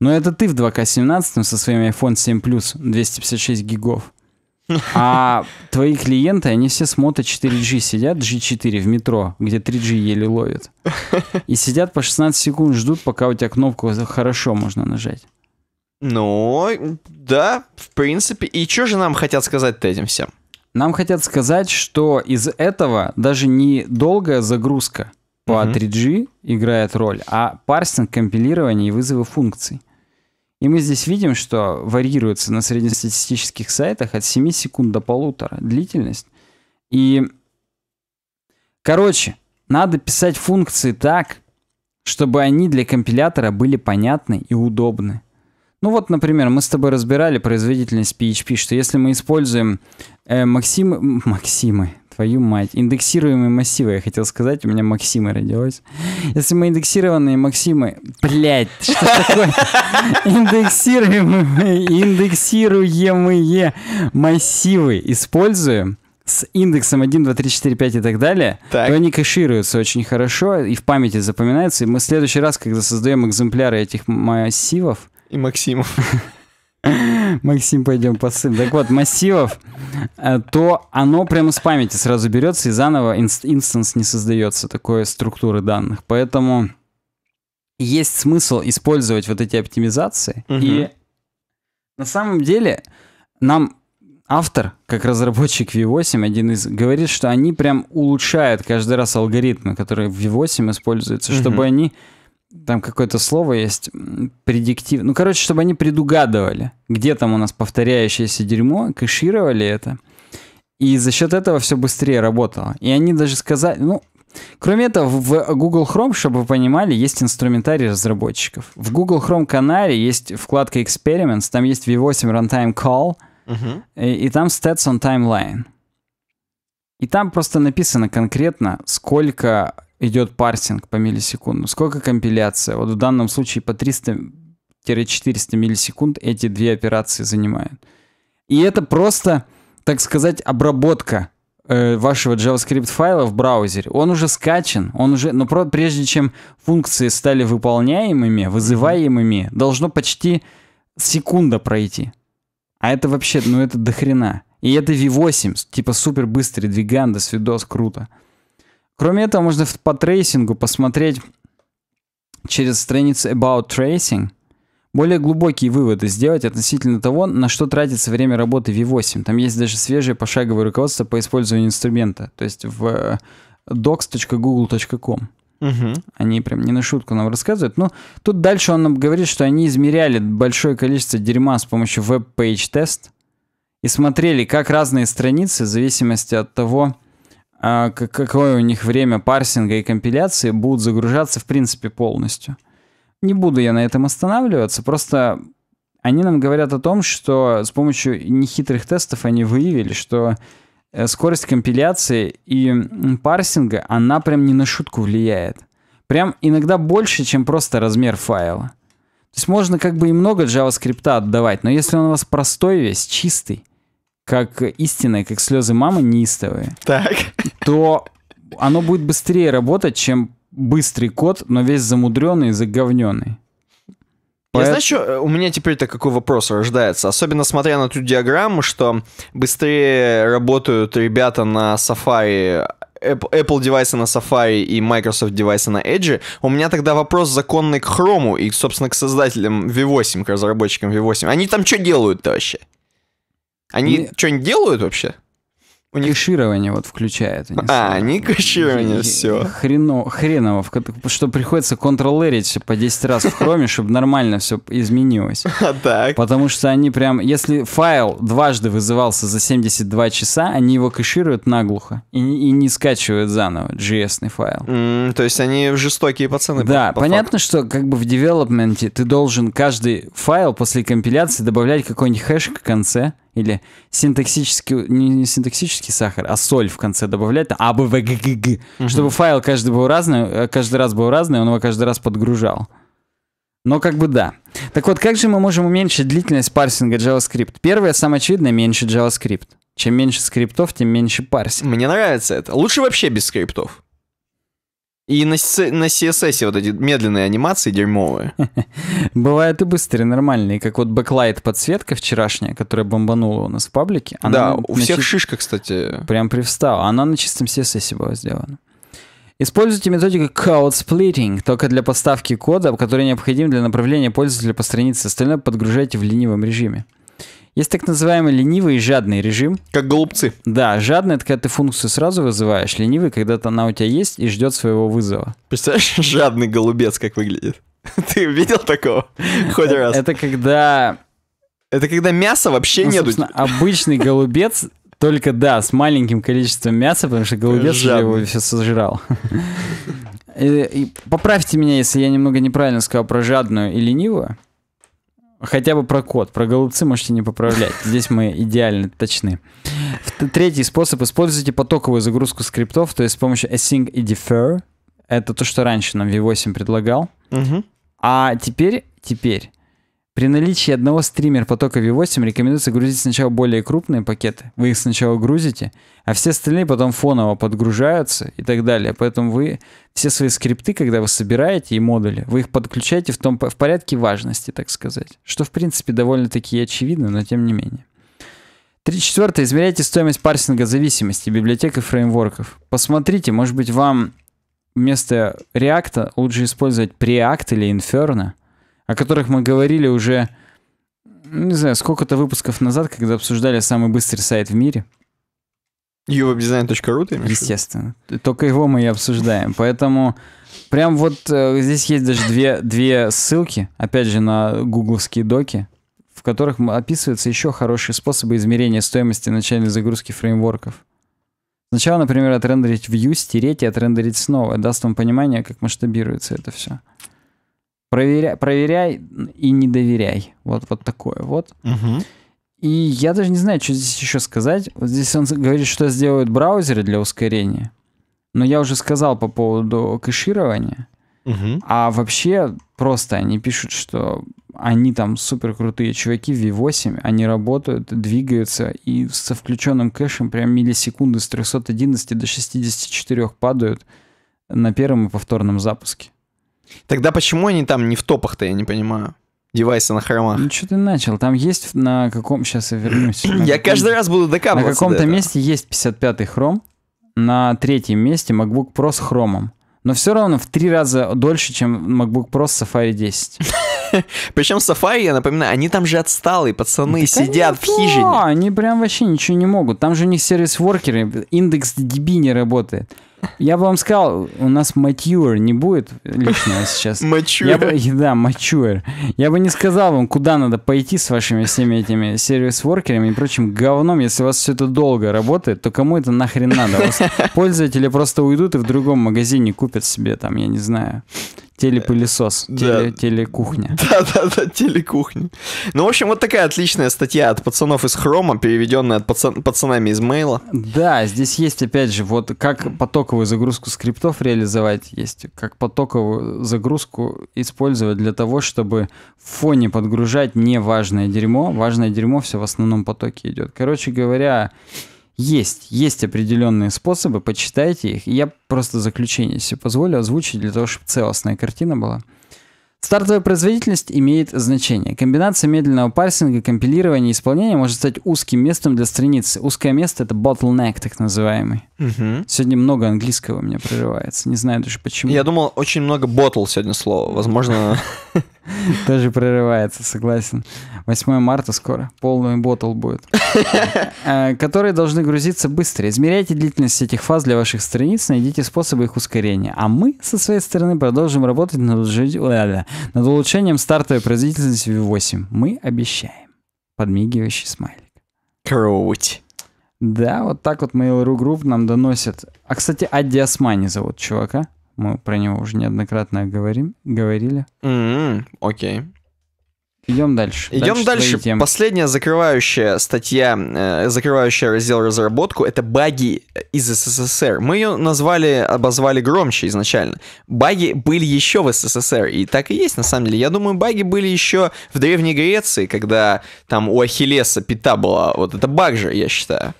Но это ты в 2К17 со своим iPhone 7 Plus 256 гигов. [laughs] А твои клиенты, они все с мото 4G сидят, G4 в метро, где 3G еле ловят. [laughs] И сидят по 16 секунд, ждут, пока у тебя кнопку «Хорошо» можно нажать. Ну, да, в принципе. И что же нам хотят сказать-то этим всем? Нам хотят сказать, что из этого даже не долгая загрузка по угу. 3G играет роль, а парсинг, компилирование и вызовы функций. И мы здесь видим, что варьируется на среднестатистических сайтах от 7 секунд до полутора длительность. И, короче, надо писать функции так, чтобы они для компилятора были понятны и удобны. Ну вот, например, мы с тобой разбирали производительность PHP, что если мы используем э, максимы... Максимы, твою мать. Индексируемые массивы, я хотел сказать, у меня максимы родилось. Если мы индексированные максимы... Блять, что такое? Индексируемые, индексируемые массивы используем, с индексом 1, 2, 3, 4, 5 и так далее, так. то они кэшируются очень хорошо и в памяти запоминаются. И мы в следующий раз, когда создаем экземпляры этих массивов, и Максимов. Максим, пойдем по ссылке. Так вот, массивов, э, то оно прямо с памяти сразу берется и заново инстанс не создается такой структуры данных. Поэтому есть смысл использовать вот эти оптимизации. Угу. И на самом деле нам автор, как разработчик V8, один из, говорит, что они прям улучшают каждый раз алгоритмы, которые в V8 используются, угу. чтобы они там какое-то слово есть, предиктив. Ну, короче, чтобы они предугадывали, где там у нас повторяющееся дерьмо, кэшировали это. И за счет этого все быстрее работало. И они даже сказали, ну, Кроме этого, в Google Chrome, чтобы вы понимали, есть инструментарий разработчиков. В Google Chrome Canary есть вкладка Experiments, там есть V8 Runtime Call, uh-huh. и, и там Stats on Timeline. И там просто написано конкретно, сколько идет парсинг по миллисекунду, сколько компиляция. Вот в данном случае по 300-400 миллисекунд эти две операции занимают. И это просто, так сказать, обработка э, вашего JavaScript файла в браузере. Он уже скачан, он уже, но про, прежде чем функции стали выполняемыми, вызываемыми, должно почти секунда пройти. А это вообще, ну это дохрена. И это V8, типа супер быстрый двиган, до свидос, круто. Кроме этого, можно по трейсингу посмотреть через страницу About Tracing более глубокие выводы сделать относительно того, на что тратится время работы V8. Там есть даже свежее пошаговое руководство по использованию инструмента, то есть в э, docs.google.com. Угу. Они прям не на шутку нам рассказывают. Но ну, тут дальше он нам говорит, что они измеряли большое количество дерьма с помощью веб-пейдж-тест и смотрели, как разные страницы, в зависимости от того, а, какое у них время парсинга и компиляции, будут загружаться в принципе полностью. Не буду я на этом останавливаться, просто они нам говорят о том, что с помощью нехитрых тестов они выявили, что э, скорость компиляции и парсинга, она прям не на шутку влияет. Прям иногда больше, чем просто размер файла. То есть можно как бы и много JavaScript отдавать, но если он у вас простой весь, чистый, как истинный, как слезы мамы неистовые. Так то оно будет быстрее работать, чем быстрый код, но весь замудренный и заговненный. Поэт... Я знаю, что э, у меня теперь то какой вопрос рождается, особенно смотря на ту диаграмму, что быстрее работают ребята на Safari, Apple, Apple девайсы на Safari и Microsoft девайсы на Edge. У меня тогда вопрос законный к Chrome и, собственно, к создателям V8, к разработчикам V8. Они там что делают-то вообще? Они Не... что-нибудь делают вообще? У них кэширование вот включает. Они а, они кэширование, все. Хрено, хреново, что приходится контролерить по 10 раз в хроме, чтобы нормально все изменилось. [laughs] А так. Потому что они прям, если файл дважды вызывался за 72 часа, они его кэшируют наглухо и, и не скачивают заново js файл. Mm, то есть они жестокие пацаны. Да, по, по понятно, факту. что как бы в девелопменте ты должен каждый файл после компиляции добавлять какой-нибудь хэш к концу или синтаксический, не синтаксический сахар, а соль в конце добавлять, там, АБВГГГ, угу. чтобы файл каждый, был разный, э, каждый раз был разный, он его каждый раз подгружал. Но как бы да. Так вот, как же мы можем уменьшить длительность парсинга JavaScript? Первое, самое очевидное, меньше JavaScript. Чем меньше скриптов, тем меньше парсинг. Мне нравится это. Лучше вообще без скриптов. И на, на CSS вот эти медленные анимации дерьмовые. [laughs] Бывают и быстрые, нормальные, как вот бэклайт подсветка вчерашняя, которая бомбанула у нас в паблике. да, у всех чист... шишка, кстати. Прям привстала. Она на чистом CSS была сделана. Используйте методику Code Splitting только для поставки кода, который необходим для направления пользователя по странице, остальное подгружайте в ленивом режиме. Есть так называемый ленивый и жадный режим. Как голубцы. Да, жадный — это когда ты функцию сразу вызываешь, ленивый — когда -то она у тебя есть и ждет своего вызова. Представляешь, [laughs] жадный голубец как выглядит? [laughs] Ты видел такого хоть раз? Это когда... Это когда мяса вообще ну, нету. обычный голубец [laughs] только, да, с маленьким количеством мяса, потому что голубец его все сожрал. И, и поправьте меня, если я немного неправильно сказал про жадную и ленивую. Хотя бы про код, про голубцы можете не поправлять. Здесь мы идеально точны. Третий способ. Используйте потоковую загрузку скриптов, то есть с помощью async и defer. Это то, что раньше нам V8 предлагал. Угу. А теперь, теперь при наличии одного стример потока V8 рекомендуется грузить сначала более крупные пакеты. Вы их сначала грузите, а все остальные потом фоново подгружаются и так далее. Поэтому вы все свои скрипты, когда вы собираете и модули, вы их подключаете в, том, в порядке важности, так сказать. Что, в принципе, довольно-таки очевидно, но тем не менее. 34. Измеряйте стоимость парсинга зависимости библиотек и фреймворков. Посмотрите, может быть, вам вместо React лучше использовать Preact или Inferno о которых мы говорили уже, ну, не знаю, сколько-то выпусков назад, когда обсуждали самый быстрый сайт в мире. uwebdesign.ru ты имеешь Естественно. Только его мы и обсуждаем. Поэтому прям вот э, здесь есть даже две, две ссылки, опять же, на гугловские доки, в которых описываются еще хорошие способы измерения стоимости начальной загрузки фреймворков. Сначала, например, отрендерить вью, стереть и отрендерить снова. Даст вам понимание, как масштабируется это все. Проверяй, проверяй и не доверяй. Вот, вот такое вот. Угу. И я даже не знаю, что здесь еще сказать. Вот здесь он говорит, что сделают браузеры для ускорения. Но я уже сказал по поводу кэширования. Угу. А вообще просто они пишут, что они там супер крутые чуваки в V8, они работают, двигаются и со включенным кэшем прям миллисекунды с 311 до 64 падают на первом и повторном запуске. Тогда почему они там не в топах-то, я не понимаю? девайсы на хромах. Ну что ты начал? Там есть на каком... Сейчас я вернусь. [clears throat] Я каждый раз буду докапываться. На каком-то месте есть 55-й хром, на третьем месте MacBook Pro с хромом. Но все равно в три раза дольше, чем MacBook Pro с Safari 10. [laughs] Причем Safari, я напоминаю, они там же отсталые, пацаны, да сидят в хижине. они прям вообще ничего не могут. Там же у них сервис-воркеры, индекс DB не работает. Я бы вам сказал, у нас матьюр не будет лишнего сейчас. Матьюр. [laughs] Да, матьюр. Я бы не сказал вам, куда надо пойти с вашими всеми этими сервис-воркерами и прочим говном. Если у вас все это долго работает, то кому это нахрен надо? [laughs] Пользователи просто уйдут и в другом магазине купят себе там, я не знаю, Телепылесос, э, телекухня. Да-да-да, [laughs] телекухня. Ну, в общем, вот такая отличная статья от пацанов из Хрома, переведенная от пацан, пацанами из Мейла. Да, здесь есть, опять же, вот как потоковую загрузку скриптов реализовать, есть как потоковую загрузку использовать для того, чтобы в фоне подгружать неважное дерьмо. Важное дерьмо все в основном потоке идет. Короче говоря, есть, есть определенные способы, почитайте их. Я просто заключение себе позволю озвучить для того, чтобы целостная картина была. Стартовая производительность имеет значение. Комбинация медленного парсинга, компилирования и исполнения может стать узким местом для страницы. Узкое место — это bottleneck, так называемый. Угу. Сегодня много английского у меня прерывается. Не знаю даже почему. Я думал, очень много bottle сегодня слово. Возможно... [laughs] [laughs] Тоже прерывается, согласен. 8 марта скоро. Полный ботл будет. [laughs] Э, которые должны грузиться быстро. Измеряйте длительность этих фаз для ваших страниц, найдите способы их ускорения. А мы, со своей стороны, продолжим работать над улучшением стартовой производительности V8. Мы обещаем. Подмигивающий смайлик. Круть. Да, вот так вот Mail.ru Group нам доносит. А, кстати, Ади Османи зовут чувака. Мы про него уже неоднократно говорим, говорили. Mm-hmm, окей. Идем дальше. Идем дальше. дальше. Последняя закрывающая статья, э, закрывающая раздел разработку, это баги э, из СССР. Мы ее назвали, обозвали громче изначально. Баги были еще в СССР, и так и есть на самом деле. Я думаю, баги были еще в Древней Греции, когда там у Ахиллеса пята была. Вот это баг же, я считаю.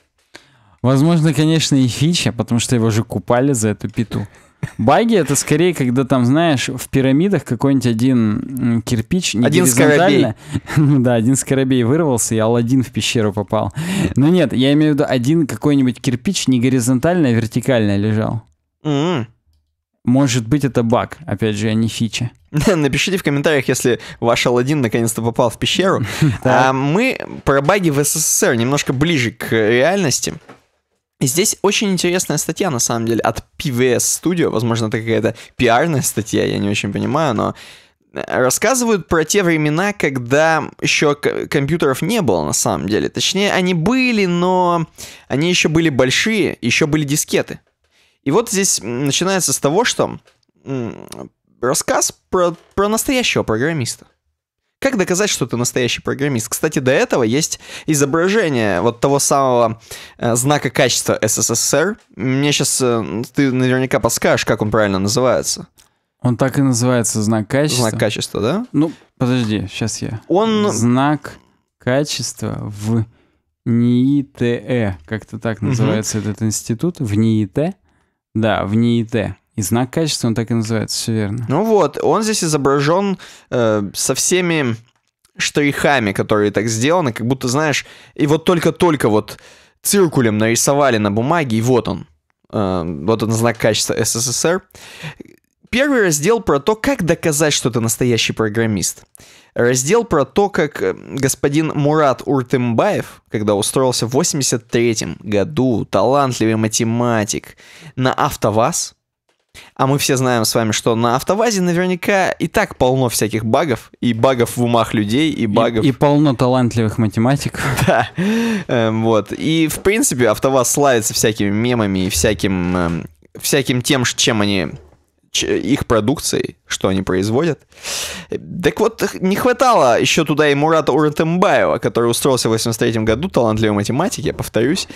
Возможно, конечно, и фича, потому что его же купали за эту питу. Баги это скорее, когда там, знаешь, в пирамидах какой-нибудь один кирпич не Один скоробей. [laughs] да, один скоробей вырвался, и Алладин в пещеру попал. Но нет, я имею в виду, один какой-нибудь кирпич не горизонтально, а вертикально лежал. mm Может быть, это баг, опять же, а не фича. [laughs] Напишите в комментариях, если ваш Алладин наконец-то попал в пещеру. [laughs] А мы про баги в СССР немножко ближе к реальности. Здесь очень интересная статья, на самом деле, от PVS Studio. Возможно, это какая-то пиарная статья, я не очень понимаю, но э, рассказывают про те времена, когда еще компьютеров не было на самом деле. Точнее, они были, но они еще были большие, еще были дискеты. И вот здесь начинается с того, что рассказ про, про настоящего программиста. Как доказать, что ты настоящий программист? Кстати, до этого есть изображение вот того самого э, знака качества СССР. Мне сейчас э, ты наверняка подскажешь, как он правильно называется. Он так и называется знак качества. Знак качества, да? Ну, подожди, сейчас я. Он знак качества в НИИТЭ, как-то так называется угу. этот институт в НИИТЭ. Да, в НИИТЭ. И знак качества он так и называется, все верно. Ну вот, он здесь изображен э, со всеми штрихами, которые так сделаны, как будто, знаешь, и вот только-только вот циркулем нарисовали на бумаге, и вот он. Э, вот он знак качества СССР. Первый раздел про то, как доказать, что ты настоящий программист. Раздел про то, как э, господин Мурат Уртымбаев, когда устроился в 83-м году, талантливый математик, на АвтоВАЗ, а мы все знаем с вами, что на автовазе наверняка и так полно всяких багов, и багов в умах людей, и багов... И, и полно талантливых математиков. [laughs] Да, эм, вот. И, в принципе, автоваз славится всякими мемами и всяким, эм, всяким тем, чем они их продукцией, что они производят. Так вот, не хватало еще туда и Мурата Уратембаева, который устроился в 83 году, талантливой математики, я повторюсь.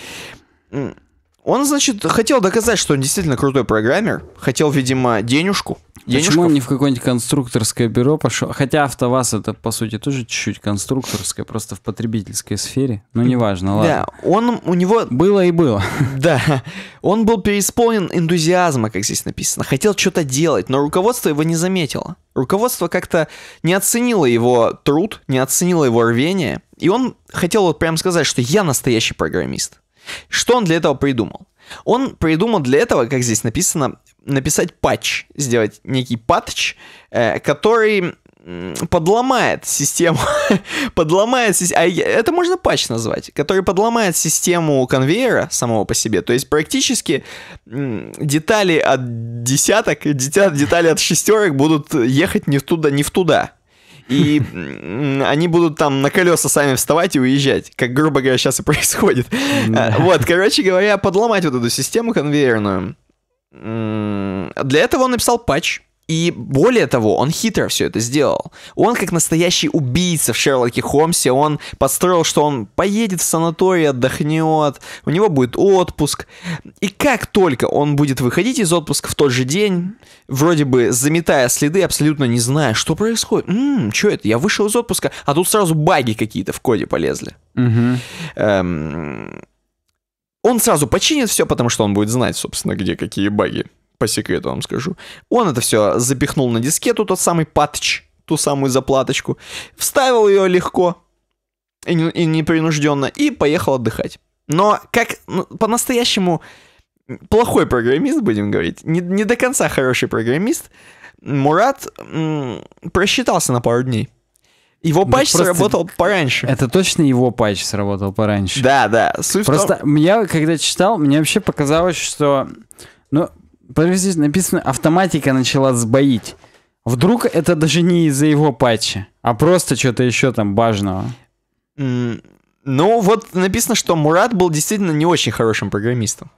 Он, значит, хотел доказать, что он действительно крутой программер. Хотел, видимо, денежку. Денежков. Почему он не в какое-нибудь конструкторское бюро пошел? Хотя АвтоВАЗ это, по сути, тоже чуть-чуть конструкторское, просто в потребительской сфере. Но ну, неважно, ладно. Да, он у него... Было и было. [laughs] Да. Он был переисполнен энтузиазма, как здесь написано. Хотел что-то делать, но руководство его не заметило. Руководство как-то не оценило его труд, не оценило его рвение. И он хотел вот прям сказать, что я настоящий программист. Что он для этого придумал? Он придумал для этого, как здесь написано, написать патч, сделать некий патч, э, который подломает систему, [laughs] подломает систему, а это можно патч назвать, который подломает систему конвейера самого по себе, то есть практически детали от десяток, детали от шестерок будут ехать не туда, не в туда и они будут там на колеса сами вставать и уезжать, как, грубо говоря, сейчас и происходит. Э, вот, короче говоря, подломать вот эту систему конвейерную. Для этого он написал патч, и более того, он хитро все это сделал. Он, как настоящий убийца в Шерлоке Холмсе, он построил, что он поедет в санаторий, отдохнет, у него будет отпуск. И как только он будет выходить из отпуска в тот же день, вроде бы заметая следы, абсолютно не зная, что происходит. Ммм, что это? Я вышел из отпуска, а тут сразу баги какие-то в коде полезли. Эм, он сразу починит все, потому что он будет знать, собственно, где какие баги по секрету вам скажу. Он это все запихнул на дискету, тот самый патч, ту самую заплаточку, вставил ее легко и, и непринужденно, и поехал отдыхать. Но как ну, по-настоящему плохой программист, будем говорить, не, не до конца хороший программист, Мурат м, просчитался на пару дней. Его да патч сработал пораньше. Это точно его патч сработал пораньше. Да, да. Суть просто том... я, когда читал, мне вообще показалось, что... Ну, Подожди, написано, автоматика начала сбоить. Вдруг это даже не из-за его патча, а просто что-то еще там важного. Mm, ну, вот написано, что Мурат был действительно не очень хорошим программистом.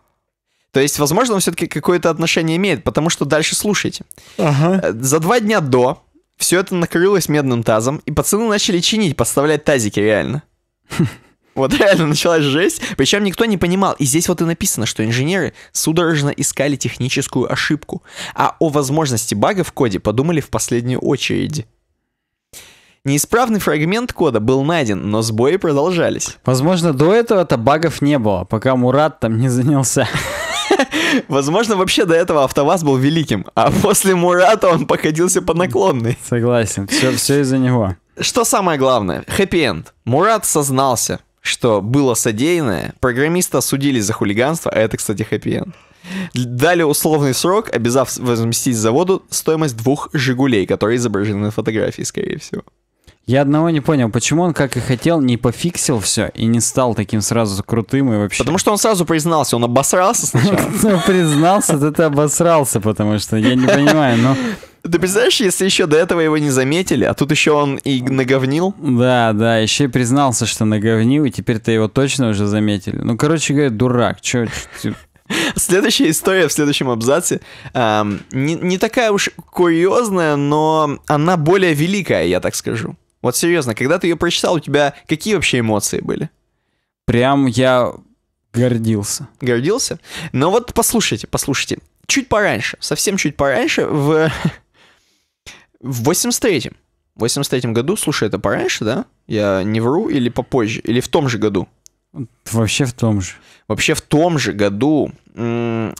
То есть, возможно, он все-таки какое-то отношение имеет, потому что дальше слушайте. Ага. Э, за два дня до все это накрылось медным тазом, и пацаны начали чинить, подставлять тазики реально. [laughs] Вот реально началась жесть, причем никто не понимал. И здесь вот и написано, что инженеры судорожно искали техническую ошибку, а о возможности бага в коде подумали в последнюю очередь. Неисправный фрагмент кода был найден, но сбои продолжались. Возможно, до этого-то багов не было, пока Мурат там не занялся. [laughs] Возможно, вообще до этого АвтоВАЗ был великим, а после Мурата он походился по наклонной. Согласен, все, все из-за него. Что самое главное, хэппи-энд. Мурат сознался, что было содеянное, программиста осудили за хулиганство, а это, кстати, хэппи Дали условный срок, обязав возместить заводу стоимость двух «Жигулей», которые изображены на фотографии, скорее всего. Я одного не понял, почему он, как и хотел, не пофиксил все и не стал таким сразу крутым и вообще. Потому что он сразу признался, он обосрался сначала. [laughs] Ну, признался, ты обосрался, потому что я не понимаю, но ну. Ты представляешь, если еще до этого его не заметили, а тут еще он и наговнил? Да, да, еще и признался, что наговнил, и теперь-то его точно уже заметили. Ну, короче говоря, дурак, чё, Следующая история в следующем абзаце эм, не, не такая уж курьезная, но она более великая, я так скажу. Вот серьезно, когда ты ее прочитал, у тебя какие вообще эмоции были? Прям я гордился. Гордился? Ну вот послушайте, послушайте. Чуть пораньше, совсем чуть пораньше, в [laughs] В 83-м. В 83-м году, слушай, это пораньше, да? Я не вру, или попозже, или в том же году? Вообще в том же. Вообще в том же году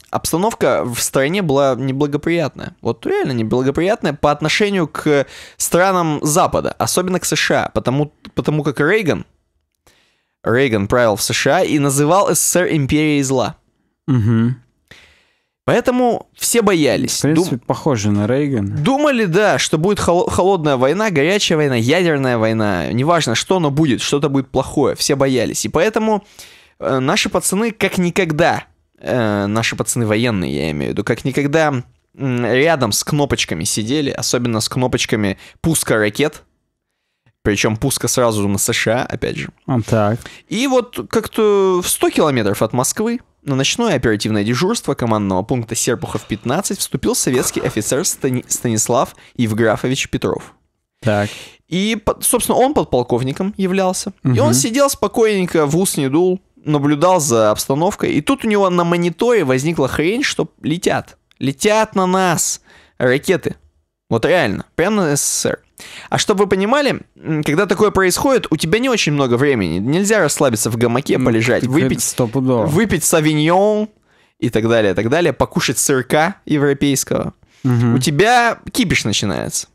обстановка в стране была неблагоприятная. Вот реально неблагоприятная по отношению к странам Запада, особенно к США, потому, потому как Рейган, Рейган правил в США и называл СССР империей зла. Угу. Поэтому все боялись. В принципе, Дум... похоже на Рейган. Думали, да, что будет хол- холодная война, горячая война, ядерная война. Неважно, что оно будет, что-то будет плохое. Все боялись. И поэтому э, наши пацаны как никогда, э, наши пацаны военные, я имею в виду, как никогда э, рядом с кнопочками сидели, особенно с кнопочками пуска ракет. Причем пуска сразу на США, опять же. А, так. И вот как-то в 100 километров от Москвы на ночное оперативное дежурство командного пункта Серпухов-15 вступил советский офицер Стани- Станислав Евграфович Петров. Так. И, собственно, он подполковником являлся. Угу. И он сидел спокойненько, в ус не дул, наблюдал за обстановкой. И тут у него на мониторе возникла хрень, что летят. Летят на нас ракеты. Вот реально, прямо на СССР. А чтобы вы понимали, когда такое происходит, у тебя не очень много времени. Нельзя расслабиться в гамаке, ну, полежать, выпить, Стопудово. выпить савиньон и так далее, и так далее, покушать сырка европейского. Угу. У тебя кипиш начинается.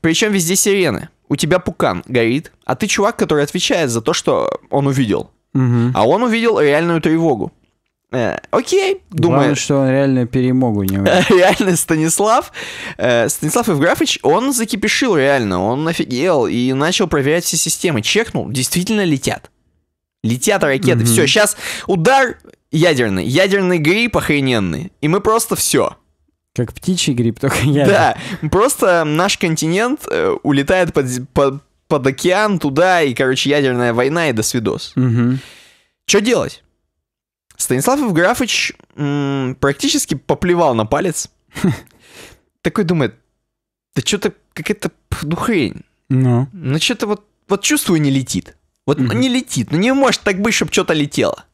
Причем везде сирены. У тебя пукан горит, а ты чувак, который отвечает за то, что он увидел. Угу. А он увидел реальную тревогу. Э, окей, думаю. Главное, что он реально перемогу не [laughs] Реально Станислав, э, Станислав Евграфович, он закипешил реально, он офигел и начал проверять все системы, чекнул, действительно летят. Летят ракеты, все, сейчас удар ядерный, ядерный грипп охрененный, и мы просто все. Как птичий грипп, только [laughs] я. Да, просто наш континент э, улетает под, под, под океан туда, и, короче, ядерная война, и до свидос. Угу. Что делать? Станислав Евграфович м- практически поплевал на палец. [laughs] Такой думает, да что-то какая-то ну хрень. Ну. Ну что-то вот, вот чувствую не летит. Вот mm-hmm. не летит. Ну не может так быть, чтобы что-то летело.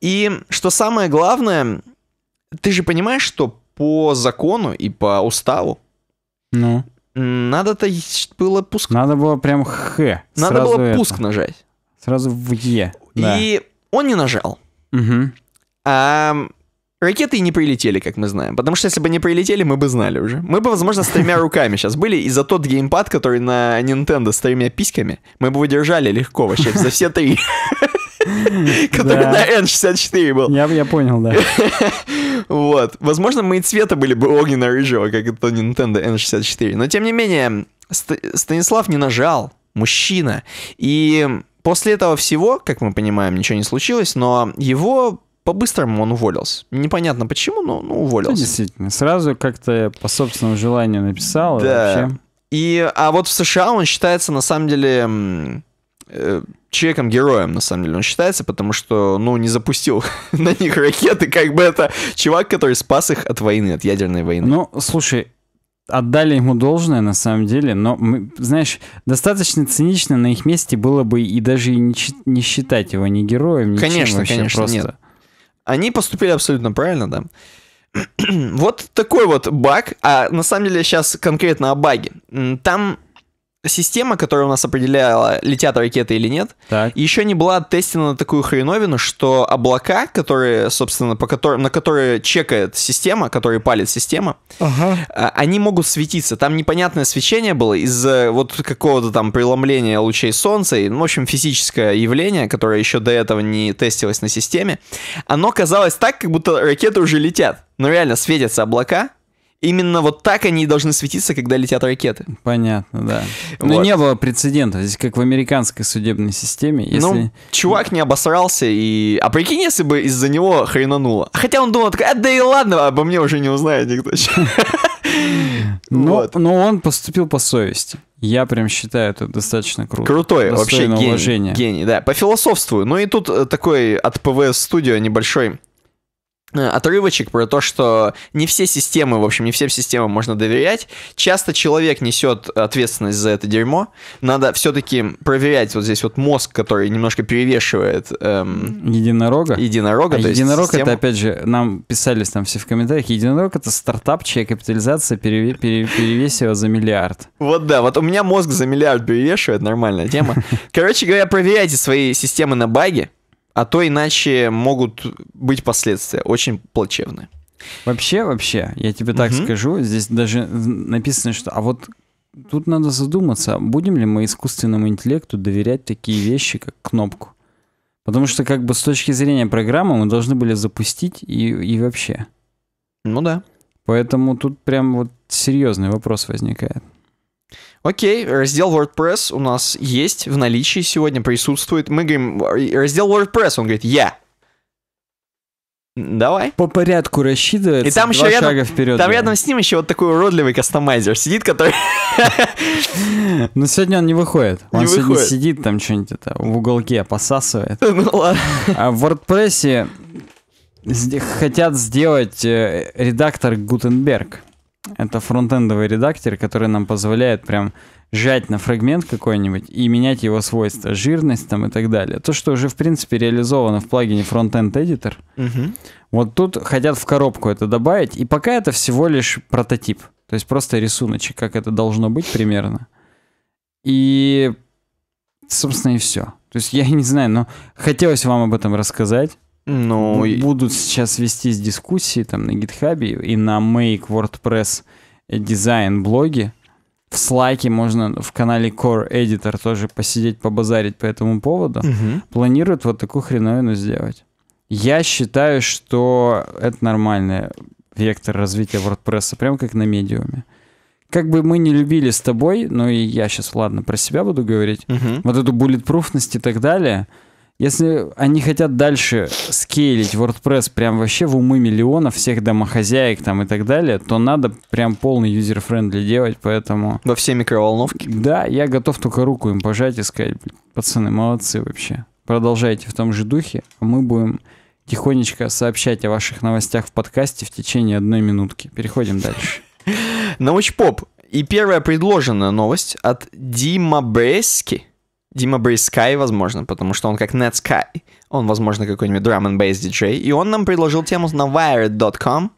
И что самое главное, ты же понимаешь, что по закону и по уставу ну. надо-то было пуск... Надо было прям Х. Надо было это. пуск нажать. Сразу в Е. Да. И он не нажал. Угу. А ракеты и не прилетели, как мы знаем. Потому что если бы не прилетели, мы бы знали уже. Мы бы, возможно, с тремя [laughs] руками сейчас были, и за тот геймпад, который на Nintendo с тремя письками, мы бы удержали легко вообще за все три. [laughs] Который на N64 был. Я понял, да. [laughs] Вот. Возможно, мы и цвета были бы огненно-рыжего, как это Nintendo N64. Но, тем не менее, Станислав не нажал. Мужчина. И После этого всего, как мы понимаем, ничего не случилось, но его по-быстрому он уволился. Непонятно почему, но ну, уволился. Ну, действительно, сразу как-то по собственному желанию написал. Да. И, а вот в США он считается на самом деле э, человеком-героем, на самом деле, он считается, потому что, ну, не запустил [laughs] на них ракеты, как бы это чувак, который спас их от войны, от ядерной войны. Ну, слушай, отдали ему должное, на самом деле, но, мы, знаешь, достаточно цинично на их месте было бы и даже и не, не считать его ни героем, ничем конечно, вообще конечно, просто. Нет. Они поступили абсолютно правильно, да. [clears throat] вот такой вот баг, а на самом деле сейчас конкретно о баге. Там система, которая у нас определяла, летят ракеты или нет, так. еще не была тестена на такую хреновину, что облака, которые, собственно, по которым, на которые чекает система, которые палит система, ага. А, они могут светиться. Там непонятное свечение было из-за вот какого-то там преломления лучей солнца, и, ну, в общем, физическое явление, которое еще до этого не тестилось на системе, оно казалось так, как будто ракеты уже летят. Но ну, реально светятся облака, Именно вот так они должны светиться, когда летят ракеты. Понятно, да. Но не было прецедента. Здесь как в американской судебной системе. Ну, если... Ну, чувак не обосрался и... А прикинь, если бы из-за него хренануло. Хотя он думал, такой, а, да и ладно, обо мне уже не узнает никто. [laughs] Но, он поступил по совести. Я прям считаю это достаточно круто. Крутой, вообще гений, уважения. гений, да. Пофилософствую. Ну и тут э, такой от ПВС-студио небольшой Э, отрывочек про то, что не все системы, в общем, не всем системам можно доверять. Часто человек несет ответственность за это дерьмо. Надо все-таки проверять вот здесь вот мозг, который немножко перевешивает... Эм, единорога? Единорога. А то единорог есть, систему... это, опять же, нам писались там все в комментариях, единорог это стартап, чья капитализация переве- пере- перевесила за миллиард. Вот да, вот у меня мозг за миллиард перевешивает, нормальная тема. [laughs] Короче говоря, проверяйте свои системы на баги, а то иначе могут быть последствия очень плачевные. Вообще, вообще, я тебе так угу. скажу, здесь даже написано, что, а вот тут надо задуматься, будем ли мы искусственному интеллекту доверять такие вещи, как кнопку? Потому что как бы с точки зрения программы мы должны были запустить и, и вообще. Ну да. Поэтому тут прям вот серьезный вопрос возникает. Окей, раздел WordPress у нас есть в наличии сегодня, присутствует. Мы говорим, раздел WordPress, он говорит, я. Давай. По порядку рассчитывается. И там еще рядом, шага вперед. Там да. рядом с ним еще вот такой уродливый кастомайзер сидит, который. [laughs] Но сегодня он не выходит. Он не сегодня выходит. сидит там что-нибудь это в уголке посасывает. [laughs] Ну ладно. А в WordPress хотят сделать э, редактор Гутенберг. Это фронтендовый редактор, который нам позволяет прям сжать на фрагмент какой-нибудь и менять его свойства, жирность там и так далее. То, что уже, в принципе, реализовано в плагине Frontend Editor, угу. вот тут хотят в коробку это добавить, и пока это всего лишь прототип, то есть просто рисуночек, как это должно быть примерно. И, собственно, и все. То есть я [laughs] не знаю, но хотелось вам об этом рассказать. Ну, будут сейчас вестись дискуссии там на GitHub и на Make WordPress дизайн блоге. В Slack можно в канале Core Editor тоже посидеть, побазарить по этому поводу. Угу. Планируют вот такую хреновину сделать. Я считаю, что это нормальный вектор развития WordPress, прям как на медиуме. Как бы мы не любили с тобой, ну и я сейчас, ладно, про себя буду говорить, угу. вот эту буллетпруфность и так далее — если они хотят дальше скейлить WordPress прям вообще в умы миллионов всех домохозяек там и так далее, то надо прям полный юзер-френдли делать, поэтому... Во все микроволновки? Да, я готов только руку им пожать и сказать, пацаны, молодцы вообще. Продолжайте в том же духе, а мы будем тихонечко сообщать о ваших новостях в подкасте в течение одной минутки. Переходим дальше. [laughs] Научпоп. И первая предложенная новость от Дима Брески. Дима Брейскай, возможно, потому что он как NetSky. Он, возможно, какой-нибудь drum and bass диджей. И он нам предложил тему на wired.com.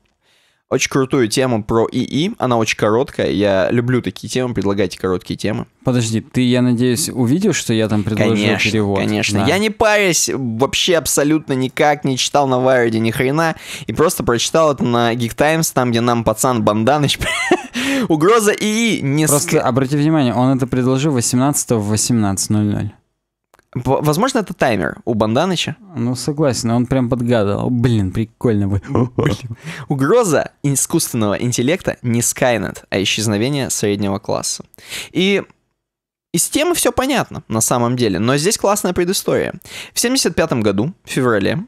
Очень крутую тему про ИИ. Она очень короткая. Я люблю такие темы. Предлагайте короткие темы. Подожди, ты, я надеюсь, увидел, что я там предложил конечно, перевод? Конечно, да. Я не парюсь вообще абсолютно никак. Не читал на Wired ни хрена. И просто прочитал это на Geek Times, там, где нам пацан Банданыч [laughs] Угроза ИИ не... Просто обрати внимание, он это предложил 18 в 18.00. Возможно, это таймер у Банданыча. Ну, согласен, он прям подгадал. Блин, прикольно вы. [laughs] Угроза искусственного интеллекта не Skynet, а исчезновение среднего класса. И и с темы все понятно, на самом деле, но здесь классная предыстория. В 1975 году, в феврале,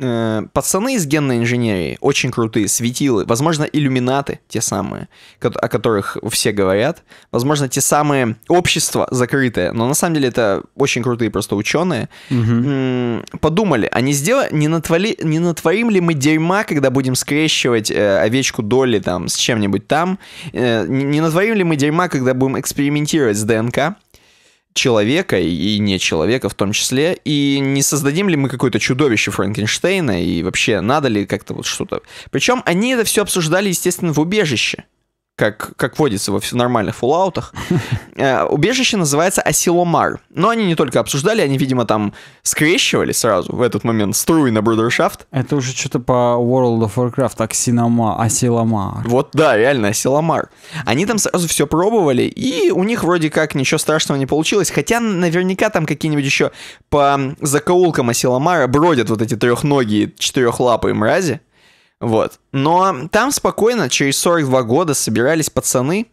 э, пацаны из генной инженерии очень крутые, светилы, возможно, иллюминаты те самые, о которых все говорят, возможно, те самые общества закрытые, но на самом деле это очень крутые просто ученые, угу. подумали, а не, сделали, не, натвали, не натворим ли мы дерьма, когда будем скрещивать э, овечку Доли там с чем-нибудь там, э, не натворим ли мы дерьма, когда будем экспериментировать с ДНК, человека и не человека в том числе, и не создадим ли мы какое-то чудовище Франкенштейна, и вообще надо ли как-то вот что-то. Причем они это все обсуждали, естественно, в убежище как, как водится во все нормальных фуллаутах. [laughs] Э, убежище называется Асиломар. Но они не только обсуждали, они, видимо, там скрещивали сразу в этот момент струи на брудершафт. Это уже что-то по World of Warcraft, Аксинома, Асиломар. Вот, да, реально, Асиломар. Они там сразу все пробовали, и у них вроде как ничего страшного не получилось, хотя наверняка там какие-нибудь еще по закоулкам Асиломара бродят вот эти трехногие, четырехлапые мрази. Вот. Но там спокойно через 42 года собирались пацаны,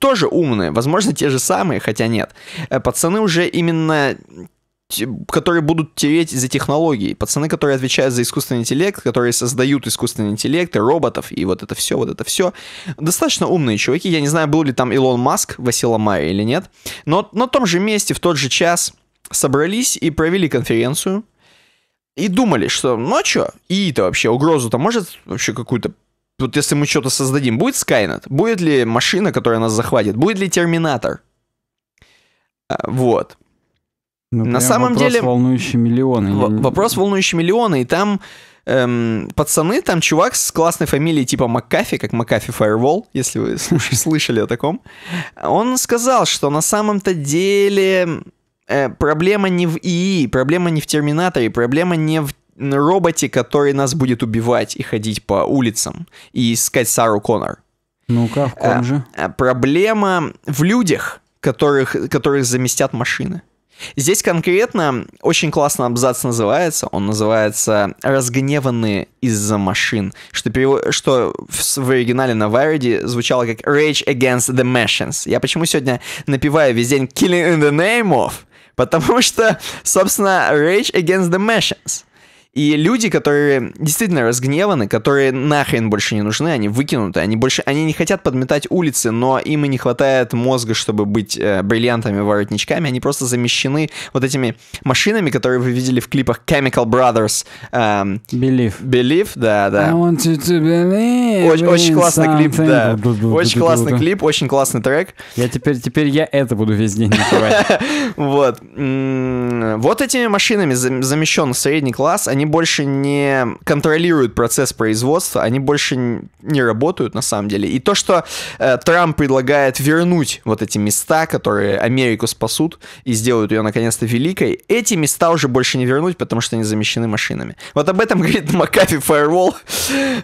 тоже умные, возможно, те же самые, хотя нет. Э, пацаны уже именно которые будут тереть за технологии, пацаны, которые отвечают за искусственный интеллект, которые создают искусственный интеллект и роботов, и вот это все, вот это все. Достаточно умные чуваки, я не знаю, был ли там Илон Маск в Асиломае или нет, но на том же месте, в тот же час собрались и провели конференцию, и думали, что, ну а что, ИИ-то вообще угрозу-то может вообще какую-то... Вот если мы что-то создадим, будет скайнет, Будет ли машина, которая нас захватит? Будет ли Терминатор? А, вот. Ну, На самом вопрос деле... волнующий миллионы. В- вопрос волнующий миллионы, и там эм, пацаны, там чувак с классной фамилией типа Маккафи, как Маккафи Firewall, если вы [laughs] слышали о таком, он сказал, что на самом-то деле Э, проблема не в ИИ, проблема не в Терминаторе, проблема не в роботе, который нас будет убивать и ходить по улицам и искать Сару Коннор. Ну-ка, в ком э, же? А, проблема в людях, которых, которых заместят машины. Здесь конкретно очень классно абзац называется. Он называется «Разгневанные из-за машин», что, перево... что в, в оригинале на Вайреде звучало как «Rage against the machines». Я почему сегодня напиваю весь день «Killing in the name of»? Потому что, собственно, Rage Against the Machines. И люди, которые действительно разгневаны, которые нахрен больше не нужны, они выкинуты, они больше, они не хотят подметать улицы, но им и не хватает мозга, чтобы быть э, бриллиантами воротничками, они просто замещены вот этими машинами, которые вы видели в клипах Chemical Brothers. Эм, believe. Believe, да, да. I want you to believe очень, очень классный клип, да. Очень классный клип, очень классный трек. Я теперь, теперь я это буду весь день [laughs] Вот. Вот этими машинами замещен средний класс, они они больше не контролируют процесс производства, они больше не работают на самом деле. И то, что э, Трамп предлагает вернуть вот эти места, которые Америку спасут и сделают ее наконец-то великой, эти места уже больше не вернуть, потому что они замещены машинами. Вот об этом [laughs] говорит Макафи Firewall.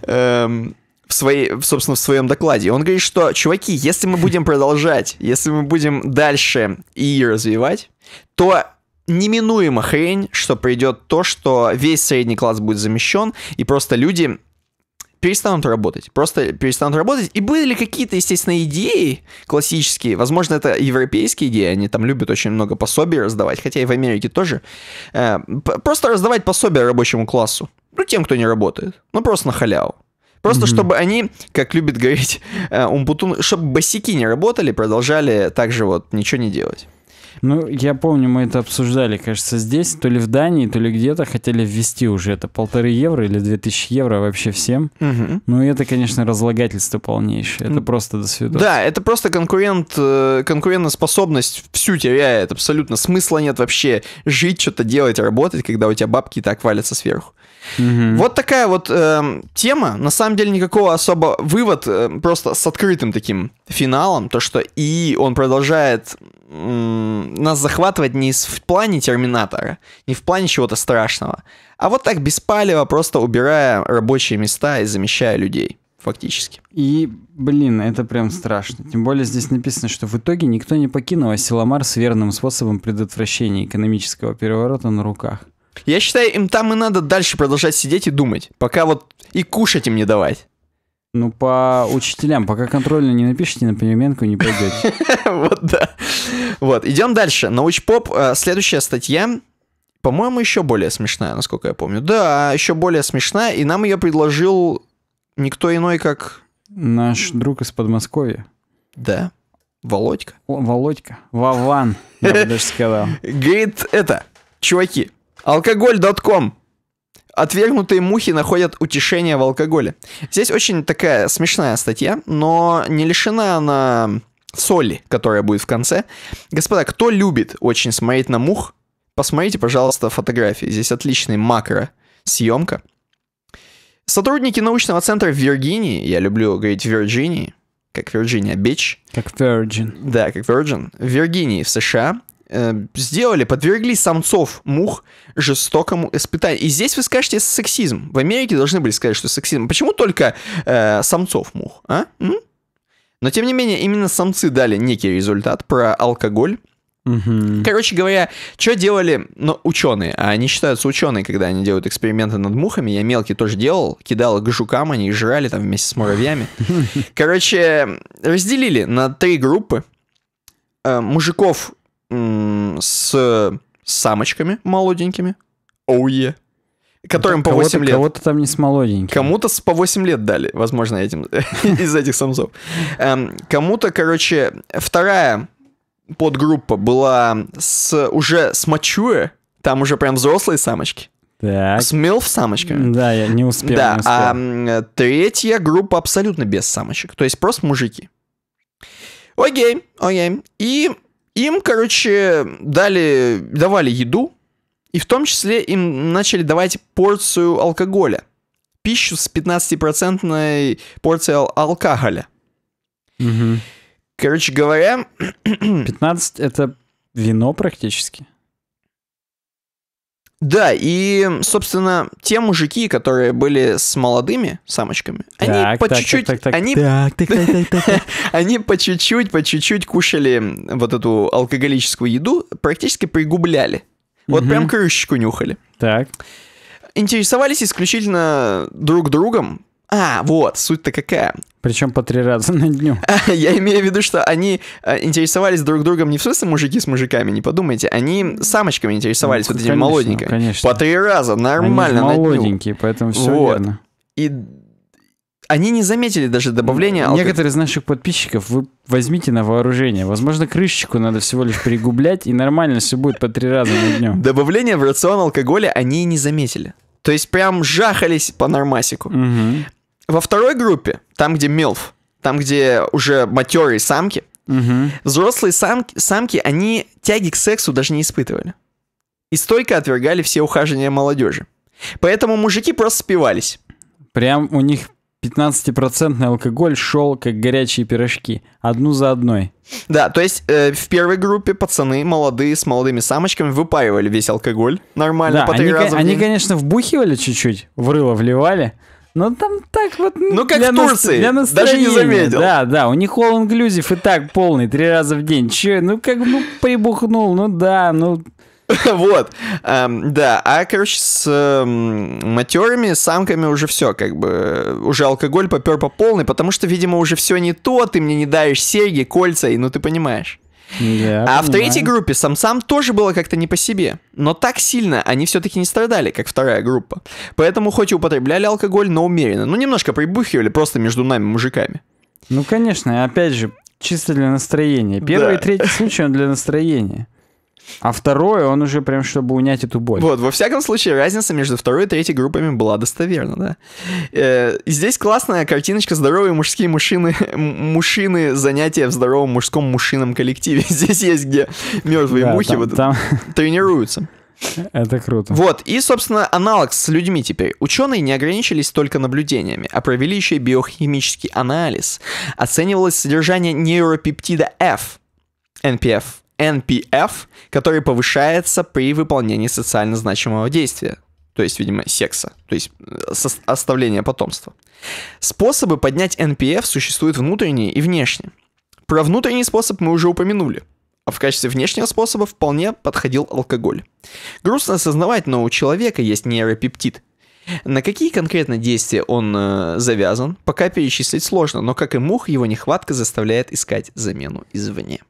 Эм, в своей, собственно, в своем докладе. Он говорит, что, чуваки, если мы будем продолжать, если мы будем дальше и развивать, то неминуема хрень, что придет то, что весь средний класс будет замещен, и просто люди перестанут работать. Просто перестанут работать. И были ли какие-то, естественно, идеи классические. Возможно, это европейские идеи. Они там любят очень много пособий раздавать. Хотя и в Америке тоже. Э, просто раздавать пособия рабочему классу. Ну, тем, кто не работает. Ну, просто на халяву. Просто mm-hmm. чтобы они, как любит говорить э, Умпутун, чтобы босики не работали, продолжали также вот ничего не делать. Ну, я помню, мы это обсуждали, кажется, здесь, то ли в Дании, то ли где-то хотели ввести уже это полторы евро или две тысячи евро вообще всем. Угу. Ну, это, конечно, разлагательство полнейшее. Это просто до свидания. Да, это просто конкурент, э, конкурентоспособность всю теряет абсолютно. Смысла нет вообще жить, что-то делать, работать, когда у тебя бабки и так валятся сверху. Угу. Вот такая вот э, тема. На самом деле никакого особо вывод, э, просто с открытым таким финалом, то что и он продолжает нас захватывать не в плане Терминатора, не в плане чего-то страшного, а вот так беспалево, просто убирая рабочие места и замещая людей, фактически. И, блин, это прям страшно. Тем более здесь написано, что в итоге никто не покинул Асиломар с верным способом предотвращения экономического переворота на руках. Я считаю, им там и надо дальше продолжать сидеть и думать, пока вот и кушать им не давать. Ну, по учителям, пока контрольно не напишите, на переменку не пойдете. [laughs] Вот, да. Вот, идем дальше. Научпоп, э, следующая статья, по-моему, еще более смешная, насколько я помню. Да, еще более смешная, и нам ее предложил никто иной, как... Наш друг из Подмосковья. Да, Володька. Володька. Вован, я бы [laughs] даже сказал. Говорит, это, чуваки, Алкоголь.ком. Отвергнутые мухи находят утешение в алкоголе. Здесь очень такая смешная статья, но не лишена она соли, которая будет в конце. Господа, кто любит очень смотреть на мух, посмотрите, пожалуйста, фотографии. Здесь отличный макро съемка. Сотрудники научного центра в Виргинии, я люблю говорить Вирджинии, как Вирджиния Бич. Как Virgin. Да, как Virgin. В Виргинии, в США, Э, сделали, подвергли самцов мух жестокому испытанию. И здесь вы скажете сексизм. В Америке должны были сказать, что сексизм. Почему только э, самцов мух, а? М? Но тем не менее, именно самцы дали некий результат про алкоголь. Короче говоря, что делали ну, ученые? А они считаются ученые, когда они делают эксперименты над мухами. Я мелкий тоже делал, кидал к жукам, они их жрали там вместе с муравьями. [laughs] Короче, разделили на три группы э, мужиков с самочками молоденькими. Оуе. Oh yeah. Которым по 8 лет. Кого-то там не с молоденьким. Кому-то по 8 лет дали, возможно, этим [laughs] из этих самцов. Эм, кому-то, короче, вторая подгруппа была с уже с мачуэ, там уже прям взрослые самочки. Так. С милф самочками. Да, я не успел. Да, а третья группа абсолютно без самочек, то есть просто мужики. Окей, окей. И им, короче, дали, давали еду, и в том числе им начали давать порцию алкоголя. Пищу с 15-процентной порцией алкоголя. Угу. Короче говоря... 15 — это вино практически? Да, и, собственно, те мужики, которые были с молодыми самочками, так, они по чуть-чуть... Они... они по чуть-чуть, по чуть-чуть кушали вот эту алкоголическую еду, практически пригубляли. Вот угу. прям крышечку нюхали. Так. Интересовались исключительно друг другом, а, вот, суть-то какая. Причем по три раза на дню. [laughs] Я имею в виду, что они э, интересовались друг другом не в смысле мужики с мужиками, не подумайте. Они самочками интересовались ну, вот этими конечно, молоденькими. Конечно. По три раза, нормально они молоденькие, на дню. поэтому все вот. верно. И они не заметили даже добавления... Алког... Некоторые из наших подписчиков вы возьмите на вооружение. Возможно, крышечку надо всего лишь пригублять, и нормально все будет по три раза на дню. Добавление в рацион алкоголя они не заметили. То есть прям жахались по нормасику. Угу. Во второй группе, там, где милф, там, где уже матерые самки, угу. взрослые самки, самки, они тяги к сексу даже не испытывали. И столько отвергали все ухаживания молодежи. Поэтому мужики просто спивались. Прям у них 15% алкоголь шел как горячие пирожки, одну за одной. Да, то есть э, в первой группе пацаны молодые с молодыми самочками выпаивали весь алкоголь нормально да, по три они, раза. В день. Они, конечно, вбухивали чуть-чуть, в рыло вливали, ну там так вот... Ну как для в Турции, для даже не заметил. Да, да, у них all inclusive и так полный, три раза в день. Че, ну как, ну прибухнул, ну да, ну... [laughs] Вот, эм, да, а, короче, с эм, самками уже все, как бы, э, уже алкоголь попер по полной, потому что, видимо, уже все не то, ты мне не даешь серьги, кольца, и ну ты понимаешь. Я а в третьей группе самцам тоже было как-то не по себе. Но так сильно они все-таки не страдали, как вторая группа. Поэтому хоть и употребляли алкоголь, но умеренно. Ну, немножко прибухивали просто между нами, мужиками. Ну, конечно, опять же, чисто для настроения. Первый да. и третий случай, он для настроения. А второе, он уже прям, чтобы унять эту боль. Вот, во всяком случае, разница между второй и третьей группами была достоверна, да. Э, здесь классная картиночка «Здоровые мужские мужчины, мужчины занятия в здоровом мужском мужчинам коллективе». [laughs] Здесь есть где мертвые да, мухи там, вот, там... тренируются. Это круто. Вот, и, собственно, аналог с людьми теперь. Ученые не ограничились только наблюдениями, а провели еще и биохимический анализ. Оценивалось содержание нейропептида F, NPF, NPF, который повышается при выполнении социально значимого действия. То есть, видимо, секса. То есть, э, оставление потомства. Способы поднять NPF существуют внутренние и внешние. Про внутренний способ мы уже упомянули. А в качестве внешнего способа вполне подходил алкоголь. Грустно осознавать, но у человека есть нейропептид. На какие конкретно действия он э, завязан, пока перечислить сложно, но как и мух, его нехватка заставляет искать замену извне.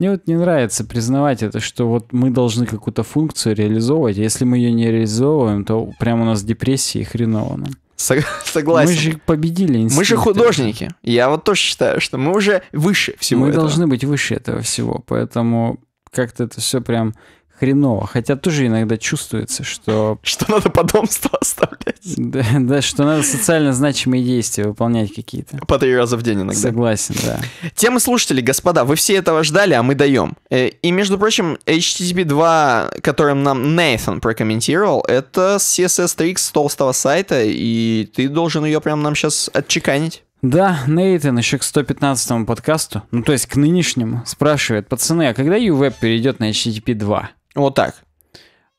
Мне вот не нравится признавать это, что вот мы должны какую-то функцию реализовывать. Если мы ее не реализовываем, то прямо у нас депрессия и хреново нам. Ну. Согласен. Мы же победили инстинкты. Мы же художники. Я вот тоже считаю, что мы уже выше всего Мы этого. должны быть выше этого всего, поэтому как-то это все прям хреново. Хотя тоже иногда чувствуется, что... [laughs] Что надо потомство оставлять. Да, да, что надо социально значимые действия выполнять какие-то. По три раза в день иногда. Согласен, да. Темы слушателей, господа, вы все этого ждали, а мы даем. Э, и, между прочим, HTTP 2, которым нам Nathan прокомментировал, это CSS-трик с толстого сайта, и ты должен ее прямо нам сейчас отчеканить. Да, Нейтан еще к 115 подкасту, ну то есть к нынешнему, спрашивает, пацаны, а когда UWeb перейдет на HTTP 2? Вот так.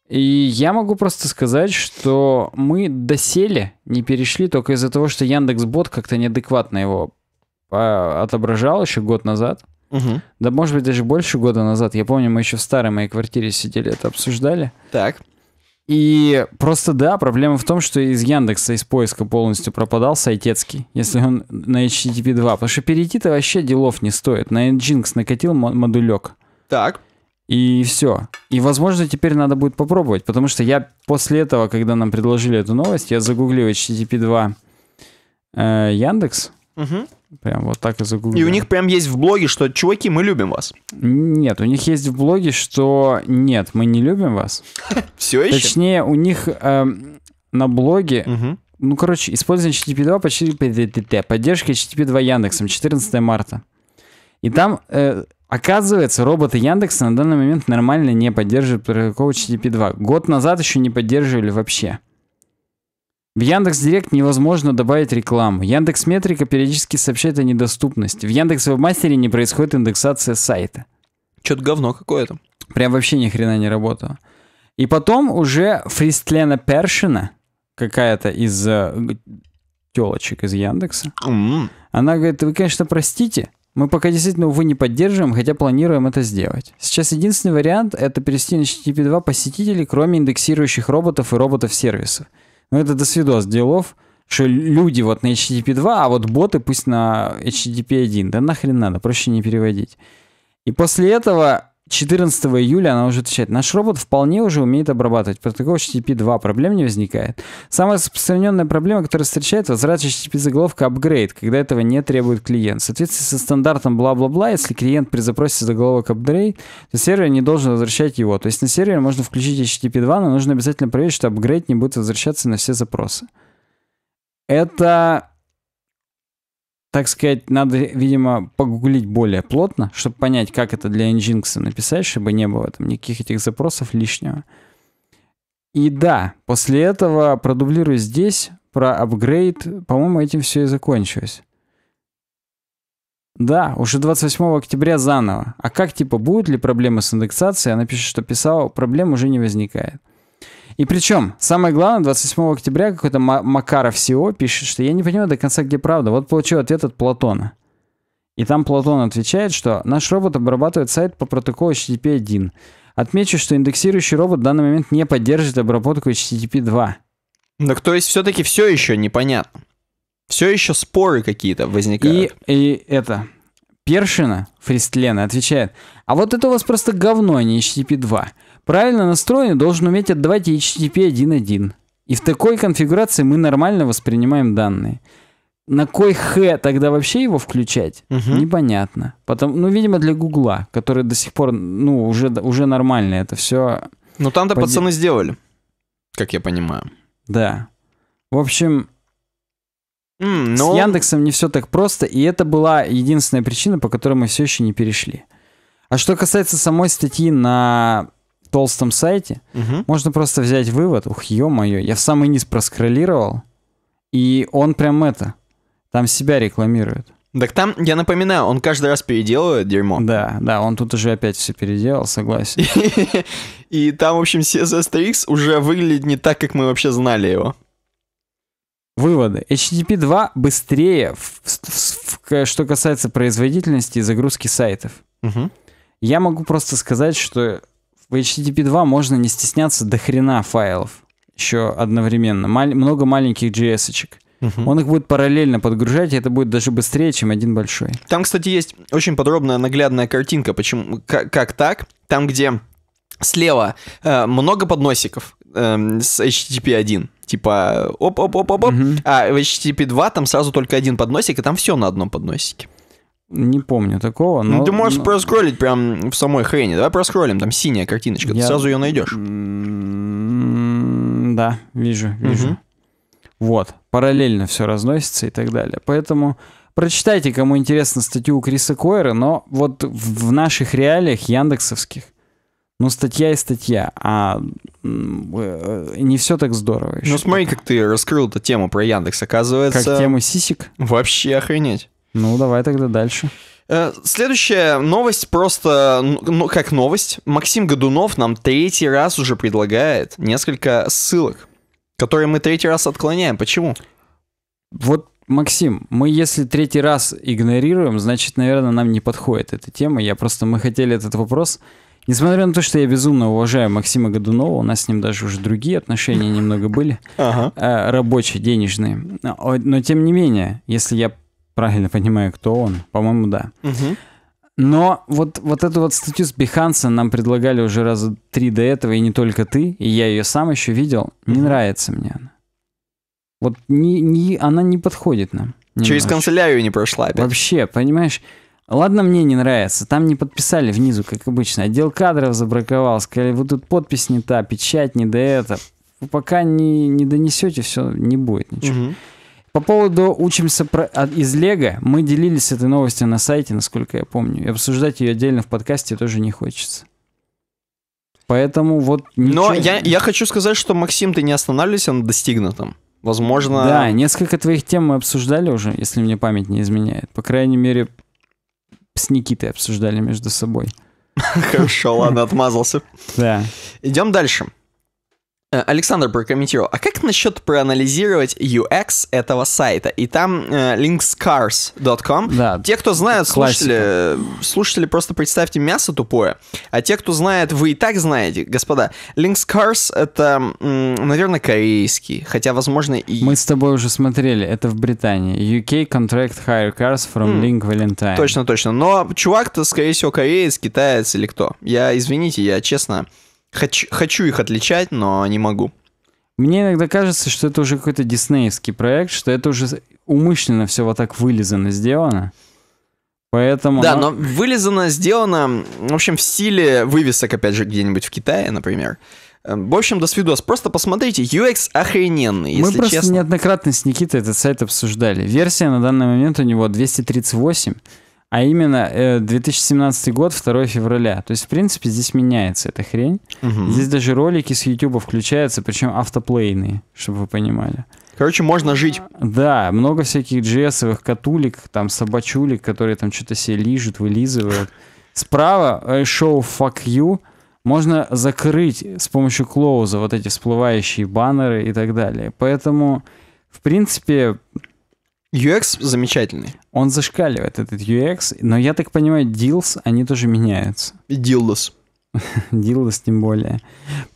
И я могу просто сказать, что мы досели не перешли только из-за того, что Яндекс.Бот как-то неадекватно его а, отображал еще год назад. Угу. Да, может быть, даже больше года назад. Я помню, мы еще в старой моей квартире сидели, это обсуждали. Так. И просто да, проблема в том, что из Яндекса, из поиска полностью пропадал сайтецкий, если он на HTTP 2. Потому что перейти-то вообще делов не стоит. На Nginx накатил модулек. Так. И все. И, возможно, теперь надо будет попробовать, потому что я после этого, когда нам предложили эту новость, я загуглил HTTP 2 э, Яндекс. Угу. Прям вот так и загуглил. И у них прям есть в блоге, что чуваки, мы любим вас. Нет, у них есть в блоге, что нет, мы не любим вас. [laughs] Все еще. Точнее, у них эм, на блоге ну, короче, использование HTTP 2 почти поддержка HTTP 2 Яндексом 14 марта. И там э, Оказывается, роботы Яндекса на данный момент нормально не поддерживают протокол HTTP 2. Год назад еще не поддерживали вообще. В Яндекс Директ невозможно добавить рекламу. Яндекс Метрика периодически сообщает о недоступности. В Яндекс Вебмастере не происходит индексация сайта. Что-то говно какое-то. Прям вообще ни хрена не работало. И потом уже Фристлена Першина, какая-то из э, телочек из Яндекса, mm-hmm. она говорит, вы, конечно, простите, мы пока действительно, увы, не поддерживаем, хотя планируем это сделать. Сейчас единственный вариант – это перевести на HTTP 2 посетителей, кроме индексирующих роботов и роботов-сервисов. Но ну, это до свидос делов, что люди вот на HTTP 2, а вот боты пусть на HTTP 1. Да нахрен надо, проще не переводить. И после этого 14 июля она уже отвечает, наш робот вполне уже умеет обрабатывать протокол HTTP 2, проблем не возникает. Самая распространенная проблема, которая встречает, возврат HTTP заголовка upgrade, когда этого не требует клиент. В соответствии со стандартом бла-бла-бла, если клиент при запросе заголовок upgrade, то сервер не должен возвращать его. То есть на сервере можно включить HTTP 2, но нужно обязательно проверить, что upgrade не будет возвращаться на все запросы. Это так сказать, надо, видимо, погуглить более плотно, чтобы понять, как это для Nginx написать, чтобы не было там никаких этих запросов лишнего. И да, после этого продублирую здесь про апгрейд. По-моему, этим все и закончилось. Да, уже 28 октября заново. А как, типа, будут ли проблемы с индексацией? Она пишет, что писал, проблем уже не возникает. И причем, самое главное, 27 октября какой-то Макаров СИО пишет, что я не понимаю до конца, где правда. Вот получил ответ от Платона. И там Платон отвечает, что наш робот обрабатывает сайт по протоколу HTTP-1. Отмечу, что индексирующий робот в данный момент не поддерживает обработку HTTP-2. Так то есть все-таки все еще непонятно. Все еще споры какие-то возникают. И, и это, Першина, Фристлена, отвечает, а вот это у вас просто говно, а не HTTP 2. Правильно настроенный должен уметь отдавать HTTP 1.1. И в такой конфигурации мы нормально воспринимаем данные. На кой х тогда вообще его включать? Угу. Непонятно. Потом, ну, видимо, для Гугла, который до сих пор, ну, уже, уже нормально это все. Ну, там-то под... пацаны сделали, как я понимаю. Да. В общем, mm, но... с ну, Яндексом не все так просто, и это была единственная причина, по которой мы все еще не перешли. А что касается самой статьи на толстом сайте, угу. можно просто взять вывод, ух, ё-моё, я в самый низ проскроллировал, и он прям это, там себя рекламирует. Так там, я напоминаю, он каждый раз переделывает дерьмо. Да, да, он тут уже опять все переделал, согласен. [laughs] И там, в общем, css 3 уже выглядит не так, как мы вообще знали его. Выводы. HTTP 2 быстрее, в, в, в, что касается производительности и загрузки сайтов. Угу. Я могу просто сказать, что в HTTP 2 можно не стесняться до хрена файлов еще одновременно. Маль, много маленьких JS-очек. Угу. Он их будет параллельно подгружать, и это будет даже быстрее, чем один большой. Там, кстати, есть очень подробная наглядная картинка, почему, как, как так. Там, где слева э, много подносиков э, с HTTP 1, типа оп-оп-оп-оп-оп, угу. а в HTTP 2 там сразу только один подносик, и там все на одном подносике. Не помню такого, ну, но... Ну, ты можешь но... проскроллить прям в самой хрени. Давай проскролим там синяя картиночка, Я... ты сразу ее найдешь. Да, вижу, вижу. Угу. Вот, параллельно все разносится и так далее. Поэтому прочитайте, кому интересно, статью у Криса Койера, но вот в наших реалиях яндексовских, ну, статья и статья, а э, э, не все так здорово еще. Ну, смотри, как ты раскрыл эту тему про Яндекс, оказывается... Как тему сисик? Вообще охренеть. Ну, давай тогда дальше. Э, следующая новость просто, ну, как новость. Максим Годунов нам третий раз уже предлагает несколько ссылок, которые мы третий раз отклоняем. Почему? Вот, Максим, мы если третий раз игнорируем, значит, наверное, нам не подходит эта тема. Я просто, мы хотели этот вопрос... Несмотря на то, что я безумно уважаю Максима Годунова, у нас с ним даже уже другие отношения немного были, ага. Э, рабочие, денежные. Но, но тем не менее, если я правильно понимаю, кто он. По-моему, да. Угу. Но вот, вот эту вот статью с Биханса нам предлагали уже раза три до этого, и не только ты, и я ее сам еще видел. Не нравится мне она. Вот не, не, она не подходит нам. Немножко. Через канцелярию не прошла опять. Вообще, понимаешь? Ладно, мне не нравится. Там не подписали внизу, как обычно. Отдел кадров забраковал. Сказали, вот тут подпись не та, печать не до этого. пока не, не донесете, все, не будет ничего. Угу. По поводу «Учимся про... А, из Лего», мы делились этой новостью на сайте, насколько я помню. И обсуждать ее отдельно в подкасте тоже не хочется. Поэтому вот... Ничего... Но я, я хочу сказать, что, Максим, ты не останавливайся на достигнутом. Возможно... Да, несколько твоих тем мы обсуждали уже, если мне память не изменяет. По крайней мере, с Никитой обсуждали между собой. [laughs] Хорошо, ладно, отмазался. Да. Идем дальше. Э, Александр прокомментировал, а как насчет проанализировать UX этого сайта? И там э, linkscars.com. Да, те, кто знают, слушатели, э, слушатели, просто представьте мясо тупое. А те, кто знает, вы и так знаете, господа. Linkscars — это, наверное, корейский, хотя, возможно, и... Мы с тобой уже смотрели, это в Британии. UK contract hire cars from mm. Link Valentine. Точно, точно. Но чувак-то, скорее всего, кореец, китаец или кто. Я, извините, я честно... Хочу, хочу их отличать, но не могу. Мне иногда кажется, что это уже какой-то диснеевский проект, что это уже умышленно все вот так вылизано сделано. Поэтому... Да, ну, но вылизано, сделано, в общем, в стиле вывесок, опять же, где-нибудь в Китае, например. Эм, в общем, до свидос. Просто посмотрите, UX охрененный, если Мы просто честно. неоднократно с Никитой этот сайт обсуждали. Версия на данный момент у него 238 а именно 2017 э, год, 2 февраля. То есть, в принципе, здесь меняется эта хрень. Угу. Здесь даже ролики с YouTube включаются, причем автоплейные, чтобы вы понимали. Короче, можно жить. Да, много всяких джесовых катулик, там собачулик, которые там что-то себе лижут, вылизывают. Справа э, шоу «Fuck you», можно закрыть с помощью клоуза вот эти всплывающие баннеры и так далее. Поэтому, в принципе... UX замечательный. Он зашкаливает, этот UX, но я так понимаю, deals, они тоже меняются. И Deals [laughs] Дилос тем более.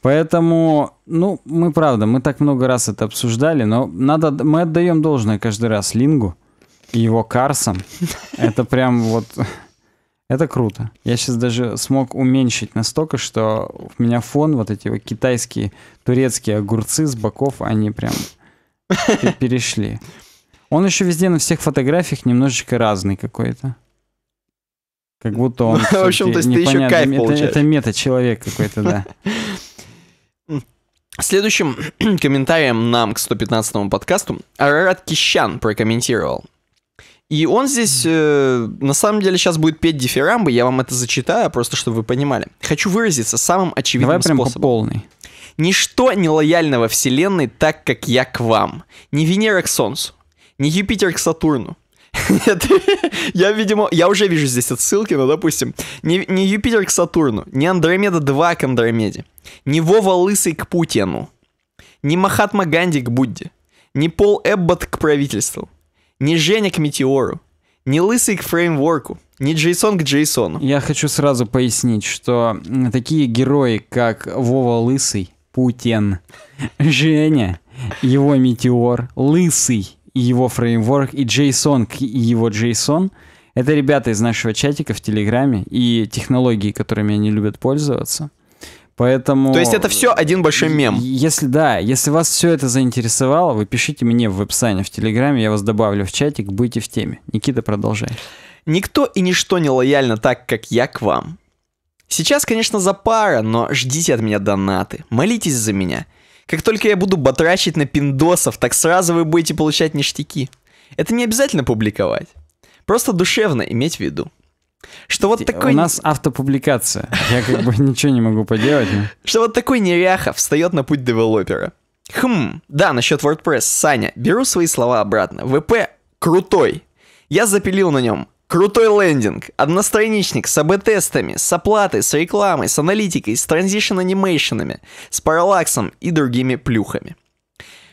Поэтому, ну, мы правда, мы так много раз это обсуждали, но надо, мы отдаем должное каждый раз Лингу и его Карсом. [laughs] Это прям вот... Это круто. Я сейчас даже смог уменьшить настолько, что у меня фон, вот эти вот китайские, турецкие огурцы с боков, они прям [laughs] перешли. Он еще везде на всех фотографиях немножечко разный какой-то. Как будто он... [laughs] В общем, то есть ты еще кайф получаешь. Это, мета-человек какой-то, да. [laughs] Следующим [clears throat] комментарием нам к 115-му подкасту Арарат Кищан прокомментировал. И он здесь, э, на самом деле, сейчас будет петь дифирамбы, я вам это зачитаю, просто чтобы вы понимали. Хочу выразиться самым очевидным Давай прям способом. полный. Ничто не лояльно во Вселенной так, как я к вам. Не Венера к Солнцу не Юпитер к Сатурну. [laughs] Нет, я, видимо, я уже вижу здесь отсылки, но, допустим, не, не Юпитер к Сатурну, не Андромеда 2 к Андромеде, не Вова Лысый к Путину, не Махатма Ганди к Будде, не Пол Эббот к правительству, не Женя к Метеору, не Лысый к фреймворку, не Джейсон к Джейсону. Я хочу сразу пояснить, что такие герои, как Вова Лысый, Путин, [laughs] Женя, его метеор, Лысый, и его фреймворк, и JSON и его JSON. Это ребята из нашего чатика в Телеграме и технологии, которыми они любят пользоваться. Поэтому... То есть это все один большой мем. Если да, если вас все это заинтересовало, вы пишите мне в веб в Телеграме, я вас добавлю в чатик, будьте в теме. Никита, продолжай. Никто и ничто не лояльно так, как я к вам. Сейчас, конечно, за пара, но ждите от меня донаты, молитесь за меня — как только я буду батрачить на пиндосов, так сразу вы будете получать ништяки. Это не обязательно публиковать. Просто душевно иметь в виду. Что вот э, такой... У нас автопубликация. Я как бы [laughs] ничего не могу поделать. [laughs] Что вот такой неряха встает на путь девелопера. Хм, да, насчет WordPress, Саня, беру свои слова обратно. ВП крутой. Я запилил на нем Крутой лендинг, одностраничник с АБ-тестами, с оплатой, с рекламой, с аналитикой, с транзишн-анимейшенами, с параллаксом и другими плюхами.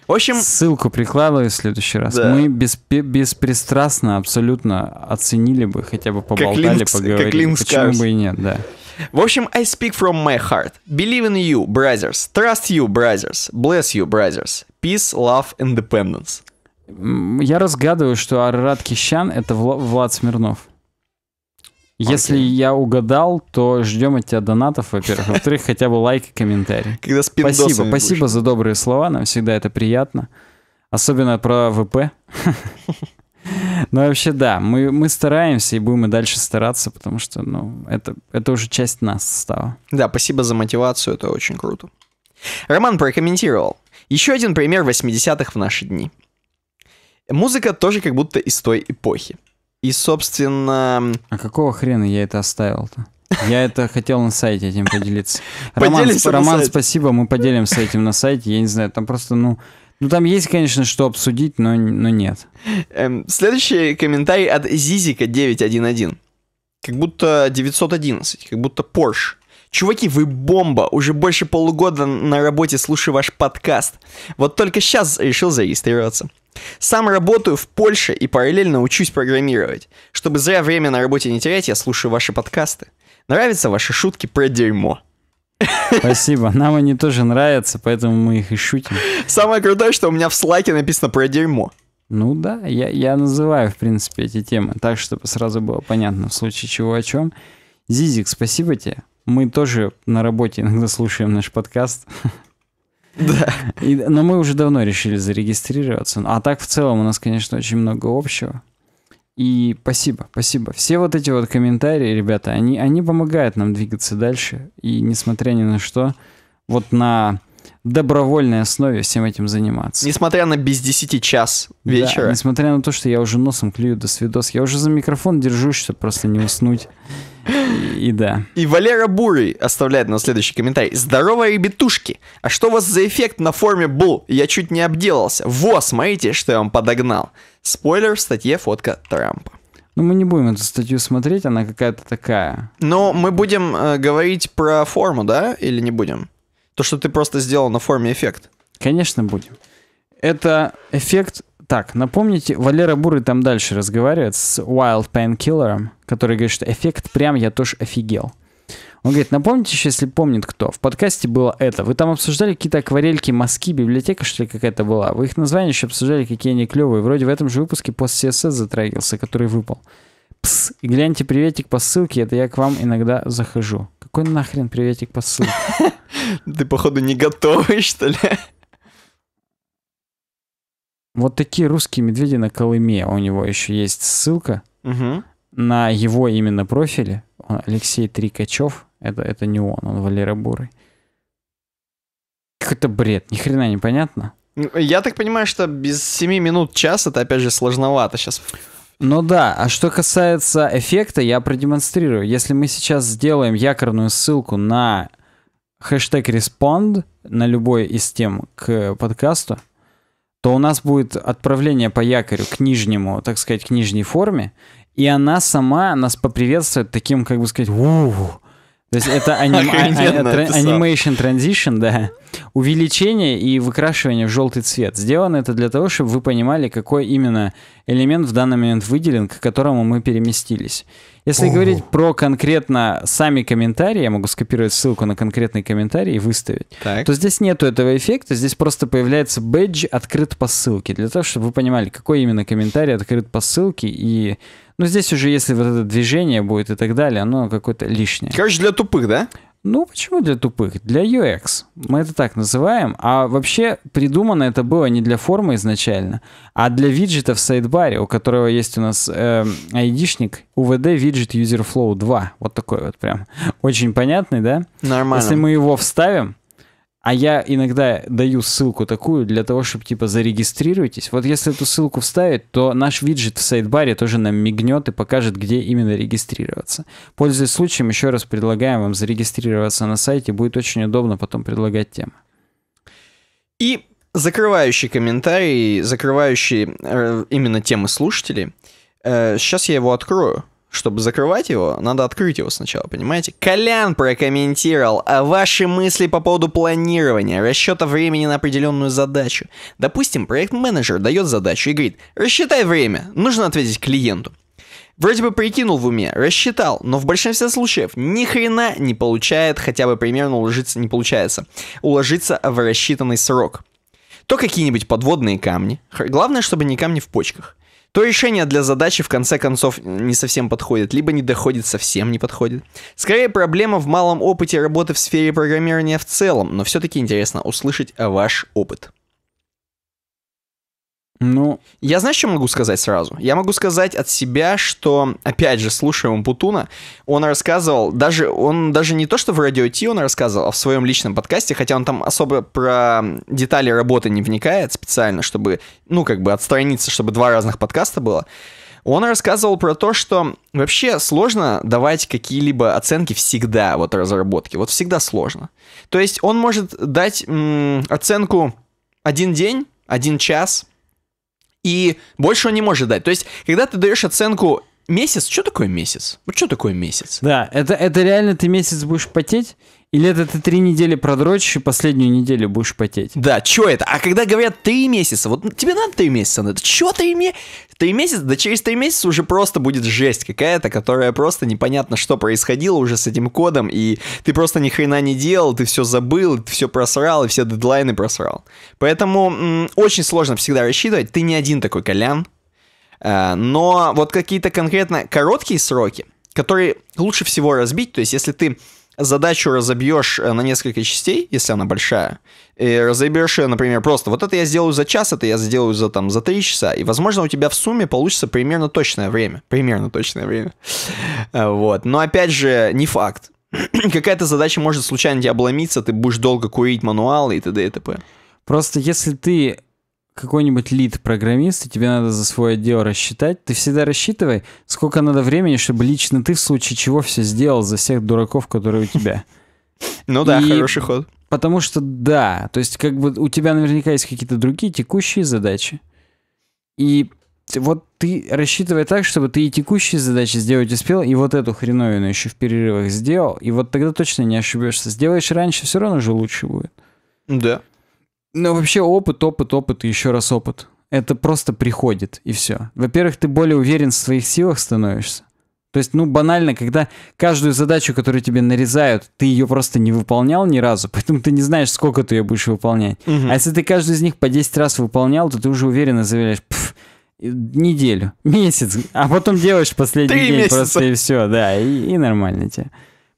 В общем... Ссылку прикладывай в следующий раз. Да. Мы бесп... беспристрастно абсолютно оценили бы, хотя бы поболтали, как Линкс, поговорили. Как Линкс Почему Карс. бы и нет, да. В общем, I speak from my heart. Believe in you, brothers. Trust you, brothers. Bless you, brothers. Peace, love, independence. Я разгадываю, что Арарат Кищан — это Влад Смирнов. Если okay. я угадал, то ждем от тебя донатов, во-первых. Во-вторых, хотя бы лайк и комментарий. Когда спасибо, спасибо за добрые слова, нам всегда это приятно. Особенно про ВП. [laughs] Ну, вообще, да, мы, мы стараемся и будем и дальше стараться, потому что, ну, это, это уже часть нас стала. Да, спасибо за мотивацию, это очень круто. Роман прокомментировал. Еще один пример 80-х в наши дни. Музыка тоже как будто из той эпохи. И, собственно... А какого хрена я это оставил-то? Я [laughs] это хотел на сайте этим поделиться. [laughs] Роман, Поделимся Роман спасибо, мы поделимся этим на сайте. Я не знаю, там просто, ну... Ну, там есть, конечно, что обсудить, но, но нет. Эм, следующий комментарий от Зизика 911. Как будто 911, как будто Porsche. Чуваки, вы бомба! Уже больше полугода на работе слушаю ваш подкаст. Вот только сейчас решил зарегистрироваться. Сам работаю в Польше и параллельно учусь программировать. Чтобы зря время на работе не терять, я слушаю ваши подкасты. Нравятся ваши шутки про дерьмо. Спасибо. Нам они тоже нравятся, поэтому мы их и шутим. Самое крутое, что у меня в слайке написано про дерьмо. Ну да, я, я называю, в принципе, эти темы так, чтобы сразу было понятно, в случае чего о чем. Зизик, спасибо тебе. Мы тоже на работе иногда слушаем наш подкаст. [laughs] Да. И, но мы уже давно решили зарегистрироваться. А так в целом у нас, конечно, очень много общего. И спасибо, спасибо. Все вот эти вот комментарии, ребята, они, они помогают нам двигаться дальше. И несмотря ни на что, вот на добровольной основе всем этим заниматься. Несмотря на без 10 час вечера. Да, несмотря на то, что я уже носом клюю до свидос. Я уже за микрофон держусь, чтобы просто не уснуть. И, и да. И Валера Бурый оставляет на следующий комментарий. Здорово, ребятушки! А что у вас за эффект на форме был? Я чуть не обделался. Во, смотрите, что я вам подогнал. Спойлер в статье фотка Трампа. Ну, мы не будем эту статью смотреть, она какая-то такая. Но мы будем э, говорить про форму, да? Или не будем? То, что ты просто сделал на форме эффект. Конечно, будем. Это эффект... Так, напомните, Валера Буры там дальше разговаривает с Wild Painkiller, который говорит, что эффект прям я тоже офигел. Он говорит, напомните еще, если помнит кто, в подкасте было это. Вы там обсуждали какие-то акварельки, мазки, библиотека, что ли, какая-то была. Вы их название еще обсуждали, какие они клевые. Вроде в этом же выпуске пост CSS затрагивался, который выпал. Пс, и гляньте приветик по ссылке, это я к вам иногда захожу. Какой нахрен приветик по ссылке? [laughs] Ты, походу, не готовый, что ли? Вот такие русские медведи на Колыме. У него еще есть ссылка угу. на его именно профиле. Алексей Трикачев. Это, это не он, он Валера Бурый. Какой-то бред, ни хрена не понятно. Ну, я так понимаю, что без 7 минут час это опять же сложновато сейчас ну да, а что касается эффекта, я продемонстрирую. Если мы сейчас сделаем якорную ссылку на хэштег respond на любой из тем к подкасту, то у нас будет отправление по якорю к нижнему, так сказать, к нижней форме, и она сама нас поприветствует таким, как бы сказать, ууу, то есть это анимейшн а, а, транзишн, да. Увеличение и выкрашивание в желтый цвет. Сделано это для того, чтобы вы понимали, какой именно элемент в данный момент выделен, к которому мы переместились. Если О. говорить про конкретно сами комментарии, я могу скопировать ссылку на конкретный комментарий и выставить, так. то здесь нету этого эффекта, здесь просто появляется бэдж «Открыт по ссылке», для того, чтобы вы понимали, какой именно комментарий открыт по ссылке и но здесь уже, если вот это движение будет и так далее, оно какое-то лишнее. Короче, для тупых, да? Ну, почему для тупых? Для UX. Мы это так называем. А вообще придумано это было не для формы изначально, а для виджета в сайдбаре, у которого есть у нас э, ID-шник UVD виджет User Flow 2. Вот такой вот прям. [laughs] Очень понятный, да? Нормально. Если мы его вставим, а я иногда даю ссылку такую для того, чтобы типа зарегистрируйтесь. Вот если эту ссылку вставить, то наш виджет в сайдбаре тоже нам мигнет и покажет, где именно регистрироваться. Пользуясь случаем, еще раз предлагаем вам зарегистрироваться на сайте. Будет очень удобно потом предлагать темы. И закрывающий комментарий, закрывающий э, именно темы слушателей. Э, сейчас я его открою чтобы закрывать его, надо открыть его сначала, понимаете? Колян прокомментировал а ваши мысли по поводу планирования, расчета времени на определенную задачу. Допустим, проект-менеджер дает задачу и говорит, рассчитай время, нужно ответить клиенту. Вроде бы прикинул в уме, рассчитал, но в большинстве случаев ни хрена не получает, хотя бы примерно уложиться не получается, уложиться в рассчитанный срок. То какие-нибудь подводные камни, главное, чтобы не камни в почках. То решение для задачи в конце концов не совсем подходит, либо не доходит совсем не подходит. Скорее проблема в малом опыте работы в сфере программирования в целом, но все-таки интересно услышать ваш опыт. Ну... Я знаешь, что могу сказать сразу? Я могу сказать от себя, что, опять же, слушая Путуна, он рассказывал, даже он даже не то, что в Радио Ти он рассказывал, а в своем личном подкасте, хотя он там особо про детали работы не вникает специально, чтобы, ну, как бы отстраниться, чтобы два разных подкаста было. Он рассказывал про то, что вообще сложно давать какие-либо оценки всегда вот разработки. Вот всегда сложно. То есть он может дать м- оценку один день, один час — и больше он не может дать. То есть, когда ты даешь оценку месяц, что такое месяц? Вот что такое месяц? Да, это, это реально ты месяц будешь потеть, или это ты три недели продрочишь и последнюю неделю будешь потеть? Да, чё это? А когда говорят три месяца, вот тебе надо три месяца, надо. Ну, чё три месяца? Три месяца? Да через три месяца уже просто будет жесть какая-то, которая просто непонятно, что происходило уже с этим кодом, и ты просто ни хрена не делал, ты все забыл, ты все просрал, и все дедлайны просрал. Поэтому очень сложно всегда рассчитывать, ты не один такой колян, э, но вот какие-то конкретно короткие сроки, которые лучше всего разбить, то есть если ты задачу разобьешь э, на несколько частей, если она большая, и разобьешь ее, например, просто вот это я сделаю за час, это я сделаю за там за три часа, и, возможно, у тебя в сумме получится примерно точное время. Примерно точное время. Э, вот. Но, опять же, не факт. [clears throat] Какая-то задача может случайно тебя обломиться, ты будешь долго курить мануалы и т.д. и т.п. Просто если ты какой-нибудь лид-программист, и тебе надо за свой отдел рассчитать, ты всегда рассчитывай, сколько надо времени, чтобы лично ты в случае чего все сделал за всех дураков, которые у тебя. [laughs] Ну да, хороший ход. Потому что да, то есть как бы у тебя наверняка есть какие-то другие текущие задачи. И вот ты рассчитывай так, чтобы ты и текущие задачи сделать успел, и вот эту хреновину еще в перерывах сделал, и вот тогда точно не ошибешься. Сделаешь раньше, все равно же лучше будет. Да. Но ну, вообще опыт, опыт, опыт и еще раз опыт. Это просто приходит, и все. Во-первых, ты более уверен в своих силах становишься. То есть, ну, банально, когда каждую задачу, которую тебе нарезают, ты ее просто не выполнял ни разу, [laughs] поэтому ты не знаешь, сколько ты ее будешь выполнять. Угу. А если ты каждую из них по 10 раз выполнял, то ты уже уверенно заявляешь, неделю, [laughs] месяц, а потом делаешь последний Три день месяца. просто и все, да, и, и нормально тебе.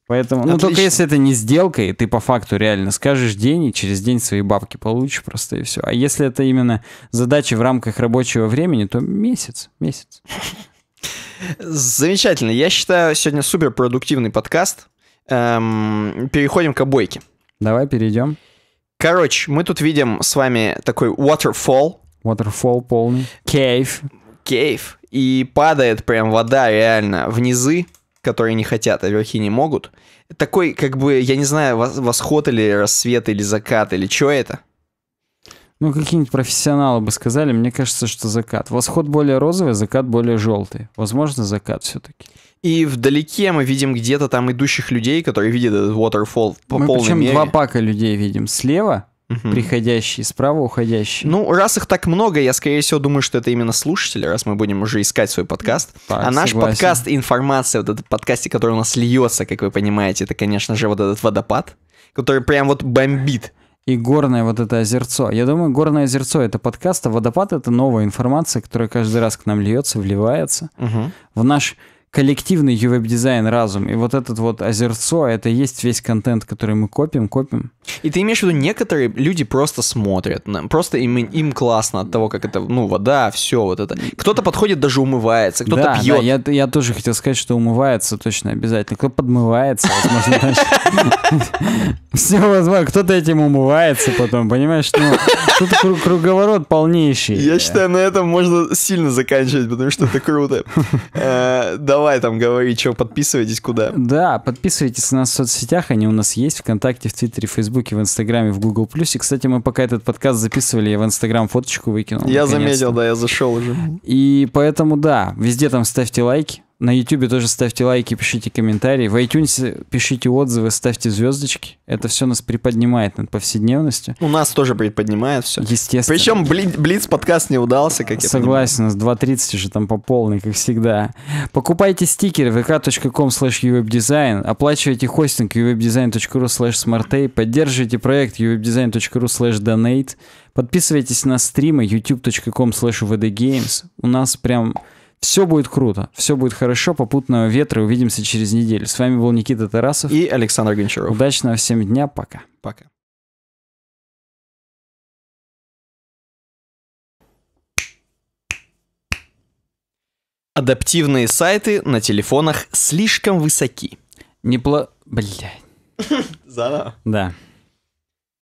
Поэтому, Отлично. ну только если это не сделка, и ты по факту реально скажешь день, и через день свои бабки получишь просто и все. А если это именно задачи в рамках рабочего времени, то месяц, месяц. Замечательно. Я считаю, сегодня супер продуктивный подкаст. Эм, переходим к обойке. Давай перейдем. Короче, мы тут видим с вами такой waterfall. Waterfall полный. Кейв. Кейв. И падает прям вода реально внизы которые не хотят, а верхи не могут. Такой, как бы, я не знаю, восход или рассвет, или закат, или что это? Ну, какие-нибудь профессионалы бы сказали, мне кажется, что закат. Восход более розовый, закат более желтый. Возможно, закат все-таки. И вдалеке мы видим где-то там идущих людей, которые видят этот waterfall по мы полной причем мере. два пака людей видим. Слева угу. приходящие, справа уходящие. Ну, раз их так много, я, скорее всего, думаю, что это именно слушатели, раз мы будем уже искать свой подкаст. Так, а наш согласен. подкаст, информация, вот этот подкасте, который у нас льется, как вы понимаете, это, конечно же, вот этот водопад, который прям вот бомбит. И горное вот это озерцо. Я думаю, горное озерцо это подкаст, а водопад это новая информация, которая каждый раз к нам льется, вливается угу. в наш коллективный веб-дизайн разум. И вот этот вот озерцо, это есть весь контент, который мы копим, копим. И ты имеешь в виду, некоторые люди просто смотрят, просто им, им классно от того, как это, ну, вода, все вот это. Кто-то подходит, даже умывается, кто-то да, пьет. Да, я, я тоже хотел сказать, что умывается точно обязательно. Кто подмывается, возможно, [laughs] Все возможно, кто-то этим умывается потом, понимаешь? Ну, тут круговорот полнейший. Я считаю, на этом можно сильно заканчивать, потому что это круто. [laughs] Э, давай давай там говори, что подписывайтесь куда. Да, подписывайтесь на нас в соцсетях, они у нас есть, ВКонтакте, в Твиттере, в Фейсбуке, в Инстаграме, в Google+. И, кстати, мы пока этот подкаст записывали, я в Инстаграм фоточку выкинул. Я заметил, да, я зашел уже. И поэтому, да, везде там ставьте лайки, на YouTube тоже ставьте лайки, пишите комментарии. В iTunes пишите отзывы, ставьте звездочки. Это все нас приподнимает над повседневностью. У нас тоже приподнимает все. Естественно. Причем бли- Блиц подкаст не удался, как я Согласен, у с 2.30 же там по полной, как всегда. Покупайте стикеры vk.com slash uwebdesign, оплачивайте хостинг uwebdesign.ru slash smartay, поддерживайте проект uwebdesign.ru slash donate, подписывайтесь на стримы youtube.com slash uvdgames. У нас прям все будет круто, все будет хорошо, попутного ветра, увидимся через неделю. С вами был Никита Тарасов и Александр Гончаров. Удачного всем дня, пока. Пока. Адаптивные сайты на телефонах слишком высоки. Непло... Блядь. [laughs] Заново? Да.